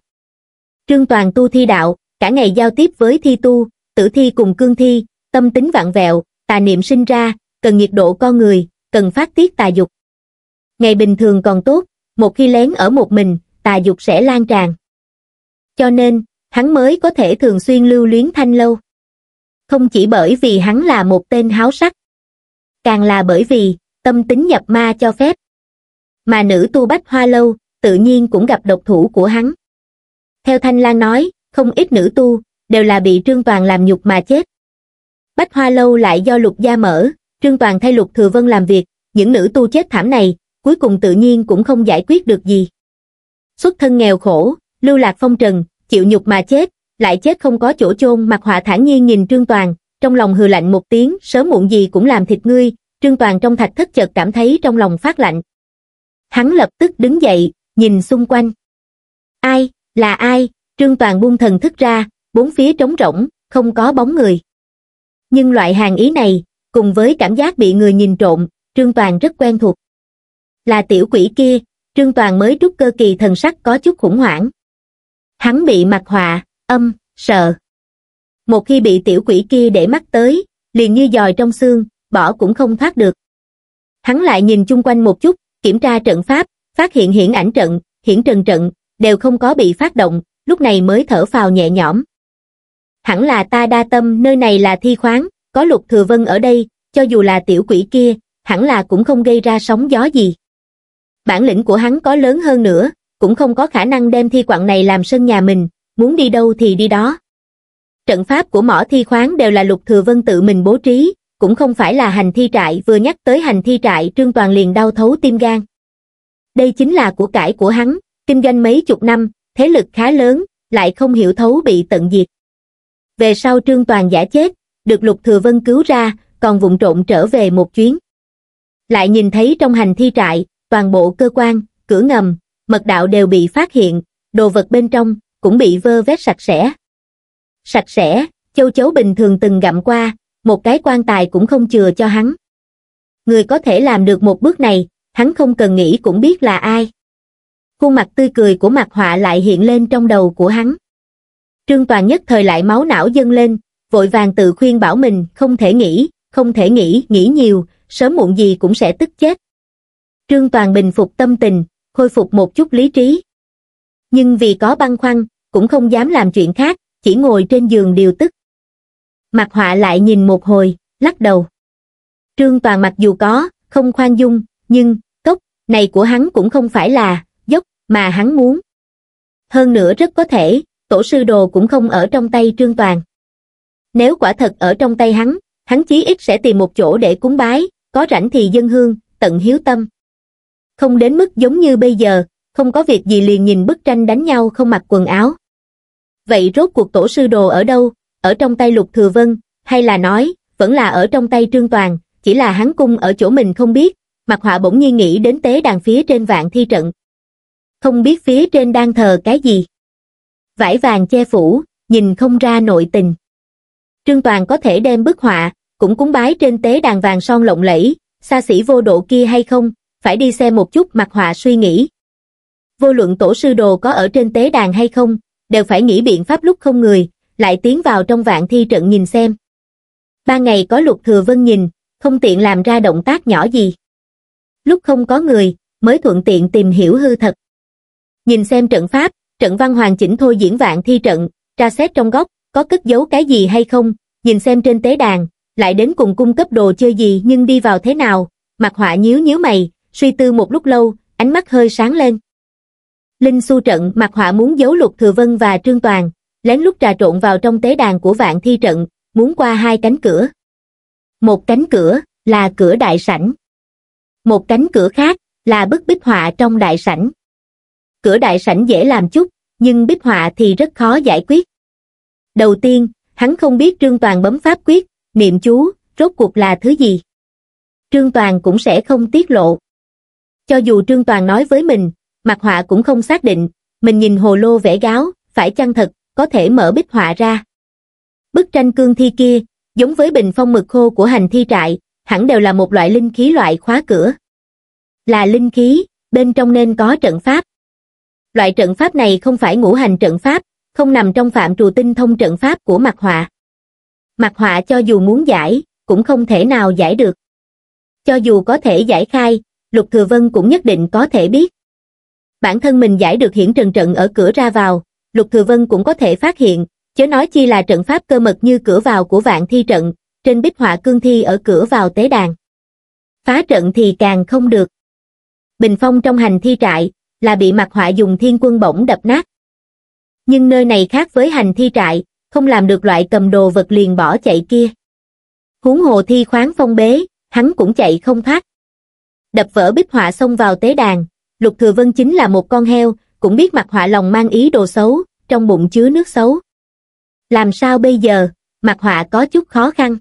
trương toàn tu thi đạo cả ngày giao tiếp với thi tu tử thi cùng cương thi tâm tính vạn vẹo tà niệm sinh ra cần nhiệt độ con người cần phát tiết tà dục ngày bình thường còn tốt một khi lén ở một mình tà dục sẽ lan tràn cho nên hắn mới có thể thường xuyên lưu luyến thanh lâu không chỉ bởi vì hắn là một tên háo sắc càng là bởi vì tâm tính nhập ma cho phép mà nữ tu bách hoa lâu tự nhiên cũng gặp độc thủ của hắn theo thanh lan nói không ít nữ tu đều là bị trương toàn làm nhục mà chết bách hoa lâu lại do lục gia mở trương toàn thay lục thừa vân làm việc những nữ tu chết thảm này cuối cùng tự nhiên cũng không giải quyết được gì xuất thân nghèo khổ lưu lạc phong trần chịu nhục mà chết lại chết không có chỗ chôn mặt họa thản nhiên nhìn trương toàn trong lòng hừ lạnh một tiếng, sớm muộn gì cũng làm thịt ngươi, Trương Toàn trong thạch thất chợt cảm thấy trong lòng phát lạnh. Hắn lập tức đứng dậy, nhìn xung quanh. Ai, là ai, Trương Toàn buông thần thức ra, bốn phía trống rỗng, không có bóng người. Nhưng loại hàng ý này, cùng với cảm giác bị người nhìn trộm, Trương Toàn rất quen thuộc. Là tiểu quỷ kia, Trương Toàn mới trúc cơ kỳ thần sắc có chút khủng hoảng. Hắn bị mặt họa, âm, sợ một khi bị tiểu quỷ kia để mắt tới, liền như dòi trong xương, bỏ cũng không thoát được. Hắn lại nhìn chung quanh một chút, kiểm tra trận pháp, phát hiện hiển ảnh trận, hiển trần trận, đều không có bị phát động, lúc này mới thở phào nhẹ nhõm. Hẳn là ta đa tâm, nơi này là thi khoáng, có lục thừa vân ở đây, cho dù là tiểu quỷ kia, hẳn là cũng không gây ra sóng gió gì. Bản lĩnh của hắn có lớn hơn nữa, cũng không có khả năng đem thi quặng này làm sân nhà mình, muốn đi đâu thì đi đó trận pháp của mỏ thi khoáng đều là lục thừa vân tự mình bố trí, cũng không phải là hành thi trại vừa nhắc tới hành thi trại trương toàn liền đau thấu tim gan. Đây chính là của cải của hắn, kinh doanh mấy chục năm, thế lực khá lớn, lại không hiểu thấu bị tận diệt. Về sau trương toàn giả chết, được lục thừa vân cứu ra, còn vụng trộn trở về một chuyến. Lại nhìn thấy trong hành thi trại, toàn bộ cơ quan, cửa ngầm, mật đạo đều bị phát hiện, đồ vật bên trong cũng bị vơ vét sạch sẽ sạch sẽ, châu chấu bình thường từng gặm qua, một cái quan tài cũng không chừa cho hắn. Người có thể làm được một bước này, hắn không cần nghĩ cũng biết là ai. Khuôn mặt tươi cười của mặt họa lại hiện lên trong đầu của hắn. Trương Toàn nhất thời lại máu não dâng lên, vội vàng tự khuyên bảo mình không thể nghĩ, không thể nghĩ, nghĩ nhiều, sớm muộn gì cũng sẽ tức chết. Trương Toàn bình phục tâm tình, khôi phục một chút lý trí. Nhưng vì có băng khoăn, cũng không dám làm chuyện khác, chỉ ngồi trên giường điều tức. Mặt họa lại nhìn một hồi, lắc đầu. Trương Toàn mặc dù có, không khoan dung, nhưng, cốc, này của hắn cũng không phải là, dốc, mà hắn muốn. Hơn nữa rất có thể, tổ sư đồ cũng không ở trong tay Trương Toàn. Nếu quả thật ở trong tay hắn, hắn chí ít sẽ tìm một chỗ để cúng bái, có rảnh thì dân hương, tận hiếu tâm. Không đến mức giống như bây giờ, không có việc gì liền nhìn bức tranh đánh nhau không mặc quần áo vậy rốt cuộc tổ sư đồ ở đâu, ở trong tay Lục Thừa Vân, hay là nói, vẫn là ở trong tay Trương Toàn, chỉ là hắn cung ở chỗ mình không biết, mặt họa bỗng nhiên nghĩ đến tế đàn phía trên vạn thi trận. Không biết phía trên đang thờ cái gì. Vải vàng che phủ, nhìn không ra nội tình. Trương Toàn có thể đem bức họa, cũng cúng bái trên tế đàn vàng son lộng lẫy, xa xỉ vô độ kia hay không, phải đi xem một chút mặt họa suy nghĩ. Vô luận tổ sư đồ có ở trên tế đàn hay không, đều phải nghĩ biện pháp lúc không người, lại tiến vào trong vạn thi trận nhìn xem. Ba ngày có lục thừa vân nhìn, không tiện làm ra động tác nhỏ gì. Lúc không có người, mới thuận tiện tìm hiểu hư thật. Nhìn xem trận pháp, trận văn hoàng chỉnh thôi diễn vạn thi trận, tra xét trong góc, có cất giấu cái gì hay không, nhìn xem trên tế đàn, lại đến cùng cung cấp đồ chơi gì nhưng đi vào thế nào, mặt họa nhíu nhíu mày, suy tư một lúc lâu, ánh mắt hơi sáng lên. Linh su Trận mặc họa muốn giấu Lục Thừa Vân và Trương Toàn, lén lút trà trộn vào trong tế đàn của vạn thi trận, muốn qua hai cánh cửa. Một cánh cửa là cửa đại sảnh. Một cánh cửa khác là bức bích họa trong đại sảnh. Cửa đại sảnh dễ làm chút, nhưng bích họa thì rất khó giải quyết. Đầu tiên, hắn không biết Trương Toàn bấm pháp quyết, niệm chú, rốt cuộc là thứ gì. Trương Toàn cũng sẽ không tiết lộ. Cho dù Trương Toàn nói với mình, mặt họa cũng không xác định, mình nhìn hồ lô vẽ gáo, phải chăng thật, có thể mở bích họa ra. Bức tranh cương thi kia, giống với bình phong mực khô của hành thi trại, hẳn đều là một loại linh khí loại khóa cửa. Là linh khí, bên trong nên có trận pháp. Loại trận pháp này không phải ngũ hành trận pháp, không nằm trong phạm trù tinh thông trận pháp của mặt họa. Mặt họa cho dù muốn giải, cũng không thể nào giải được. Cho dù có thể giải khai, Lục Thừa Vân cũng nhất định có thể biết bản thân mình giải được hiển trần trận ở cửa ra vào, Lục Thừa Vân cũng có thể phát hiện, chớ nói chi là trận pháp cơ mật như cửa vào của vạn thi trận, trên bích họa cương thi ở cửa vào tế đàn. Phá trận thì càng không được. Bình phong trong hành thi trại, là bị mặt họa dùng thiên quân bổng đập nát. Nhưng nơi này khác với hành thi trại, không làm được loại cầm đồ vật liền bỏ chạy kia. Huống hồ thi khoáng phong bế, hắn cũng chạy không thoát. Đập vỡ bích họa xông vào tế đàn, Lục Thừa Vân chính là một con heo, cũng biết mặt họa lòng mang ý đồ xấu, trong bụng chứa nước xấu. Làm sao bây giờ, mặt họa có chút khó khăn.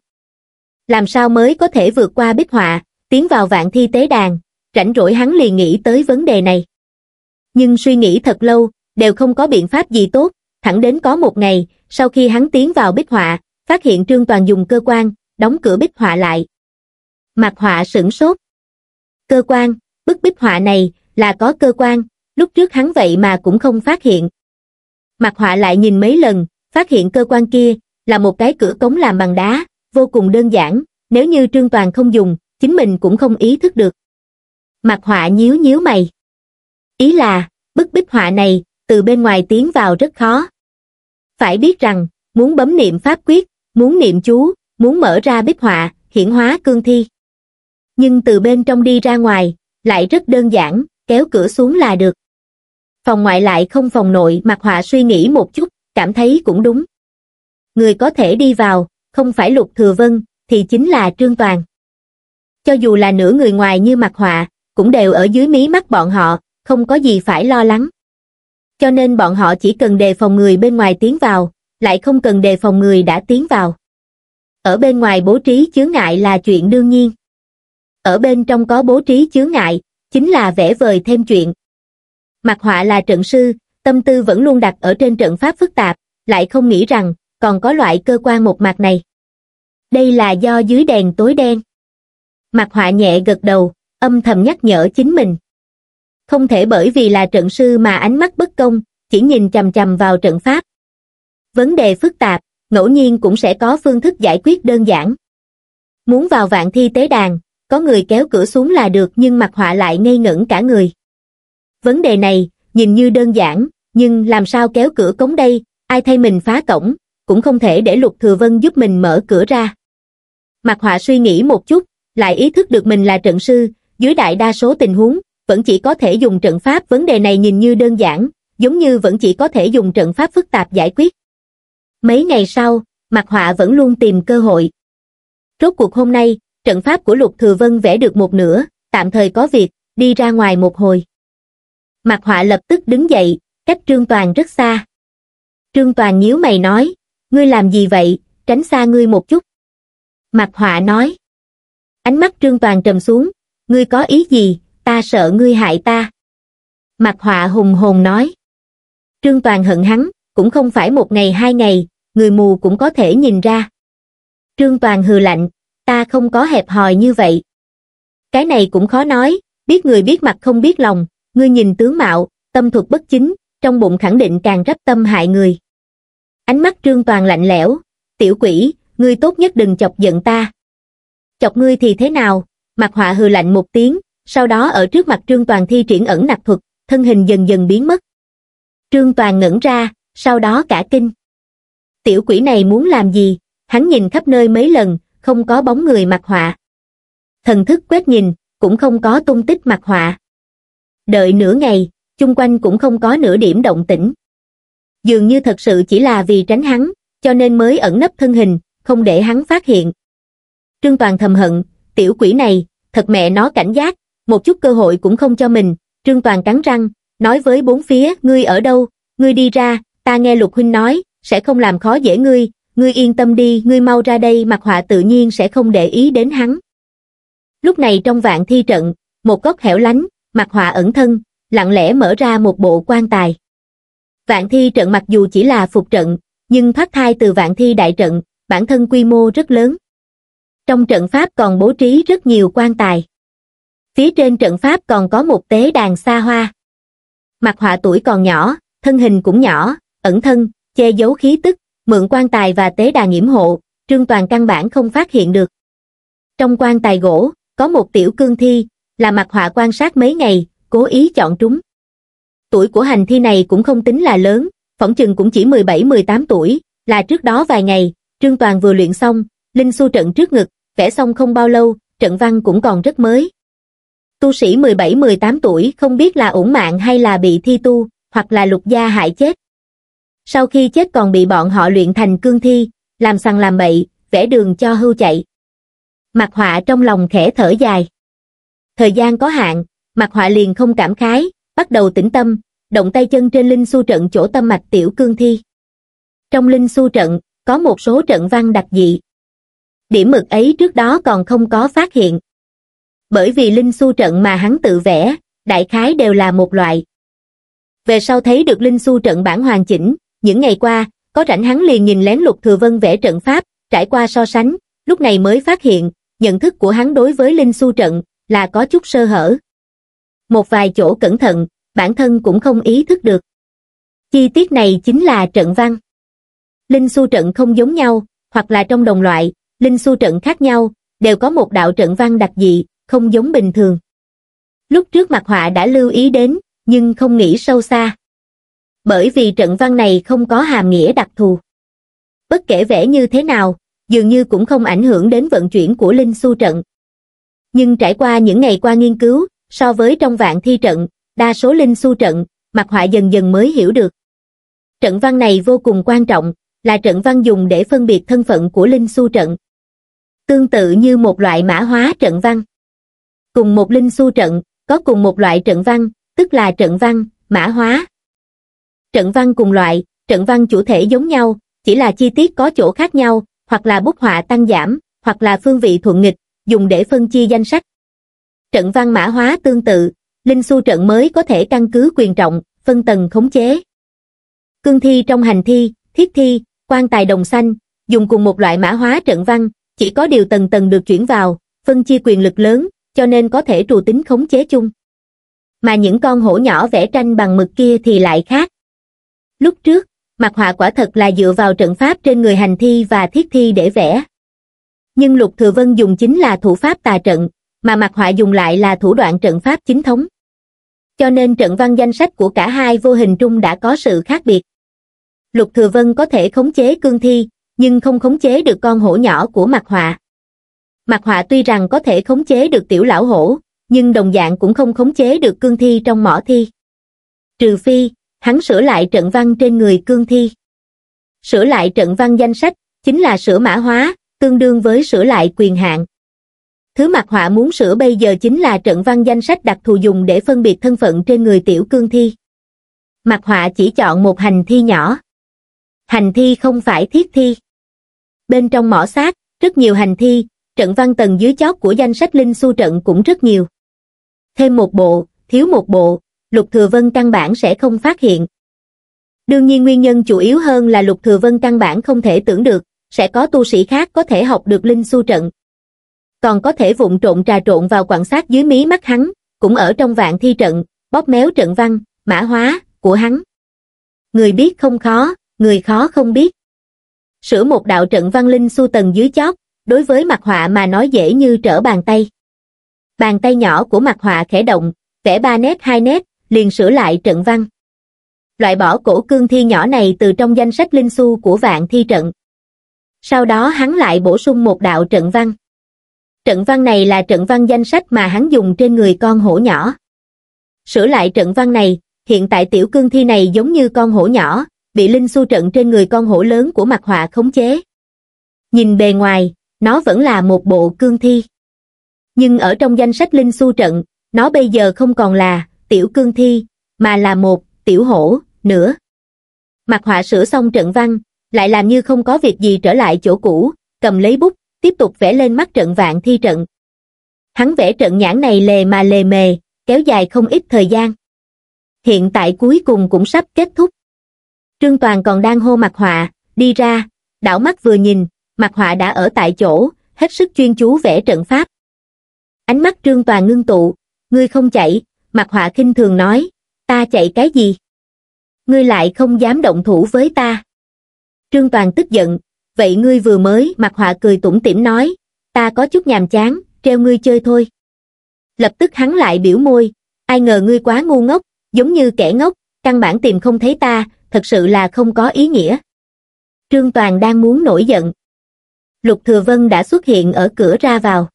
Làm sao mới có thể vượt qua bích họa, tiến vào vạn thi tế đàn, rảnh rỗi hắn liền nghĩ tới vấn đề này. Nhưng suy nghĩ thật lâu, đều không có biện pháp gì tốt, thẳng đến có một ngày, sau khi hắn tiến vào bích họa, phát hiện Trương Toàn dùng cơ quan, đóng cửa bích họa lại. Mặt họa sửng sốt. Cơ quan, bức bích họa này, là có cơ quan, lúc trước hắn vậy mà cũng không phát hiện. Mặt họa lại nhìn mấy lần, phát hiện cơ quan kia là một cái cửa cống làm bằng đá, vô cùng đơn giản, nếu như Trương Toàn không dùng, chính mình cũng không ý thức được. Mặt họa nhíu nhíu mày. Ý là, bức bích họa này, từ bên ngoài tiến vào rất khó. Phải biết rằng, muốn bấm niệm pháp quyết, muốn niệm chú, muốn mở ra bích họa, hiển hóa cương thi. Nhưng từ bên trong đi ra ngoài, lại rất đơn giản, kéo cửa xuống là được. Phòng ngoại lại không phòng nội mặt họa suy nghĩ một chút, cảm thấy cũng đúng. Người có thể đi vào, không phải Lục Thừa Vân, thì chính là Trương Toàn. Cho dù là nửa người ngoài như mặt họa, cũng đều ở dưới mí mắt bọn họ, không có gì phải lo lắng. Cho nên bọn họ chỉ cần đề phòng người bên ngoài tiến vào, lại không cần đề phòng người đã tiến vào. Ở bên ngoài bố trí chướng ngại là chuyện đương nhiên. Ở bên trong có bố trí chướng ngại, chính là vẽ vời thêm chuyện. Mặt họa là trận sư, tâm tư vẫn luôn đặt ở trên trận pháp phức tạp, lại không nghĩ rằng còn có loại cơ quan một mặt này. Đây là do dưới đèn tối đen. Mặt họa nhẹ gật đầu, âm thầm nhắc nhở chính mình. Không thể bởi vì là trận sư mà ánh mắt bất công, chỉ nhìn chầm chầm vào trận pháp. Vấn đề phức tạp, ngẫu nhiên cũng sẽ có phương thức giải quyết đơn giản. Muốn vào vạn thi tế đàn, có người kéo cửa xuống là được nhưng mặt họa lại ngây ngẩn cả người. Vấn đề này, nhìn như đơn giản, nhưng làm sao kéo cửa cống đây, ai thay mình phá cổng, cũng không thể để Lục Thừa Vân giúp mình mở cửa ra. Mặt họa suy nghĩ một chút, lại ý thức được mình là trận sư, dưới đại đa số tình huống, vẫn chỉ có thể dùng trận pháp vấn đề này nhìn như đơn giản, giống như vẫn chỉ có thể dùng trận pháp phức tạp giải quyết. Mấy ngày sau, mặt Họa vẫn luôn tìm cơ hội. Rốt cuộc hôm nay, trận pháp của Lục Thừa Vân vẽ được một nửa, tạm thời có việc, đi ra ngoài một hồi. mặt Họa lập tức đứng dậy, cách Trương Toàn rất xa. Trương Toàn nhíu mày nói, ngươi làm gì vậy, tránh xa ngươi một chút. mặt Họa nói. Ánh mắt Trương Toàn trầm xuống, ngươi có ý gì, ta sợ ngươi hại ta. mặt Họa hùng hồn nói. Trương Toàn hận hắn, cũng không phải một ngày hai ngày, người mù cũng có thể nhìn ra. Trương Toàn hừ lạnh, ta không có hẹp hòi như vậy. Cái này cũng khó nói, biết người biết mặt không biết lòng, ngươi nhìn tướng mạo, tâm thuật bất chính, trong bụng khẳng định càng rắp tâm hại người. Ánh mắt trương toàn lạnh lẽo, tiểu quỷ, ngươi tốt nhất đừng chọc giận ta. Chọc ngươi thì thế nào? Mặt họa hừ lạnh một tiếng, sau đó ở trước mặt trương toàn thi triển ẩn nạp thuật, thân hình dần dần biến mất. Trương toàn ngẩn ra, sau đó cả kinh. Tiểu quỷ này muốn làm gì? Hắn nhìn khắp nơi mấy lần, không có bóng người mặc họa. Thần thức quét nhìn, cũng không có tung tích mặc họa. Đợi nửa ngày, chung quanh cũng không có nửa điểm động tĩnh. Dường như thật sự chỉ là vì tránh hắn, cho nên mới ẩn nấp thân hình, không để hắn phát hiện. Trương Toàn thầm hận, tiểu quỷ này, thật mẹ nó cảnh giác, một chút cơ hội cũng không cho mình, Trương Toàn cắn răng, nói với bốn phía, ngươi ở đâu, ngươi đi ra, ta nghe Lục Huynh nói, sẽ không làm khó dễ ngươi, ngươi yên tâm đi ngươi mau ra đây mặt họa tự nhiên sẽ không để ý đến hắn lúc này trong vạn thi trận một góc hẻo lánh mặt họa ẩn thân lặng lẽ mở ra một bộ quan tài vạn thi trận mặc dù chỉ là phục trận nhưng thoát thai từ vạn thi đại trận bản thân quy mô rất lớn trong trận pháp còn bố trí rất nhiều quan tài phía trên trận pháp còn có một tế đàn xa hoa mặt họa tuổi còn nhỏ thân hình cũng nhỏ ẩn thân che giấu khí tức mượn quan tài và tế đà nghiễm hộ, Trương Toàn căn bản không phát hiện được. Trong quan tài gỗ, có một tiểu cương thi, là mặt họa quan sát mấy ngày, cố ý chọn trúng. Tuổi của hành thi này cũng không tính là lớn, phỏng chừng cũng chỉ 17-18 tuổi, là trước đó vài ngày, Trương Toàn vừa luyện xong, Linh Xu trận trước ngực, vẽ xong không bao lâu, trận văn cũng còn rất mới. Tu sĩ 17-18 tuổi không biết là ổn mạng hay là bị thi tu, hoặc là lục gia hại chết sau khi chết còn bị bọn họ luyện thành cương thi, làm sằng làm bậy, vẽ đường cho hưu chạy. Mặt họa trong lòng khẽ thở dài. Thời gian có hạn, mặt họa liền không cảm khái, bắt đầu tĩnh tâm, động tay chân trên linh su trận chỗ tâm mạch tiểu cương thi. Trong linh su trận, có một số trận văn đặc dị. Điểm mực ấy trước đó còn không có phát hiện. Bởi vì linh su trận mà hắn tự vẽ, đại khái đều là một loại. Về sau thấy được linh su trận bản hoàn chỉnh, những ngày qua, có rảnh hắn liền nhìn lén Lục Thừa Vân vẽ trận pháp, trải qua so sánh, lúc này mới phát hiện, nhận thức của hắn đối với Linh su trận là có chút sơ hở. Một vài chỗ cẩn thận, bản thân cũng không ý thức được. Chi tiết này chính là trận văn. Linh su trận không giống nhau, hoặc là trong đồng loại, Linh su trận khác nhau, đều có một đạo trận văn đặc dị, không giống bình thường. Lúc trước mặt họa đã lưu ý đến, nhưng không nghĩ sâu xa bởi vì trận văn này không có hàm nghĩa đặc thù. Bất kể vẽ như thế nào, dường như cũng không ảnh hưởng đến vận chuyển của Linh Xu trận. Nhưng trải qua những ngày qua nghiên cứu, so với trong vạn thi trận, đa số Linh Xu trận, mặt họa dần dần mới hiểu được. Trận văn này vô cùng quan trọng, là trận văn dùng để phân biệt thân phận của Linh Xu trận. Tương tự như một loại mã hóa trận văn. Cùng một Linh Xu trận, có cùng một loại trận văn, tức là trận văn, mã hóa, trận văn cùng loại, trận văn chủ thể giống nhau, chỉ là chi tiết có chỗ khác nhau, hoặc là bút họa tăng giảm, hoặc là phương vị thuận nghịch, dùng để phân chia danh sách. Trận văn mã hóa tương tự, linh su trận mới có thể căn cứ quyền trọng, phân tầng khống chế. Cương thi trong hành thi, thiết thi, quan tài đồng xanh, dùng cùng một loại mã hóa trận văn, chỉ có điều tầng tầng được chuyển vào, phân chia quyền lực lớn, cho nên có thể trù tính khống chế chung. Mà những con hổ nhỏ vẽ tranh bằng mực kia thì lại khác, lúc trước mặt họa quả thật là dựa vào trận pháp trên người hành thi và thiết thi để vẽ nhưng lục thừa vân dùng chính là thủ pháp tà trận mà mặt họa dùng lại là thủ đoạn trận pháp chính thống cho nên trận văn danh sách của cả hai vô hình trung đã có sự khác biệt lục thừa vân có thể khống chế cương thi nhưng không khống chế được con hổ nhỏ của mặt họa mặt họa tuy rằng có thể khống chế được tiểu lão hổ nhưng đồng dạng cũng không khống chế được cương thi trong mỏ thi trừ phi hắn sửa lại trận văn trên người cương thi. Sửa lại trận văn danh sách, chính là sửa mã hóa, tương đương với sửa lại quyền hạn. Thứ mặt họa muốn sửa bây giờ chính là trận văn danh sách đặc thù dùng để phân biệt thân phận trên người tiểu cương thi. Mặt họa chỉ chọn một hành thi nhỏ. Hành thi không phải thiết thi. Bên trong mỏ xác, rất nhiều hành thi, trận văn tầng dưới chót của danh sách linh su trận cũng rất nhiều. Thêm một bộ, thiếu một bộ, Lục Thừa Vân căn bản sẽ không phát hiện. Đương nhiên nguyên nhân chủ yếu hơn là Lục Thừa Vân căn bản không thể tưởng được, sẽ có tu sĩ khác có thể học được linh su trận. Còn có thể vụng trộn trà trộn vào quan sát dưới mí mắt hắn, cũng ở trong vạn thi trận, bóp méo trận văn, mã hóa, của hắn. Người biết không khó, người khó không biết. Sửa một đạo trận văn linh su tầng dưới chót đối với mặt họa mà nói dễ như trở bàn tay. Bàn tay nhỏ của mặt họa khẽ động, vẽ ba nét hai nét, liền sửa lại trận văn. Loại bỏ cổ cương thi nhỏ này từ trong danh sách linh su của vạn thi trận. Sau đó hắn lại bổ sung một đạo trận văn. Trận văn này là trận văn danh sách mà hắn dùng trên người con hổ nhỏ. Sửa lại trận văn này, hiện tại tiểu cương thi này giống như con hổ nhỏ, bị linh su trận trên người con hổ lớn của mặt họa khống chế. Nhìn bề ngoài, nó vẫn là một bộ cương thi. Nhưng ở trong danh sách linh su trận, nó bây giờ không còn là tiểu cương thi, mà là một tiểu hổ nữa. Mặt họa sửa xong trận văn, lại làm như không có việc gì trở lại chỗ cũ, cầm lấy bút, tiếp tục vẽ lên mắt trận vạn thi trận. Hắn vẽ trận nhãn này lề mà lề mề, kéo dài không ít thời gian. Hiện tại cuối cùng cũng sắp kết thúc. Trương Toàn còn đang hô mặt họa, đi ra, đảo mắt vừa nhìn, mặt họa đã ở tại chỗ, hết sức chuyên chú vẽ trận pháp. Ánh mắt Trương Toàn ngưng tụ, ngươi không chạy, mặt họa kinh thường nói, ta chạy cái gì? Ngươi lại không dám động thủ với ta. Trương Toàn tức giận, vậy ngươi vừa mới mặt họa cười tủm tỉm nói, ta có chút nhàm chán, treo ngươi chơi thôi. Lập tức hắn lại biểu môi, ai ngờ ngươi quá ngu ngốc, giống như kẻ ngốc, căn bản tìm không thấy ta, thật sự là không có ý nghĩa. Trương Toàn đang muốn nổi giận. Lục Thừa Vân đã xuất hiện ở cửa ra vào.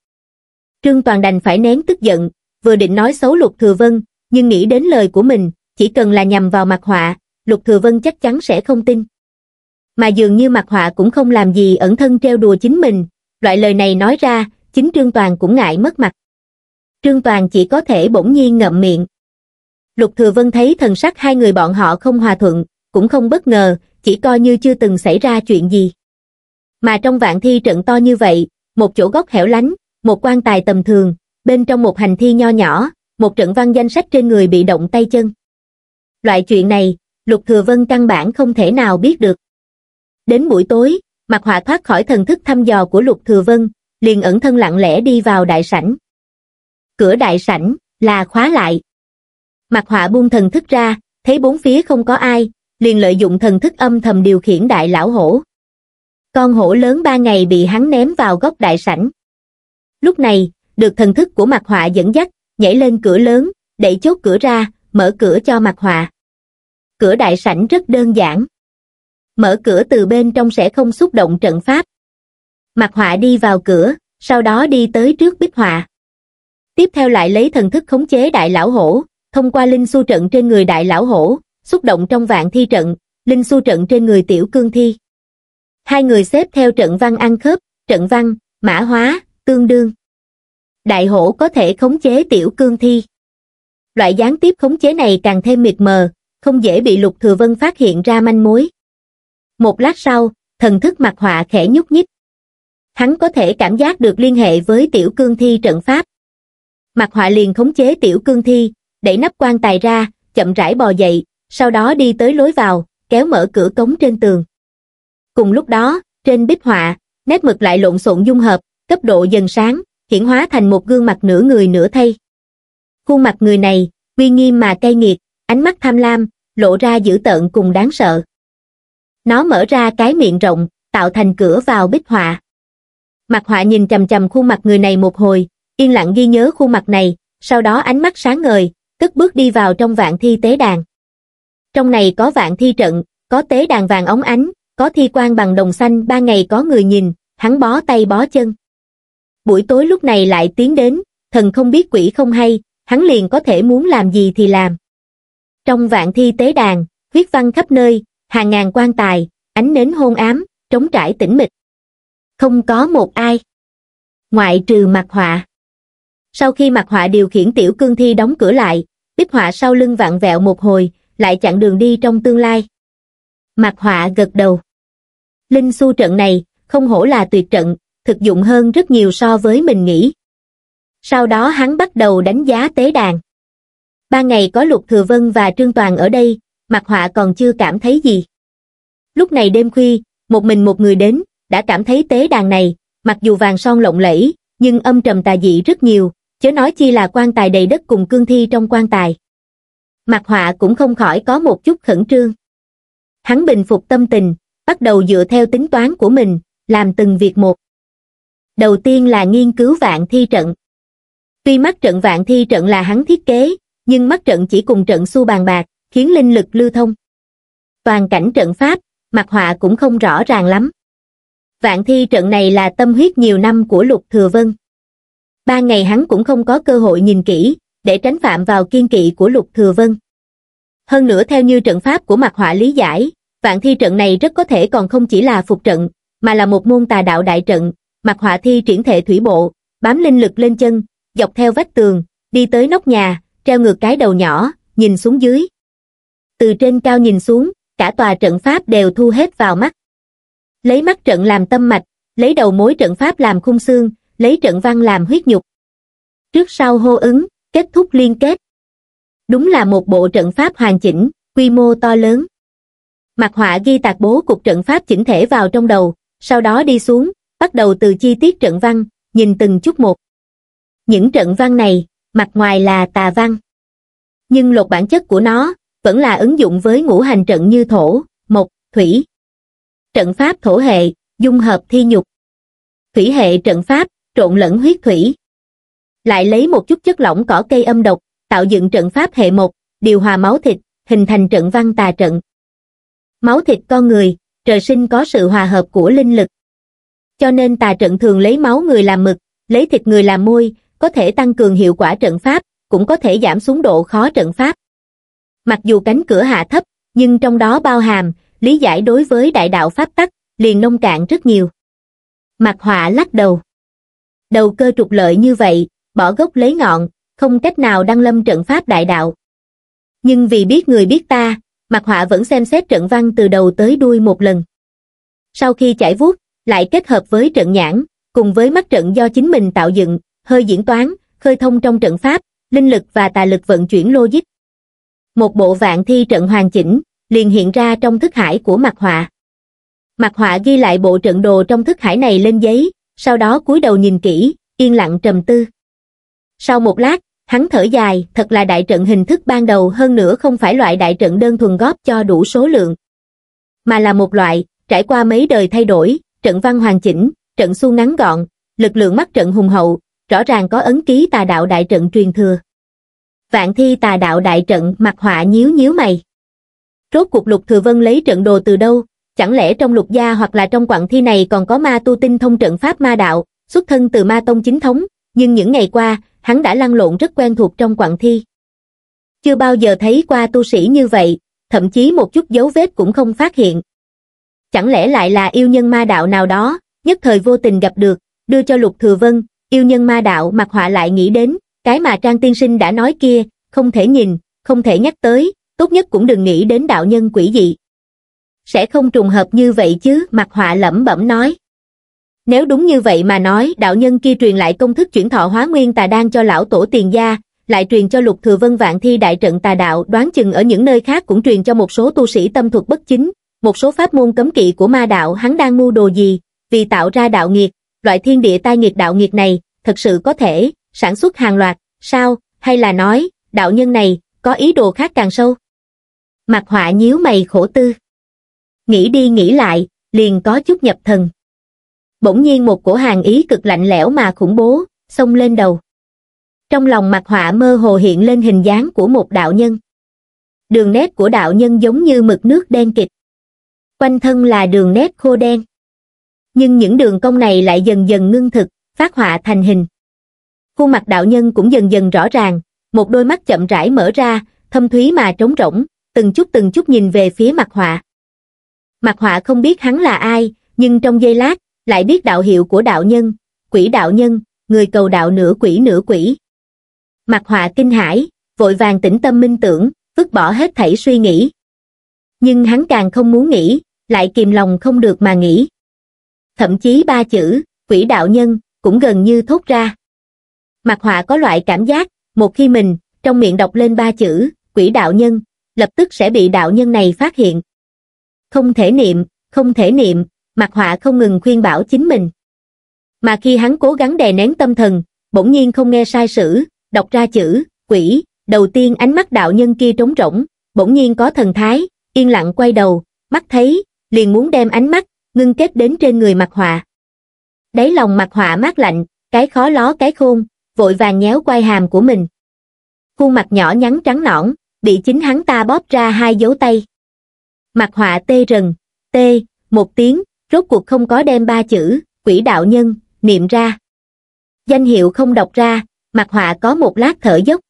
Trương Toàn đành phải nén tức giận, vừa định nói xấu Lục Thừa Vân, nhưng nghĩ đến lời của mình, chỉ cần là nhằm vào mặt họa, Lục Thừa Vân chắc chắn sẽ không tin. Mà dường như mặt họa cũng không làm gì ẩn thân treo đùa chính mình, loại lời này nói ra, chính Trương Toàn cũng ngại mất mặt. Trương Toàn chỉ có thể bỗng nhiên ngậm miệng. Lục Thừa Vân thấy thần sắc hai người bọn họ không hòa thuận, cũng không bất ngờ, chỉ coi như chưa từng xảy ra chuyện gì. Mà trong vạn thi trận to như vậy, một chỗ góc hẻo lánh, một quan tài tầm thường, bên trong một hành thi nho nhỏ một trận văn danh sách trên người bị động tay chân loại chuyện này lục thừa vân căn bản không thể nào biết được đến buổi tối mặt họa thoát khỏi thần thức thăm dò của lục thừa vân liền ẩn thân lặng lẽ đi vào đại sảnh cửa đại sảnh là khóa lại mặt họa buông thần thức ra thấy bốn phía không có ai liền lợi dụng thần thức âm thầm điều khiển đại lão hổ con hổ lớn ba ngày bị hắn ném vào góc đại sảnh lúc này được thần thức của mặt họa dẫn dắt, nhảy lên cửa lớn, đẩy chốt cửa ra, mở cửa cho mặt họa. Cửa đại sảnh rất đơn giản. Mở cửa từ bên trong sẽ không xúc động trận pháp. Mặt họa đi vào cửa, sau đó đi tới trước bích họa. Tiếp theo lại lấy thần thức khống chế đại lão hổ, thông qua linh su trận trên người đại lão hổ, xúc động trong vạn thi trận, linh su trận trên người tiểu cương thi. Hai người xếp theo trận văn ăn khớp, trận văn, mã hóa, tương đương đại hổ có thể khống chế tiểu cương thi. Loại gián tiếp khống chế này càng thêm mịt mờ, không dễ bị Lục Thừa Vân phát hiện ra manh mối. Một lát sau, thần thức mặt họa khẽ nhúc nhích. Hắn có thể cảm giác được liên hệ với tiểu cương thi trận pháp. Mặt họa liền khống chế tiểu cương thi, đẩy nắp quan tài ra, chậm rãi bò dậy, sau đó đi tới lối vào, kéo mở cửa cống trên tường. Cùng lúc đó, trên bích họa, nét mực lại lộn xộn dung hợp, cấp độ dần sáng, hiển hóa thành một gương mặt nửa người nửa thây. Khuôn mặt người này, uy nghiêm mà cay nghiệt, ánh mắt tham lam, lộ ra dữ tợn cùng đáng sợ. Nó mở ra cái miệng rộng, tạo thành cửa vào bích họa. Mặt họa nhìn chầm chầm khuôn mặt người này một hồi, yên lặng ghi nhớ khuôn mặt này, sau đó ánh mắt sáng ngời, cất bước đi vào trong vạn thi tế đàn. Trong này có vạn thi trận, có tế đàn vàng ống ánh, có thi quan bằng đồng xanh ba ngày có người nhìn, hắn bó tay bó chân buổi tối lúc này lại tiến đến, thần không biết quỷ không hay, hắn liền có thể muốn làm gì thì làm. Trong vạn thi tế đàn, huyết văn khắp nơi, hàng ngàn quan tài, ánh nến hôn ám, trống trải tĩnh mịch. Không có một ai. Ngoại trừ mặt họa. Sau khi mặt họa điều khiển tiểu cương thi đóng cửa lại, bích họa sau lưng vặn vẹo một hồi, lại chặn đường đi trong tương lai. Mặt họa gật đầu. Linh su trận này, không hổ là tuyệt trận, thực dụng hơn rất nhiều so với mình nghĩ. Sau đó hắn bắt đầu đánh giá tế đàn. Ba ngày có Lục Thừa Vân và Trương Toàn ở đây, mặt họa còn chưa cảm thấy gì. Lúc này đêm khuya, một mình một người đến, đã cảm thấy tế đàn này, mặc dù vàng son lộng lẫy, nhưng âm trầm tà dị rất nhiều, chớ nói chi là quan tài đầy đất cùng cương thi trong quan tài. Mặt họa cũng không khỏi có một chút khẩn trương. Hắn bình phục tâm tình, bắt đầu dựa theo tính toán của mình, làm từng việc một đầu tiên là nghiên cứu vạn thi trận. Tuy mắt trận vạn thi trận là hắn thiết kế, nhưng mắt trận chỉ cùng trận xu bàn bạc, khiến linh lực lưu thông. Toàn cảnh trận pháp, mặt họa cũng không rõ ràng lắm. Vạn thi trận này là tâm huyết nhiều năm của Lục Thừa Vân. Ba ngày hắn cũng không có cơ hội nhìn kỹ, để tránh phạm vào kiên kỵ của Lục Thừa Vân. Hơn nữa theo như trận pháp của mặt họa lý giải, vạn thi trận này rất có thể còn không chỉ là phục trận, mà là một môn tà đạo đại trận, mặt họa thi triển thể thủy bộ, bám linh lực lên chân, dọc theo vách tường, đi tới nóc nhà, treo ngược cái đầu nhỏ, nhìn xuống dưới. Từ trên cao nhìn xuống, cả tòa trận pháp đều thu hết vào mắt. Lấy mắt trận làm tâm mạch, lấy đầu mối trận pháp làm khung xương, lấy trận văn làm huyết nhục. Trước sau hô ứng, kết thúc liên kết. Đúng là một bộ trận pháp hoàn chỉnh, quy mô to lớn. Mặt họa ghi tạc bố cục trận pháp chỉnh thể vào trong đầu, sau đó đi xuống, bắt đầu từ chi tiết trận văn, nhìn từng chút một. Những trận văn này, mặt ngoài là tà văn. Nhưng lột bản chất của nó, vẫn là ứng dụng với ngũ hành trận như thổ, mộc, thủy. Trận pháp thổ hệ, dung hợp thi nhục. Thủy hệ trận pháp, trộn lẫn huyết thủy. Lại lấy một chút chất lỏng cỏ cây âm độc, tạo dựng trận pháp hệ một, điều hòa máu thịt, hình thành trận văn tà trận. Máu thịt con người, trời sinh có sự hòa hợp của linh lực, cho nên tà trận thường lấy máu người làm mực, lấy thịt người làm môi, có thể tăng cường hiệu quả trận pháp, cũng có thể giảm xuống độ khó trận pháp. Mặc dù cánh cửa hạ thấp, nhưng trong đó bao hàm, lý giải đối với đại đạo pháp tắc, liền nông cạn rất nhiều. Mặt họa lắc đầu. Đầu cơ trục lợi như vậy, bỏ gốc lấy ngọn, không cách nào đăng lâm trận pháp đại đạo. Nhưng vì biết người biết ta, mặt họa vẫn xem xét trận văn từ đầu tới đuôi một lần. Sau khi chải vuốt, lại kết hợp với trận nhãn, cùng với mắt trận do chính mình tạo dựng, hơi diễn toán, khơi thông trong trận pháp, linh lực và tà lực vận chuyển logic. Một bộ vạn thi trận hoàn chỉnh, liền hiện ra trong thức hải của mặt họa. Mặt họa ghi lại bộ trận đồ trong thức hải này lên giấy, sau đó cúi đầu nhìn kỹ, yên lặng trầm tư. Sau một lát, hắn thở dài, thật là đại trận hình thức ban đầu hơn nữa không phải loại đại trận đơn thuần góp cho đủ số lượng, mà là một loại, trải qua mấy đời thay đổi, trận văn hoàn chỉnh, trận xu ngắn gọn, lực lượng mắt trận hùng hậu, rõ ràng có ấn ký tà đạo đại trận truyền thừa. Vạn thi tà đạo đại trận mặt họa nhíu nhíu mày. Rốt cuộc lục thừa vân lấy trận đồ từ đâu, chẳng lẽ trong lục gia hoặc là trong quặng thi này còn có ma tu tinh thông trận pháp ma đạo, xuất thân từ ma tông chính thống, nhưng những ngày qua, hắn đã lăn lộn rất quen thuộc trong quặng thi. Chưa bao giờ thấy qua tu sĩ như vậy, thậm chí một chút dấu vết cũng không phát hiện, chẳng lẽ lại là yêu nhân ma đạo nào đó, nhất thời vô tình gặp được, đưa cho Lục Thừa Vân, yêu nhân ma đạo mặt họa lại nghĩ đến, cái mà Trang Tiên Sinh đã nói kia, không thể nhìn, không thể nhắc tới, tốt nhất cũng đừng nghĩ đến đạo nhân quỷ dị. Sẽ không trùng hợp như vậy chứ, mặt họa lẩm bẩm nói. Nếu đúng như vậy mà nói, đạo nhân kia truyền lại công thức chuyển thọ hóa nguyên tà đang cho lão tổ tiền gia, lại truyền cho lục thừa vân vạn thi đại trận tà đạo đoán chừng ở những nơi khác cũng truyền cho một số tu sĩ tâm thuật bất chính, một số pháp môn cấm kỵ của ma đạo hắn đang mưu đồ gì, vì tạo ra đạo nghiệt, loại thiên địa tai nghiệt đạo nghiệt này, thật sự có thể, sản xuất hàng loạt, sao, hay là nói, đạo nhân này, có ý đồ khác càng sâu. Mặt họa nhíu mày khổ tư. Nghĩ đi nghĩ lại, liền có chút nhập thần. Bỗng nhiên một cổ hàng ý cực lạnh lẽo mà khủng bố, xông lên đầu. Trong lòng mặt họa mơ hồ hiện lên hình dáng của một đạo nhân. Đường nét của đạo nhân giống như mực nước đen kịch, quanh thân là đường nét khô đen. Nhưng những đường cong này lại dần dần ngưng thực, phát họa thành hình. Khuôn mặt đạo nhân cũng dần dần rõ ràng, một đôi mắt chậm rãi mở ra, thâm thúy mà trống rỗng, từng chút từng chút nhìn về phía mặt họa. Mặt họa không biết hắn là ai, nhưng trong giây lát, lại biết đạo hiệu của đạo nhân, quỷ đạo nhân, người cầu đạo nửa quỷ nửa quỷ. Mặt họa kinh hãi, vội vàng tĩnh tâm minh tưởng, vứt bỏ hết thảy suy nghĩ. Nhưng hắn càng không muốn nghĩ, lại kìm lòng không được mà nghĩ. Thậm chí ba chữ, quỷ đạo nhân, cũng gần như thốt ra. Mặt họa có loại cảm giác, một khi mình, trong miệng đọc lên ba chữ, quỷ đạo nhân, lập tức sẽ bị đạo nhân này phát hiện. Không thể niệm, không thể niệm, mặt họa không ngừng khuyên bảo chính mình. Mà khi hắn cố gắng đè nén tâm thần, bỗng nhiên không nghe sai sử, đọc ra chữ, quỷ, đầu tiên ánh mắt đạo nhân kia trống rỗng, bỗng nhiên có thần thái, yên lặng quay đầu, mắt thấy, liền muốn đem ánh mắt, ngưng kết đến trên người mặt họa. Đáy lòng mặt họa mát lạnh, cái khó ló cái khôn, vội vàng nhéo quai hàm của mình. Khuôn mặt nhỏ nhắn trắng nõn, bị chính hắn ta bóp ra hai dấu tay. Mặt họa tê rần, tê, một tiếng, rốt cuộc không có đem ba chữ, quỷ đạo nhân, niệm ra. Danh hiệu không đọc ra, mặt họa có một lát thở dốc.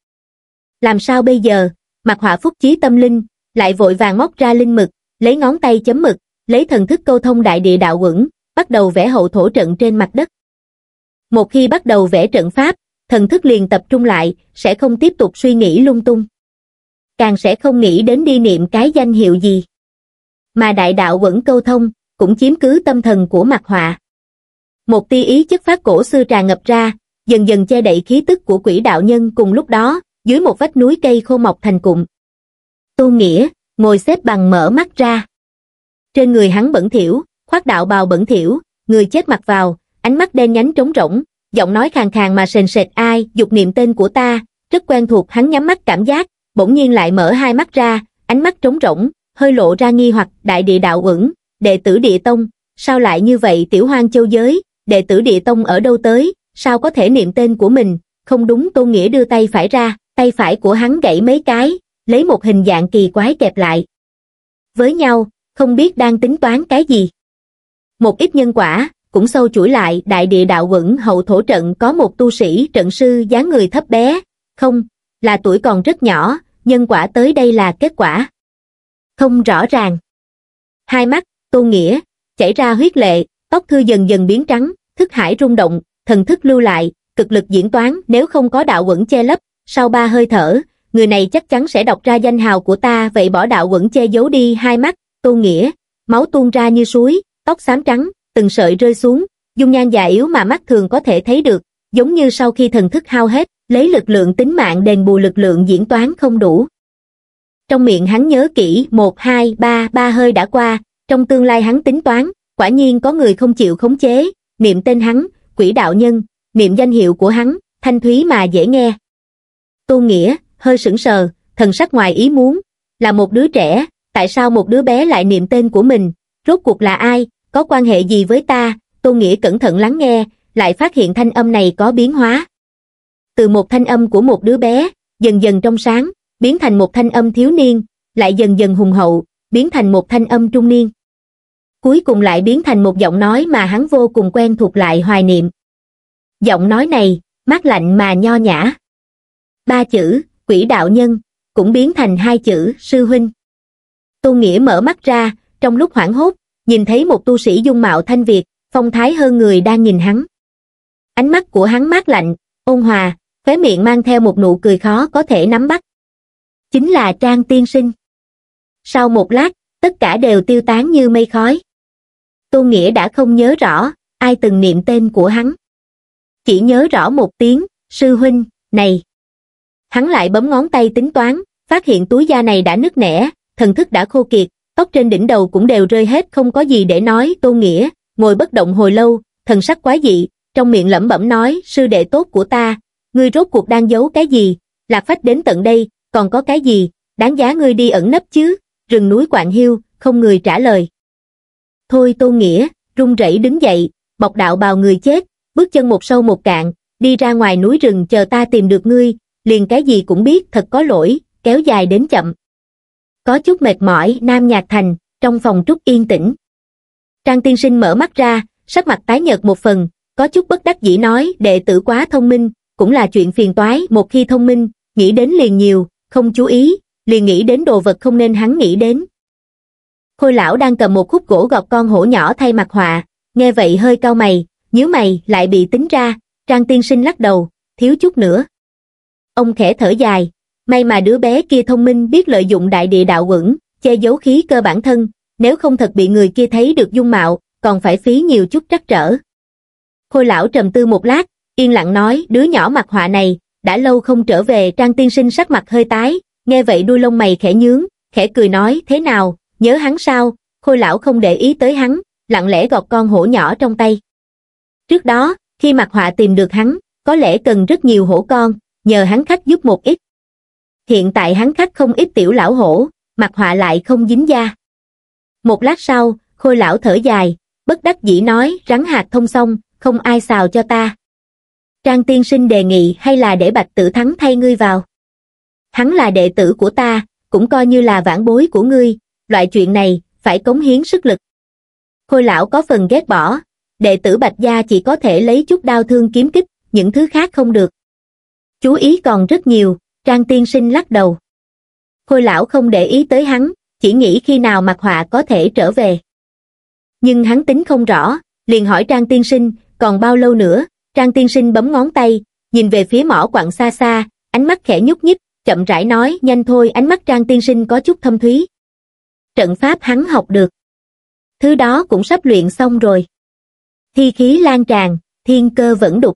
Làm sao bây giờ, mặt họa phúc chí tâm linh, lại vội vàng móc ra linh mực, lấy ngón tay chấm mực, lấy thần thức câu thông đại địa đạo quẩn, bắt đầu vẽ hậu thổ trận trên mặt đất. Một khi bắt đầu vẽ trận pháp, thần thức liền tập trung lại, sẽ không tiếp tục suy nghĩ lung tung. Càng sẽ không nghĩ đến đi niệm cái danh hiệu gì. Mà đại đạo quẩn câu thông, cũng chiếm cứ tâm thần của mặt họa. Một tia ý chất phát cổ xưa trà ngập ra, dần dần che đậy khí tức của quỷ đạo nhân cùng lúc đó, dưới một vách núi cây khô mọc thành cụm. Tu Nghĩa, ngồi xếp bằng mở mắt ra. Trên người hắn bẩn thỉu, khoác đạo bào bẩn thỉu, người chết mặc vào, ánh mắt đen nhánh trống rỗng, giọng nói khàn khàn mà sền sệt ai, dục niệm tên của ta, rất quen thuộc hắn nhắm mắt cảm giác, bỗng nhiên lại mở hai mắt ra, ánh mắt trống rỗng, hơi lộ ra nghi hoặc đại địa đạo uẩn, đệ tử địa tông, sao lại như vậy tiểu hoang châu giới, đệ tử địa tông ở đâu tới, sao có thể niệm tên của mình, không đúng tô nghĩa đưa tay phải ra, tay phải của hắn gãy mấy cái, lấy một hình dạng kỳ quái kẹp lại. Với nhau, không biết đang tính toán cái gì. Một ít nhân quả, cũng sâu chuỗi lại đại địa đạo quẩn hậu thổ trận có một tu sĩ trận sư dáng người thấp bé, không, là tuổi còn rất nhỏ, nhân quả tới đây là kết quả. Không rõ ràng. Hai mắt, tô nghĩa, chảy ra huyết lệ, tóc thư dần dần biến trắng, thức hải rung động, thần thức lưu lại, cực lực diễn toán nếu không có đạo quẩn che lấp, sau ba hơi thở, người này chắc chắn sẽ đọc ra danh hào của ta vậy bỏ đạo quẩn che giấu đi hai mắt, Tô Nghĩa, máu tuôn ra như suối, tóc xám trắng, từng sợi rơi xuống, dung nhan già yếu mà mắt thường có thể thấy được, giống như sau khi thần thức hao hết, lấy lực lượng tính mạng đền bù lực lượng diễn toán không đủ. Trong miệng hắn nhớ kỹ, một, hai, ba, ba hơi đã qua, trong tương lai hắn tính toán, quả nhiên có người không chịu khống chế, niệm tên hắn, quỷ đạo nhân, niệm danh hiệu của hắn, thanh thúy mà dễ nghe. Tô Nghĩa, hơi sững sờ, thần sắc ngoài ý muốn, là một đứa trẻ, tại sao một đứa bé lại niệm tên của mình, rốt cuộc là ai, có quan hệ gì với ta, Tô Nghĩa cẩn thận lắng nghe, lại phát hiện thanh âm này có biến hóa. Từ một thanh âm của một đứa bé, dần dần trong sáng, biến thành một thanh âm thiếu niên, lại dần dần hùng hậu, biến thành một thanh âm trung niên. Cuối cùng lại biến thành một giọng nói mà hắn vô cùng quen thuộc lại hoài niệm. Giọng nói này, mát lạnh mà nho nhã. Ba chữ, quỷ đạo nhân, cũng biến thành hai chữ, sư huynh. Tôn Nghĩa mở mắt ra, trong lúc hoảng hốt, nhìn thấy một tu sĩ dung mạo thanh Việt, phong thái hơn người đang nhìn hắn. Ánh mắt của hắn mát lạnh, ôn hòa, khóe miệng mang theo một nụ cười khó có thể nắm bắt. Chính là Trang Tiên Sinh. Sau một lát, tất cả đều tiêu tán như mây khói. Tôn Nghĩa đã không nhớ rõ, ai từng niệm tên của hắn. Chỉ nhớ rõ một tiếng, sư huynh, này. Hắn lại bấm ngón tay tính toán, phát hiện túi da này đã nứt nẻ, thần thức đã khô kiệt, tóc trên đỉnh đầu cũng đều rơi hết không có gì để nói, Tô Nghĩa, ngồi bất động hồi lâu, thần sắc quái dị, trong miệng lẩm bẩm nói, sư đệ tốt của ta, ngươi rốt cuộc đang giấu cái gì, lạc phách đến tận đây, còn có cái gì, đáng giá ngươi đi ẩn nấp chứ, rừng núi Quạng hiu không người trả lời. Thôi Tô Nghĩa, run rẩy đứng dậy, bọc đạo bào người chết, bước chân một sâu một cạn, đi ra ngoài núi rừng chờ ta tìm được ngươi, liền cái gì cũng biết thật có lỗi, kéo dài đến chậm có chút mệt mỏi nam nhạc thành trong phòng trúc yên tĩnh trang tiên sinh mở mắt ra sắc mặt tái nhợt một phần có chút bất đắc dĩ nói đệ tử quá thông minh cũng là chuyện phiền toái một khi thông minh nghĩ đến liền nhiều không chú ý liền nghĩ đến đồ vật không nên hắn nghĩ đến khôi lão đang cầm một khúc gỗ gọt con hổ nhỏ thay mặt họa nghe vậy hơi cau mày nhíu mày lại bị tính ra trang tiên sinh lắc đầu thiếu chút nữa ông khẽ thở dài may mà đứa bé kia thông minh biết lợi dụng đại địa đạo quẩn, che giấu khí cơ bản thân, nếu không thật bị người kia thấy được dung mạo, còn phải phí nhiều chút trắc trở. Khôi lão trầm tư một lát, yên lặng nói đứa nhỏ mặt họa này, đã lâu không trở về trang tiên sinh sắc mặt hơi tái, nghe vậy đuôi lông mày khẽ nhướng, khẽ cười nói thế nào, nhớ hắn sao, khôi lão không để ý tới hắn, lặng lẽ gọt con hổ nhỏ trong tay. Trước đó, khi mặt họa tìm được hắn, có lẽ cần rất nhiều hổ con, nhờ hắn khách giúp một ít hiện tại hắn khách không ít tiểu lão hổ mặt họa lại không dính da một lát sau khôi lão thở dài bất đắc dĩ nói rắn hạt thông xong không ai xào cho ta trang tiên sinh đề nghị hay là để bạch tử thắng thay ngươi vào hắn là đệ tử của ta cũng coi như là vãn bối của ngươi loại chuyện này phải cống hiến sức lực khôi lão có phần ghét bỏ đệ tử bạch gia chỉ có thể lấy chút đau thương kiếm kích những thứ khác không được chú ý còn rất nhiều Trang tiên sinh lắc đầu. Khôi lão không để ý tới hắn, chỉ nghĩ khi nào mặt họa có thể trở về. Nhưng hắn tính không rõ, liền hỏi Trang tiên sinh, còn bao lâu nữa, Trang tiên sinh bấm ngón tay, nhìn về phía mỏ quặng xa xa, ánh mắt khẽ nhúc nhích, chậm rãi nói nhanh thôi ánh mắt Trang tiên sinh có chút thâm thúy. Trận pháp hắn học được. Thứ đó cũng sắp luyện xong rồi. Thi khí lan tràn, thiên cơ vẫn đục.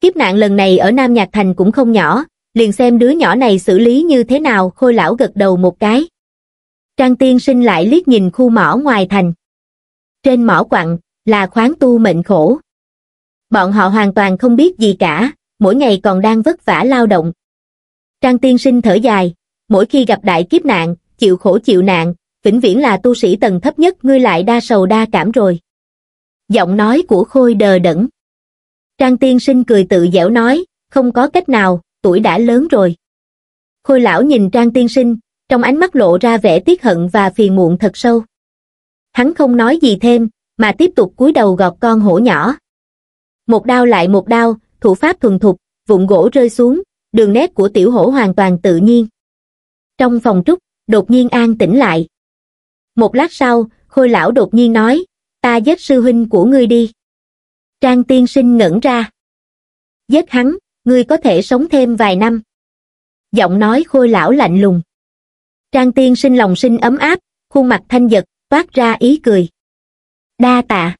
Kiếp nạn lần này ở Nam Nhạc Thành cũng không nhỏ, liền xem đứa nhỏ này xử lý như thế nào khôi lão gật đầu một cái. Trang tiên sinh lại liếc nhìn khu mỏ ngoài thành. Trên mỏ quặng là khoáng tu mệnh khổ. Bọn họ hoàn toàn không biết gì cả, mỗi ngày còn đang vất vả lao động. Trang tiên sinh thở dài, mỗi khi gặp đại kiếp nạn, chịu khổ chịu nạn, vĩnh viễn là tu sĩ tầng thấp nhất ngươi lại đa sầu đa cảm rồi. Giọng nói của Khôi đờ đẫn. Trang tiên sinh cười tự dẻo nói, không có cách nào, tuổi đã lớn rồi. Khôi lão nhìn Trang tiên sinh, trong ánh mắt lộ ra vẻ tiếc hận và phiền muộn thật sâu. Hắn không nói gì thêm, mà tiếp tục cúi đầu gọt con hổ nhỏ. Một đao lại một đao, thủ pháp thuần thục, vụn gỗ rơi xuống, đường nét của tiểu hổ hoàn toàn tự nhiên. Trong phòng trúc, đột nhiên an tĩnh lại. Một lát sau, khôi lão đột nhiên nói, ta giết sư huynh của ngươi đi. Trang tiên sinh ngẩn ra. Giết hắn, ngươi có thể sống thêm vài năm giọng nói khôi lão lạnh lùng trang tiên sinh lòng sinh ấm áp khuôn mặt thanh giật toát ra ý cười đa tạ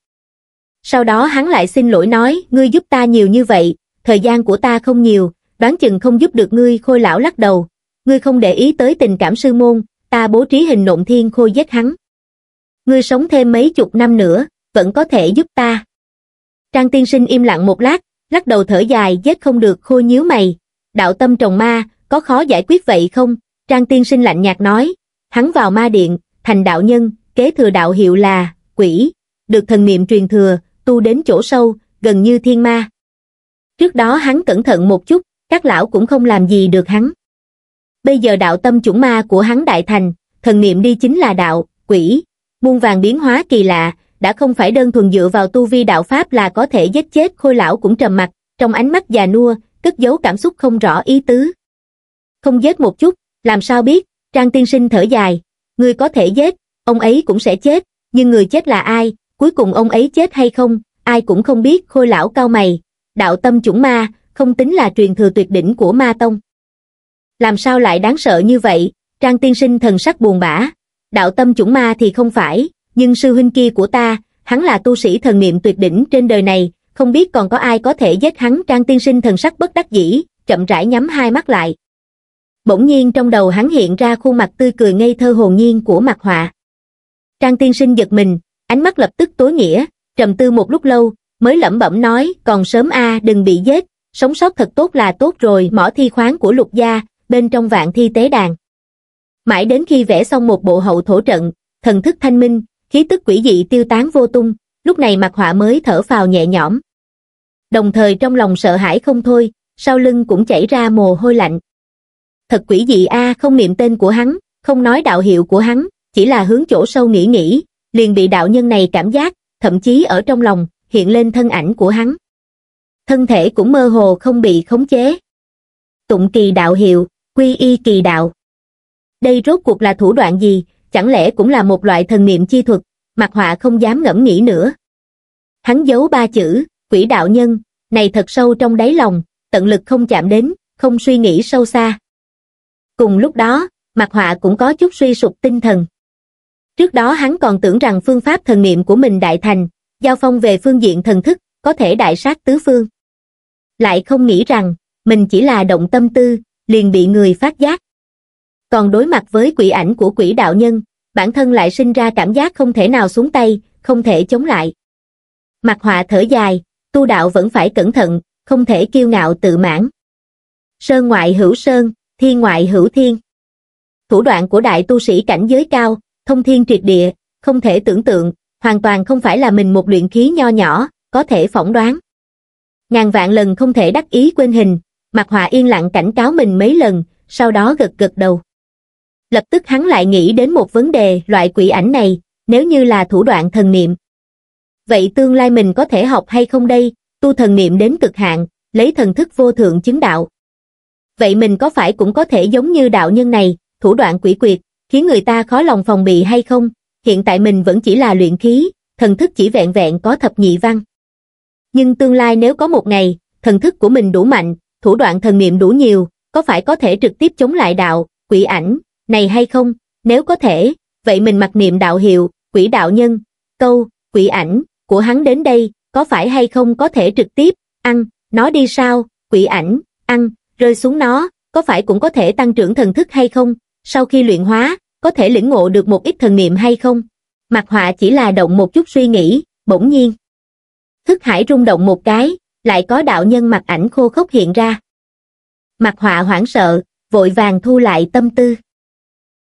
sau đó hắn lại xin lỗi nói ngươi giúp ta nhiều như vậy thời gian của ta không nhiều đoán chừng không giúp được ngươi khôi lão lắc đầu ngươi không để ý tới tình cảm sư môn ta bố trí hình nộm thiên khôi giết hắn ngươi sống thêm mấy chục năm nữa vẫn có thể giúp ta trang tiên sinh im lặng một lát lắc đầu thở dài vết không được khô nhíu mày. Đạo tâm trồng ma, có khó giải quyết vậy không? Trang tiên sinh lạnh nhạt nói, hắn vào ma điện, thành đạo nhân, kế thừa đạo hiệu là quỷ, được thần niệm truyền thừa, tu đến chỗ sâu, gần như thiên ma. Trước đó hắn cẩn thận một chút, các lão cũng không làm gì được hắn. Bây giờ đạo tâm chủng ma của hắn đại thành, thần niệm đi chính là đạo, quỷ, muôn vàng biến hóa kỳ lạ, đã không phải đơn thuần dựa vào tu vi đạo Pháp là có thể giết chết khôi lão cũng trầm mặt, trong ánh mắt già nua, cất giấu cảm xúc không rõ ý tứ. Không giết một chút, làm sao biết, Trang tiên sinh thở dài, người có thể giết, ông ấy cũng sẽ chết, nhưng người chết là ai, cuối cùng ông ấy chết hay không, ai cũng không biết khôi lão cao mày, đạo tâm chủng ma, không tính là truyền thừa tuyệt đỉnh của ma tông. Làm sao lại đáng sợ như vậy, Trang tiên sinh thần sắc buồn bã, đạo tâm chủng ma thì không phải, nhưng sư huynh kia của ta hắn là tu sĩ thần niệm tuyệt đỉnh trên đời này không biết còn có ai có thể giết hắn trang tiên sinh thần sắc bất đắc dĩ chậm rãi nhắm hai mắt lại bỗng nhiên trong đầu hắn hiện ra khuôn mặt tươi cười ngây thơ hồn nhiên của mặt họa trang tiên sinh giật mình ánh mắt lập tức tối nghĩa trầm tư một lúc lâu mới lẩm bẩm nói còn sớm a đừng bị giết sống sót thật tốt là tốt rồi mỏ thi khoáng của lục gia bên trong vạn thi tế đàn mãi đến khi vẽ xong một bộ hậu thổ trận thần thức thanh minh khí tức quỷ dị tiêu tán vô tung lúc này mặt họa mới thở phào nhẹ nhõm đồng thời trong lòng sợ hãi không thôi sau lưng cũng chảy ra mồ hôi lạnh thật quỷ dị a không niệm tên của hắn không nói đạo hiệu của hắn chỉ là hướng chỗ sâu nghĩ nghĩ liền bị đạo nhân này cảm giác thậm chí ở trong lòng hiện lên thân ảnh của hắn thân thể cũng mơ hồ không bị khống chế tụng kỳ đạo hiệu quy y kỳ đạo đây rốt cuộc là thủ đoạn gì chẳng lẽ cũng là một loại thần niệm chi thuật, mặt họa không dám ngẫm nghĩ nữa. Hắn giấu ba chữ, quỷ đạo nhân, này thật sâu trong đáy lòng, tận lực không chạm đến, không suy nghĩ sâu xa. Cùng lúc đó, mặt họa cũng có chút suy sụp tinh thần. Trước đó hắn còn tưởng rằng phương pháp thần niệm của mình đại thành, giao phong về phương diện thần thức, có thể đại sát tứ phương. Lại không nghĩ rằng, mình chỉ là động tâm tư, liền bị người phát giác còn đối mặt với quỷ ảnh của quỷ đạo nhân, bản thân lại sinh ra cảm giác không thể nào xuống tay, không thể chống lại. Mặt họa thở dài, tu đạo vẫn phải cẩn thận, không thể kiêu ngạo tự mãn. Sơn ngoại hữu sơn, thiên ngoại hữu thiên. Thủ đoạn của đại tu sĩ cảnh giới cao, thông thiên triệt địa, không thể tưởng tượng, hoàn toàn không phải là mình một luyện khí nho nhỏ, có thể phỏng đoán. Ngàn vạn lần không thể đắc ý quên hình, mặt họa yên lặng cảnh cáo mình mấy lần, sau đó gật gật đầu lập tức hắn lại nghĩ đến một vấn đề loại quỷ ảnh này nếu như là thủ đoạn thần niệm vậy tương lai mình có thể học hay không đây tu thần niệm đến cực hạn lấy thần thức vô thượng chứng đạo vậy mình có phải cũng có thể giống như đạo nhân này thủ đoạn quỷ quyệt khiến người ta khó lòng phòng bị hay không hiện tại mình vẫn chỉ là luyện khí thần thức chỉ vẹn vẹn có thập nhị văn nhưng tương lai nếu có một ngày thần thức của mình đủ mạnh thủ đoạn thần niệm đủ nhiều có phải có thể trực tiếp chống lại đạo quỷ ảnh này hay không, nếu có thể, vậy mình mặc niệm đạo hiệu, quỷ đạo nhân, câu, quỷ ảnh, của hắn đến đây, có phải hay không có thể trực tiếp, ăn, nó đi sao, quỷ ảnh, ăn, rơi xuống nó, có phải cũng có thể tăng trưởng thần thức hay không, sau khi luyện hóa, có thể lĩnh ngộ được một ít thần niệm hay không. Mặt họa chỉ là động một chút suy nghĩ, bỗng nhiên. Thức hải rung động một cái, lại có đạo nhân mặt ảnh khô khốc hiện ra. Mặt họa hoảng sợ, vội vàng thu lại tâm tư.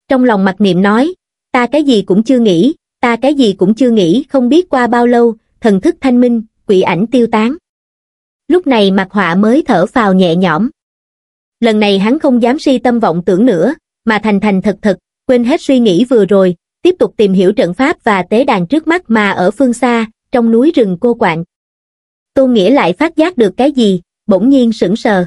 Trong lòng mặc niệm nói, ta cái gì cũng chưa nghĩ, ta cái gì cũng chưa nghĩ không biết qua bao lâu, thần thức thanh minh, quỷ ảnh tiêu tán. Lúc này mặt họa mới thở phào nhẹ nhõm. Lần này hắn không dám si tâm vọng tưởng nữa, mà thành thành thật thật, quên hết suy nghĩ vừa rồi, tiếp tục tìm hiểu trận pháp và tế đàn trước mắt mà ở phương xa, trong núi rừng cô quạng. Tô Nghĩa lại phát giác được cái gì, bỗng nhiên sững sờ.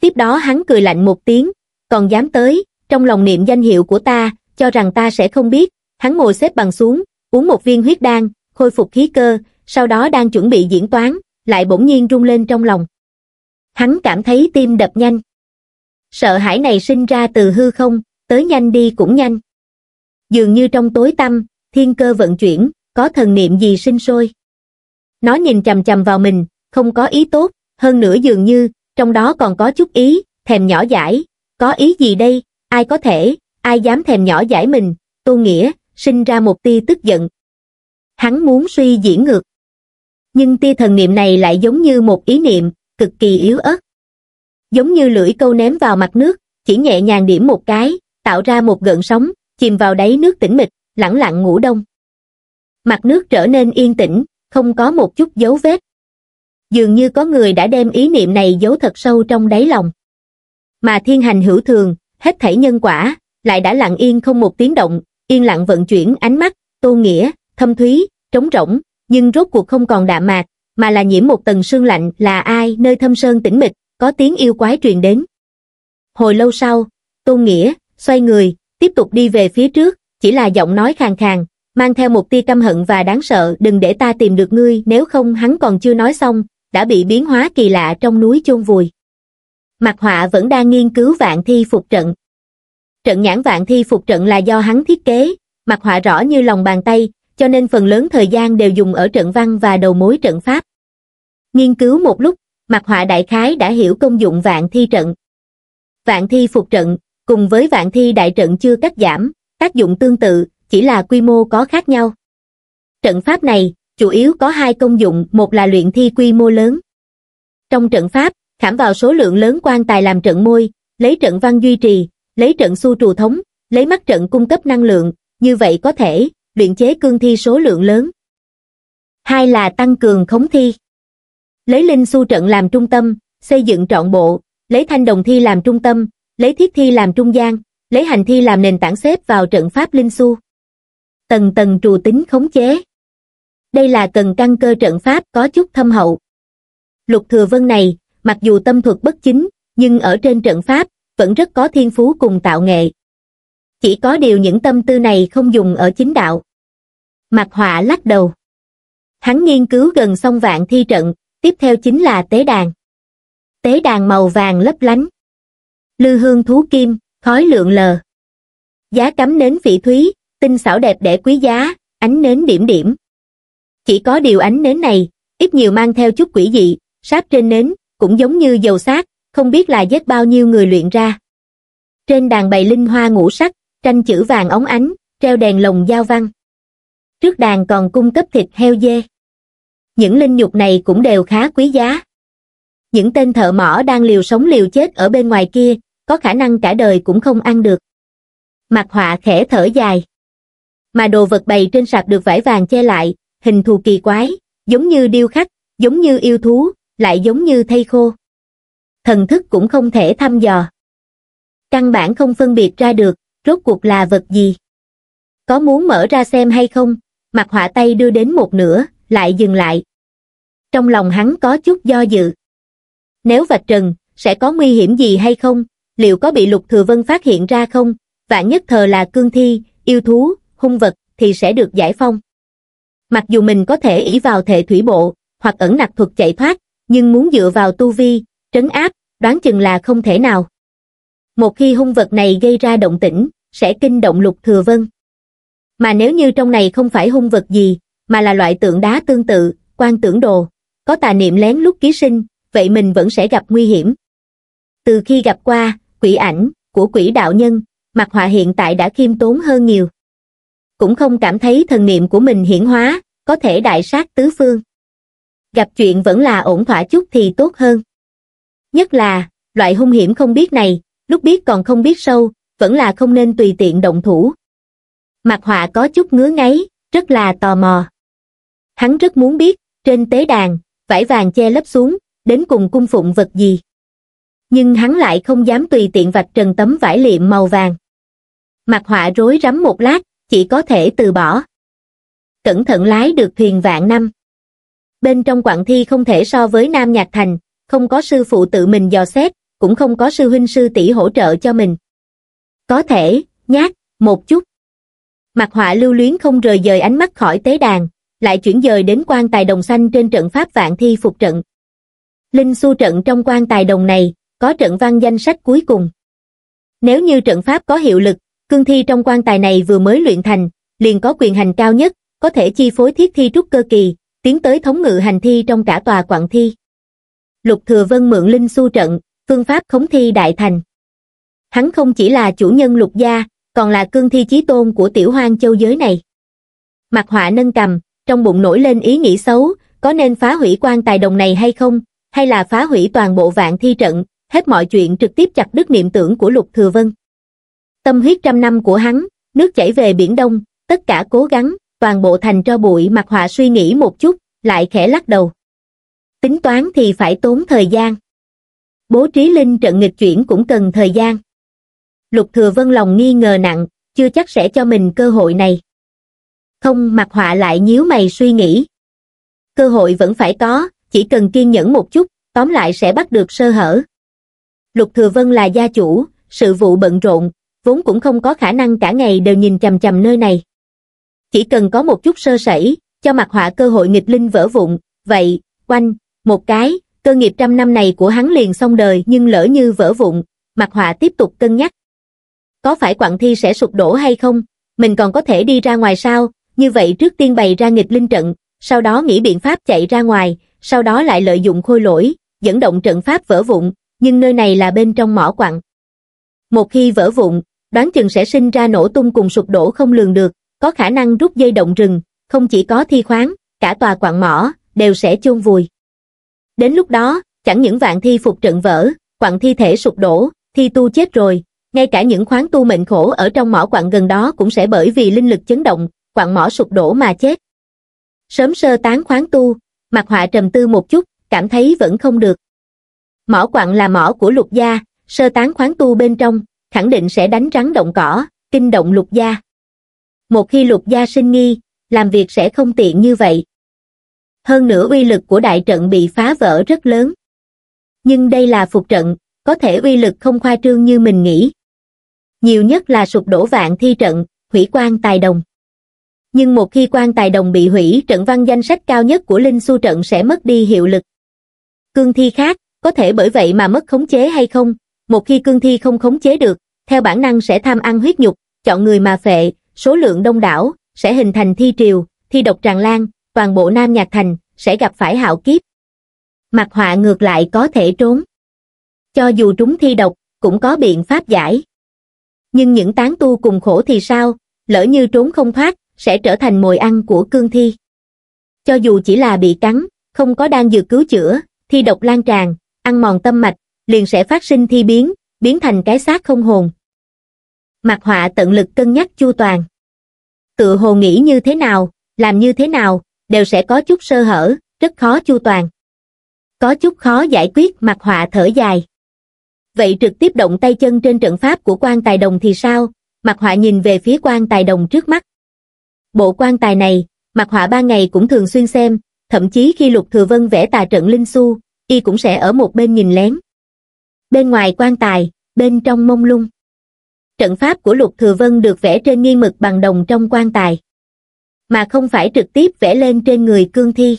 Tiếp đó hắn cười lạnh một tiếng, còn dám tới, trong lòng niệm danh hiệu của ta, cho rằng ta sẽ không biết, hắn ngồi xếp bằng xuống, uống một viên huyết đan, khôi phục khí cơ, sau đó đang chuẩn bị diễn toán, lại bỗng nhiên rung lên trong lòng. Hắn cảm thấy tim đập nhanh. Sợ hãi này sinh ra từ hư không, tới nhanh đi cũng nhanh. Dường như trong tối tăm, thiên cơ vận chuyển, có thần niệm gì sinh sôi. Nó nhìn chầm chầm vào mình, không có ý tốt, hơn nữa dường như, trong đó còn có chút ý, thèm nhỏ giải có ý gì đây, ai có thể, ai dám thèm nhỏ giải mình, Tô Nghĩa, sinh ra một tia tức giận. Hắn muốn suy diễn ngược. Nhưng tia thần niệm này lại giống như một ý niệm, cực kỳ yếu ớt. Giống như lưỡi câu ném vào mặt nước, chỉ nhẹ nhàng điểm một cái, tạo ra một gợn sóng, chìm vào đáy nước tĩnh mịch, lặng lặng ngủ đông. Mặt nước trở nên yên tĩnh, không có một chút dấu vết. Dường như có người đã đem ý niệm này giấu thật sâu trong đáy lòng. Mà thiên hành hữu thường, hết thảy nhân quả, lại đã lặng yên không một tiếng động, yên lặng vận chuyển ánh mắt, tô nghĩa, thâm thúy, trống rỗng, nhưng rốt cuộc không còn đạm mạc, mà là nhiễm một tầng sương lạnh là ai nơi thâm sơn tĩnh mịch, có tiếng yêu quái truyền đến. Hồi lâu sau, tô nghĩa, xoay người, tiếp tục đi về phía trước, chỉ là giọng nói khàn khàn, mang theo một tia căm hận và đáng sợ đừng để ta tìm được ngươi nếu không hắn còn chưa nói xong, đã bị biến hóa kỳ lạ trong núi chôn vùi mặt họa vẫn đang nghiên cứu vạn thi phục trận trận nhãn vạn thi phục trận là do hắn thiết kế mặt họa rõ như lòng bàn tay cho nên phần lớn thời gian đều dùng ở trận văn và đầu mối trận pháp nghiên cứu một lúc mặt họa đại khái đã hiểu công dụng vạn thi trận vạn thi phục trận cùng với vạn thi đại trận chưa cắt giảm tác dụng tương tự chỉ là quy mô có khác nhau trận pháp này chủ yếu có hai công dụng một là luyện thi quy mô lớn trong trận pháp khảm vào số lượng lớn quan tài làm trận môi, lấy trận văn duy trì, lấy trận su trù thống, lấy mắt trận cung cấp năng lượng, như vậy có thể luyện chế cương thi số lượng lớn. Hai là tăng cường khống thi. Lấy linh su trận làm trung tâm, xây dựng trọn bộ, lấy thanh đồng thi làm trung tâm, lấy thiết thi làm trung gian, lấy hành thi làm nền tảng xếp vào trận pháp linh su Tầng tầng trù tính khống chế. Đây là cần căn cơ trận pháp có chút thâm hậu. Lục Thừa Vân này, mặc dù tâm thuật bất chính, nhưng ở trên trận pháp, vẫn rất có thiên phú cùng tạo nghệ. Chỉ có điều những tâm tư này không dùng ở chính đạo. Mặt họa lắc đầu. Hắn nghiên cứu gần xong vạn thi trận, tiếp theo chính là tế đàn. Tế đàn màu vàng lấp lánh. Lư hương thú kim, khói lượng lờ. Giá cắm nến vị thúy, tinh xảo đẹp để quý giá, ánh nến điểm điểm. Chỉ có điều ánh nến này, ít nhiều mang theo chút quỷ dị, sáp trên nến, cũng giống như dầu xác, không biết là giết bao nhiêu người luyện ra. Trên đàn bày linh hoa ngũ sắc, tranh chữ vàng óng ánh, treo đèn lồng giao văn. Trước đàn còn cung cấp thịt heo dê. Những linh nhục này cũng đều khá quý giá. Những tên thợ mỏ đang liều sống liều chết ở bên ngoài kia, có khả năng cả đời cũng không ăn được. Mặt họa khẽ thở dài. Mà đồ vật bày trên sạp được vải vàng che lại, hình thù kỳ quái, giống như điêu khắc, giống như yêu thú, lại giống như thây khô. Thần thức cũng không thể thăm dò. Căn bản không phân biệt ra được, rốt cuộc là vật gì. Có muốn mở ra xem hay không, mặt họa tay đưa đến một nửa, lại dừng lại. Trong lòng hắn có chút do dự. Nếu vạch trần, sẽ có nguy hiểm gì hay không, liệu có bị Lục Thừa Vân phát hiện ra không, vạn nhất thờ là cương thi, yêu thú, hung vật, thì sẽ được giải phong. Mặc dù mình có thể ỷ vào thể thủy bộ, hoặc ẩn nặc thuật chạy thoát, nhưng muốn dựa vào tu vi, trấn áp, đoán chừng là không thể nào. Một khi hung vật này gây ra động tĩnh, sẽ kinh động lục thừa vân. Mà nếu như trong này không phải hung vật gì, mà là loại tượng đá tương tự, quan tưởng đồ, có tà niệm lén lúc ký sinh, vậy mình vẫn sẽ gặp nguy hiểm. Từ khi gặp qua, quỷ ảnh của quỷ đạo nhân, mặt họa hiện tại đã khiêm tốn hơn nhiều. Cũng không cảm thấy thần niệm của mình hiển hóa, có thể đại sát tứ phương gặp chuyện vẫn là ổn thỏa chút thì tốt hơn. Nhất là, loại hung hiểm không biết này, lúc biết còn không biết sâu, vẫn là không nên tùy tiện động thủ. Mặt họa có chút ngứa ngáy, rất là tò mò. Hắn rất muốn biết, trên tế đàn, vải vàng che lấp xuống, đến cùng cung phụng vật gì. Nhưng hắn lại không dám tùy tiện vạch trần tấm vải liệm màu vàng. Mặt họa rối rắm một lát, chỉ có thể từ bỏ. Cẩn thận lái được thuyền vạn năm bên trong quặng thi không thể so với Nam Nhạc Thành, không có sư phụ tự mình dò xét, cũng không có sư huynh sư tỷ hỗ trợ cho mình. Có thể, nhát, một chút. Mặt họa lưu luyến không rời rời ánh mắt khỏi tế đàn, lại chuyển dời đến quan tài đồng xanh trên trận pháp vạn thi phục trận. Linh su trận trong quan tài đồng này, có trận văn danh sách cuối cùng. Nếu như trận pháp có hiệu lực, cương thi trong quan tài này vừa mới luyện thành, liền có quyền hành cao nhất, có thể chi phối thiết thi trúc cơ kỳ, tiến tới thống ngự hành thi trong cả tòa quặng thi. Lục Thừa Vân mượn linh su trận, phương pháp khống thi đại thành. Hắn không chỉ là chủ nhân lục gia, còn là cương thi chí tôn của tiểu hoang châu giới này. Mặt họa nâng cầm, trong bụng nổi lên ý nghĩ xấu, có nên phá hủy quan tài đồng này hay không, hay là phá hủy toàn bộ vạn thi trận, hết mọi chuyện trực tiếp chặt đứt niệm tưởng của Lục Thừa Vân. Tâm huyết trăm năm của hắn, nước chảy về biển Đông, tất cả cố gắng, toàn bộ thành cho bụi mặt họa suy nghĩ một chút, lại khẽ lắc đầu. Tính toán thì phải tốn thời gian. Bố trí linh trận nghịch chuyển cũng cần thời gian. Lục Thừa Vân lòng nghi ngờ nặng, chưa chắc sẽ cho mình cơ hội này. Không mặt họa lại nhíu mày suy nghĩ. Cơ hội vẫn phải có, chỉ cần kiên nhẫn một chút, tóm lại sẽ bắt được sơ hở. Lục Thừa Vân là gia chủ, sự vụ bận rộn, vốn cũng không có khả năng cả ngày đều nhìn chầm chầm nơi này. Chỉ cần có một chút sơ sẩy, cho mặt họa cơ hội nghịch linh vỡ vụn, vậy, quanh, một cái, cơ nghiệp trăm năm này của hắn liền xong đời nhưng lỡ như vỡ vụn, mặt họa tiếp tục cân nhắc. Có phải quặng thi sẽ sụp đổ hay không? Mình còn có thể đi ra ngoài sao? Như vậy trước tiên bày ra nghịch linh trận, sau đó nghĩ biện pháp chạy ra ngoài, sau đó lại lợi dụng khôi lỗi, dẫn động trận pháp vỡ vụn, nhưng nơi này là bên trong mỏ quặng. Một khi vỡ vụn, đoán chừng sẽ sinh ra nổ tung cùng sụp đổ không lường được, có khả năng rút dây động rừng, không chỉ có thi khoáng, cả tòa quạng mỏ, đều sẽ chôn vùi. Đến lúc đó, chẳng những vạn thi phục trận vỡ, quặng thi thể sụp đổ, thi tu chết rồi, ngay cả những khoáng tu mệnh khổ ở trong mỏ quặng gần đó cũng sẽ bởi vì linh lực chấn động, quặng mỏ sụp đổ mà chết. Sớm sơ tán khoáng tu, mặt họa trầm tư một chút, cảm thấy vẫn không được. Mỏ quặng là mỏ của lục gia, sơ tán khoáng tu bên trong, khẳng định sẽ đánh rắn động cỏ, kinh động lục gia một khi lục gia sinh nghi, làm việc sẽ không tiện như vậy. Hơn nữa uy lực của đại trận bị phá vỡ rất lớn. Nhưng đây là phục trận, có thể uy lực không khoa trương như mình nghĩ. Nhiều nhất là sụp đổ vạn thi trận, hủy quan tài đồng. Nhưng một khi quan tài đồng bị hủy trận văn danh sách cao nhất của Linh Xu trận sẽ mất đi hiệu lực. Cương thi khác, có thể bởi vậy mà mất khống chế hay không, một khi cương thi không khống chế được, theo bản năng sẽ tham ăn huyết nhục, chọn người mà phệ, số lượng đông đảo, sẽ hình thành thi triều, thi độc tràn lan, toàn bộ Nam Nhạc Thành sẽ gặp phải hạo kiếp. Mặt họa ngược lại có thể trốn. Cho dù trúng thi độc, cũng có biện pháp giải. Nhưng những tán tu cùng khổ thì sao, lỡ như trốn không thoát, sẽ trở thành mồi ăn của cương thi. Cho dù chỉ là bị cắn, không có đang dược cứu chữa, thi độc lan tràn, ăn mòn tâm mạch, liền sẽ phát sinh thi biến, biến thành cái xác không hồn, mặt Họa tận lực cân nhắc chu toàn. Tự hồ nghĩ như thế nào, làm như thế nào, đều sẽ có chút sơ hở, rất khó chu toàn. Có chút khó giải quyết mặt Họa thở dài. Vậy trực tiếp động tay chân trên trận pháp của quan tài đồng thì sao? mặt Họa nhìn về phía quan tài đồng trước mắt. Bộ quan tài này, mặt Họa ba ngày cũng thường xuyên xem, thậm chí khi Lục Thừa Vân vẽ tà trận Linh su, y cũng sẽ ở một bên nhìn lén. Bên ngoài quan tài, bên trong mông lung trận pháp của lục thừa vân được vẽ trên nghi mực bằng đồng trong quan tài mà không phải trực tiếp vẽ lên trên người cương thi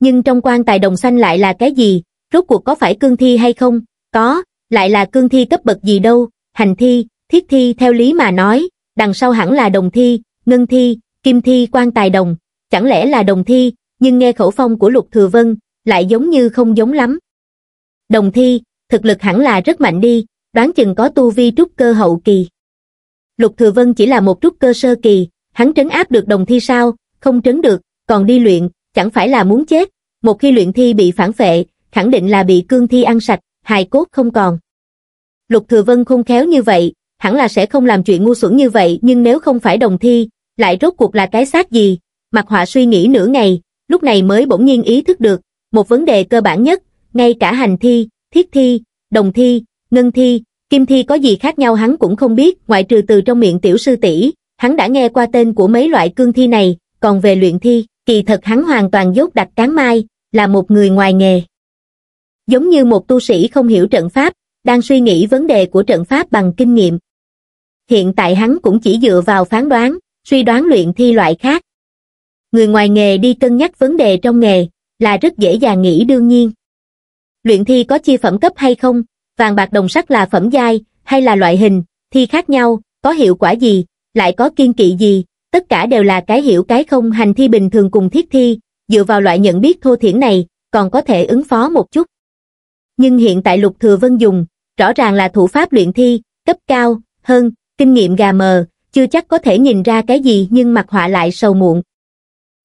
nhưng trong quan tài đồng xanh lại là cái gì rốt cuộc có phải cương thi hay không có lại là cương thi cấp bậc gì đâu hành thi thiết thi theo lý mà nói đằng sau hẳn là đồng thi ngân thi kim thi quan tài đồng chẳng lẽ là đồng thi nhưng nghe khẩu phong của lục thừa vân lại giống như không giống lắm đồng thi thực lực hẳn là rất mạnh đi đoán chừng có tu vi trúc cơ hậu kỳ. Lục Thừa Vân chỉ là một trúc cơ sơ kỳ, hắn trấn áp được đồng thi sao, không trấn được, còn đi luyện, chẳng phải là muốn chết, một khi luyện thi bị phản phệ, khẳng định là bị cương thi ăn sạch, hài cốt không còn. Lục Thừa Vân không khéo như vậy, hẳn là sẽ không làm chuyện ngu xuẩn như vậy nhưng nếu không phải đồng thi, lại rốt cuộc là cái xác gì? Mặt họa suy nghĩ nửa ngày, lúc này mới bỗng nhiên ý thức được, một vấn đề cơ bản nhất, ngay cả hành thi, thiết thi, đồng thi, ngân thi, Kim Thi có gì khác nhau hắn cũng không biết, ngoại trừ từ trong miệng tiểu sư tỷ, hắn đã nghe qua tên của mấy loại cương thi này, còn về luyện thi, kỳ thật hắn hoàn toàn dốt đặt cán mai, là một người ngoài nghề. Giống như một tu sĩ không hiểu trận pháp, đang suy nghĩ vấn đề của trận pháp bằng kinh nghiệm. Hiện tại hắn cũng chỉ dựa vào phán đoán, suy đoán luyện thi loại khác. Người ngoài nghề đi cân nhắc vấn đề trong nghề, là rất dễ dàng nghĩ đương nhiên. Luyện thi có chia phẩm cấp hay không, vàng bạc đồng sắt là phẩm giai, hay là loại hình, thi khác nhau, có hiệu quả gì, lại có kiên kỵ gì, tất cả đều là cái hiểu cái không hành thi bình thường cùng thiết thi, dựa vào loại nhận biết thô thiển này, còn có thể ứng phó một chút. Nhưng hiện tại Lục Thừa Vân dùng, rõ ràng là thủ pháp luyện thi, cấp cao, hơn, kinh nghiệm gà mờ, chưa chắc có thể nhìn ra cái gì nhưng mặt họa lại sầu muộn.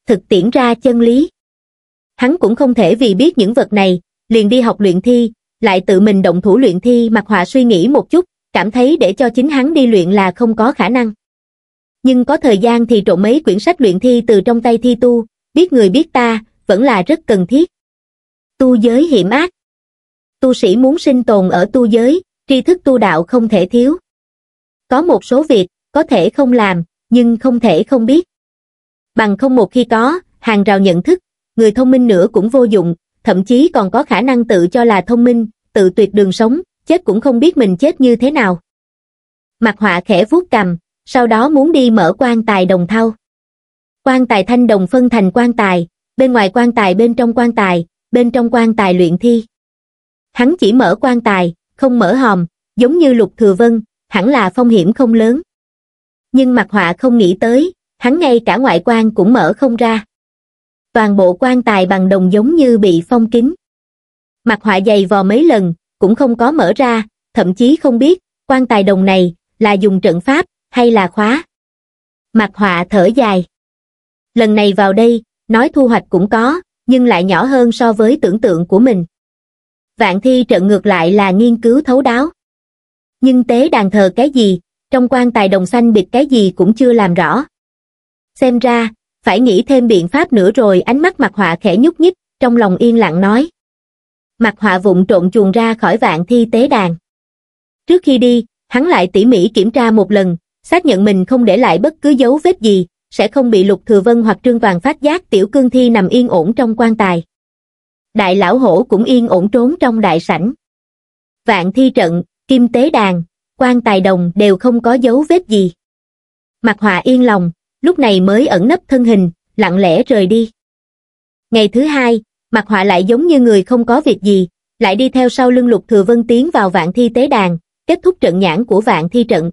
Thực tiễn ra chân lý. Hắn cũng không thể vì biết những vật này, liền đi học luyện thi, lại tự mình động thủ luyện thi mặt họa suy nghĩ một chút, cảm thấy để cho chính hắn đi luyện là không có khả năng. Nhưng có thời gian thì trộm mấy quyển sách luyện thi từ trong tay thi tu, biết người biết ta, vẫn là rất cần thiết. Tu giới hiểm ác Tu sĩ muốn sinh tồn ở tu giới, tri thức tu đạo không thể thiếu. Có một số việc, có thể không làm, nhưng không thể không biết. Bằng không một khi có, hàng rào nhận thức, người thông minh nữa cũng vô dụng, thậm chí còn có khả năng tự cho là thông minh, tự tuyệt đường sống, chết cũng không biết mình chết như thế nào. Mặt họa khẽ vuốt cầm, sau đó muốn đi mở quan tài đồng thau. Quan tài thanh đồng phân thành quan tài, bên ngoài quan tài bên trong quan tài, bên trong quan tài luyện thi. Hắn chỉ mở quan tài, không mở hòm, giống như Lục Thừa Vân, hẳn là phong hiểm không lớn. Nhưng mặt họa không nghĩ tới, hắn ngay cả ngoại quan cũng mở không ra toàn bộ quan tài bằng đồng giống như bị phong kín mặt họa dày vò mấy lần cũng không có mở ra thậm chí không biết quan tài đồng này là dùng trận pháp hay là khóa mặt họa thở dài lần này vào đây nói thu hoạch cũng có nhưng lại nhỏ hơn so với tưởng tượng của mình vạn thi trận ngược lại là nghiên cứu thấu đáo nhưng tế đàn thờ cái gì trong quan tài đồng xanh bịt cái gì cũng chưa làm rõ xem ra phải nghĩ thêm biện pháp nữa rồi ánh mắt mặt họa khẽ nhúc nhích, trong lòng yên lặng nói. Mặt họa vụng trộn chuồn ra khỏi vạn thi tế đàn. Trước khi đi, hắn lại tỉ mỉ kiểm tra một lần, xác nhận mình không để lại bất cứ dấu vết gì, sẽ không bị Lục Thừa Vân hoặc Trương Toàn phát giác tiểu cương thi nằm yên ổn trong quan tài. Đại lão hổ cũng yên ổn trốn trong đại sảnh. Vạn thi trận, kim tế đàn, quan tài đồng đều không có dấu vết gì. Mặt họa yên lòng, lúc này mới ẩn nấp thân hình lặng lẽ rời đi ngày thứ hai mặt họa lại giống như người không có việc gì lại đi theo sau lưng lục thừa vân tiến vào vạn thi tế đàn kết thúc trận nhãn của vạn thi trận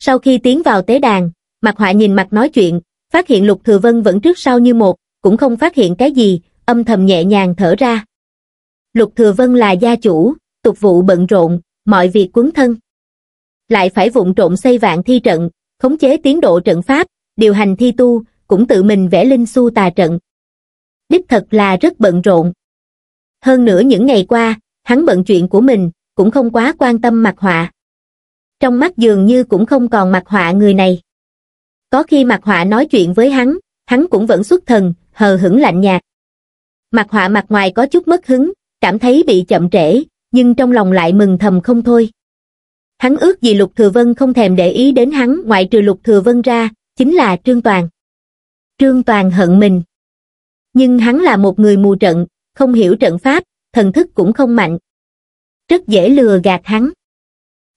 sau khi tiến vào tế đàn mặt họa nhìn mặt nói chuyện phát hiện lục thừa vân vẫn trước sau như một cũng không phát hiện cái gì âm thầm nhẹ nhàng thở ra lục thừa vân là gia chủ tục vụ bận rộn mọi việc quấn thân lại phải vụng trộn xây vạn thi trận khống chế tiến độ trận pháp điều hành thi tu, cũng tự mình vẽ linh su tà trận. Đích thật là rất bận rộn. Hơn nữa những ngày qua, hắn bận chuyện của mình, cũng không quá quan tâm mặt họa. Trong mắt dường như cũng không còn mặt họa người này. Có khi mặt họa nói chuyện với hắn, hắn cũng vẫn xuất thần, hờ hững lạnh nhạt. Mặt họa mặt ngoài có chút mất hứng, cảm thấy bị chậm trễ, nhưng trong lòng lại mừng thầm không thôi. Hắn ước gì Lục Thừa Vân không thèm để ý đến hắn ngoại trừ Lục Thừa Vân ra, chính là Trương Toàn. Trương Toàn hận mình. Nhưng hắn là một người mù trận, không hiểu trận pháp, thần thức cũng không mạnh. Rất dễ lừa gạt hắn.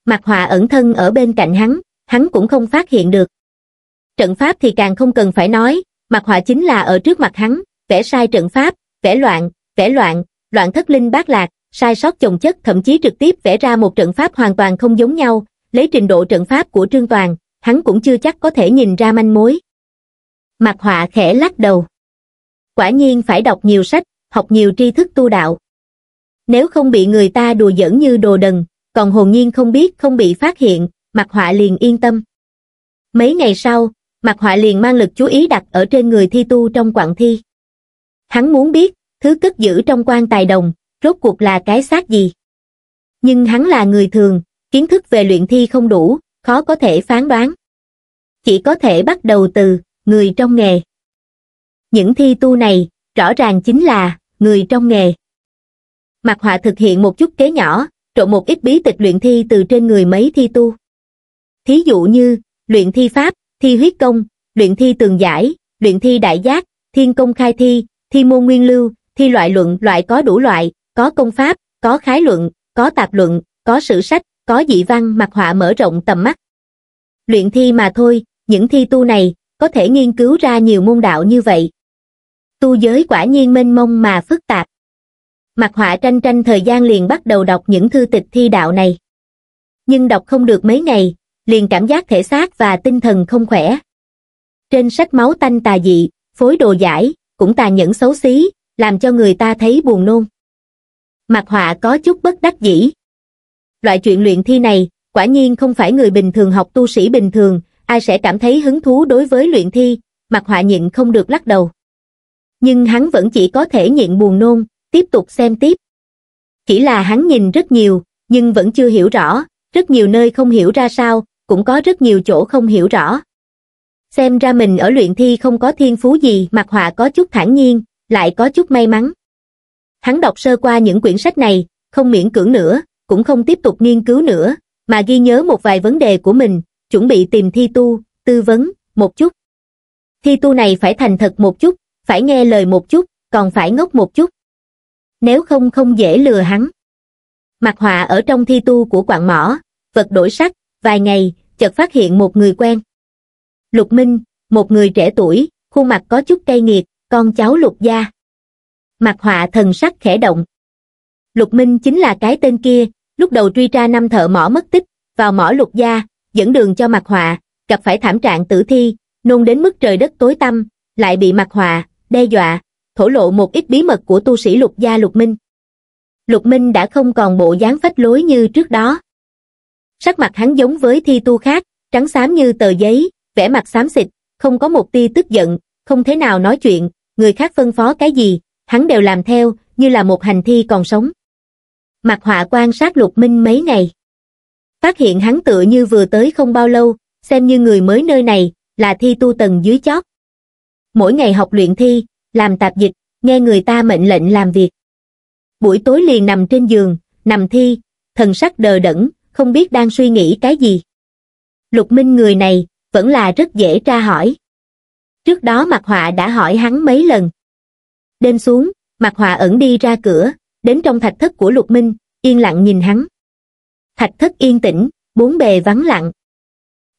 Mặt họa ẩn thân ở bên cạnh hắn, hắn cũng không phát hiện được. Trận pháp thì càng không cần phải nói, mặt họa chính là ở trước mặt hắn, vẽ sai trận pháp, vẽ loạn, vẽ loạn, loạn thất linh bát lạc, sai sót chồng chất thậm chí trực tiếp vẽ ra một trận pháp hoàn toàn không giống nhau, lấy trình độ trận pháp của Trương Toàn, hắn cũng chưa chắc có thể nhìn ra manh mối mặt họa khẽ lắc đầu quả nhiên phải đọc nhiều sách học nhiều tri thức tu đạo nếu không bị người ta đùa giỡn như đồ đần còn hồn nhiên không biết không bị phát hiện mặt họa liền yên tâm mấy ngày sau mặt họa liền mang lực chú ý đặt ở trên người thi tu trong quặng thi hắn muốn biết thứ cất giữ trong quan tài đồng rốt cuộc là cái xác gì nhưng hắn là người thường kiến thức về luyện thi không đủ khó có thể phán đoán. Chỉ có thể bắt đầu từ người trong nghề. Những thi tu này rõ ràng chính là người trong nghề. Mặt họa thực hiện một chút kế nhỏ, trộn một ít bí tịch luyện thi từ trên người mấy thi tu. Thí dụ như, luyện thi pháp, thi huyết công, luyện thi tường giải, luyện thi đại giác, thiên công khai thi, thi môn nguyên lưu, thi loại luận loại có đủ loại, có công pháp, có khái luận, có tạp luận, có sử sách, có dị văn mặt họa mở rộng tầm mắt. Luyện thi mà thôi, những thi tu này, có thể nghiên cứu ra nhiều môn đạo như vậy. Tu giới quả nhiên mênh mông mà phức tạp. Mặt họa tranh tranh thời gian liền bắt đầu đọc những thư tịch thi đạo này. Nhưng đọc không được mấy ngày, liền cảm giác thể xác và tinh thần không khỏe. Trên sách máu tanh tà dị, phối đồ giải, cũng tà nhẫn xấu xí, làm cho người ta thấy buồn nôn. Mặt họa có chút bất đắc dĩ, loại chuyện luyện thi này, quả nhiên không phải người bình thường học tu sĩ bình thường, ai sẽ cảm thấy hứng thú đối với luyện thi, mặt họa nhịn không được lắc đầu. Nhưng hắn vẫn chỉ có thể nhịn buồn nôn, tiếp tục xem tiếp. Chỉ là hắn nhìn rất nhiều, nhưng vẫn chưa hiểu rõ, rất nhiều nơi không hiểu ra sao, cũng có rất nhiều chỗ không hiểu rõ. Xem ra mình ở luyện thi không có thiên phú gì mặt họa có chút thản nhiên, lại có chút may mắn. Hắn đọc sơ qua những quyển sách này, không miễn cưỡng nữa, cũng không tiếp tục nghiên cứu nữa, mà ghi nhớ một vài vấn đề của mình, chuẩn bị tìm thi tu, tư vấn, một chút. Thi tu này phải thành thật một chút, phải nghe lời một chút, còn phải ngốc một chút. Nếu không không dễ lừa hắn. Mặt họa ở trong thi tu của quạng mỏ, vật đổi sắc, vài ngày, chợt phát hiện một người quen. Lục Minh, một người trẻ tuổi, khuôn mặt có chút cay nghiệt, con cháu lục gia. Mặt họa thần sắc khẽ động. Lục Minh chính là cái tên kia, lúc đầu truy tra năm thợ mỏ mất tích, vào mỏ lục gia, dẫn đường cho mặt Họa, gặp phải thảm trạng tử thi, nôn đến mức trời đất tối tăm, lại bị mặt Họa, đe dọa, thổ lộ một ít bí mật của tu sĩ lục gia lục minh. Lục minh đã không còn bộ dáng phách lối như trước đó. Sắc mặt hắn giống với thi tu khác, trắng xám như tờ giấy, vẻ mặt xám xịt, không có một tia tức giận, không thế nào nói chuyện, người khác phân phó cái gì, hắn đều làm theo, như là một hành thi còn sống. Mạc Họa quan sát Lục Minh mấy ngày. Phát hiện hắn tựa như vừa tới không bao lâu, xem như người mới nơi này, là thi tu tầng dưới chót. Mỗi ngày học luyện thi, làm tạp dịch, nghe người ta mệnh lệnh làm việc. Buổi tối liền nằm trên giường, nằm thi, thần sắc đờ đẫn, không biết đang suy nghĩ cái gì. Lục Minh người này, vẫn là rất dễ tra hỏi. Trước đó Mạc Họa đã hỏi hắn mấy lần. Đêm xuống, Mạc Họa ẩn đi ra cửa, đến trong thạch thất của lục minh yên lặng nhìn hắn thạch thất yên tĩnh bốn bề vắng lặng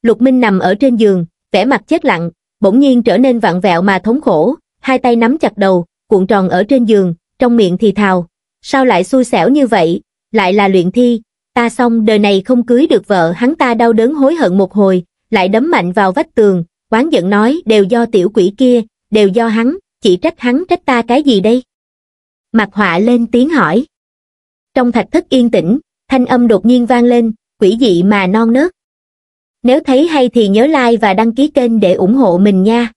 lục minh nằm ở trên giường vẻ mặt chết lặng bỗng nhiên trở nên vặn vẹo mà thống khổ hai tay nắm chặt đầu cuộn tròn ở trên giường trong miệng thì thào sao lại xui xẻo như vậy lại là luyện thi ta xong đời này không cưới được vợ hắn ta đau đớn hối hận một hồi lại đấm mạnh vào vách tường oán giận nói đều do tiểu quỷ kia đều do hắn chỉ trách hắn trách ta cái gì đây mặt họa lên tiếng hỏi trong thạch thất yên tĩnh thanh âm đột nhiên vang lên quỷ dị mà non nớt nếu thấy hay thì nhớ like và đăng ký kênh để ủng hộ mình nha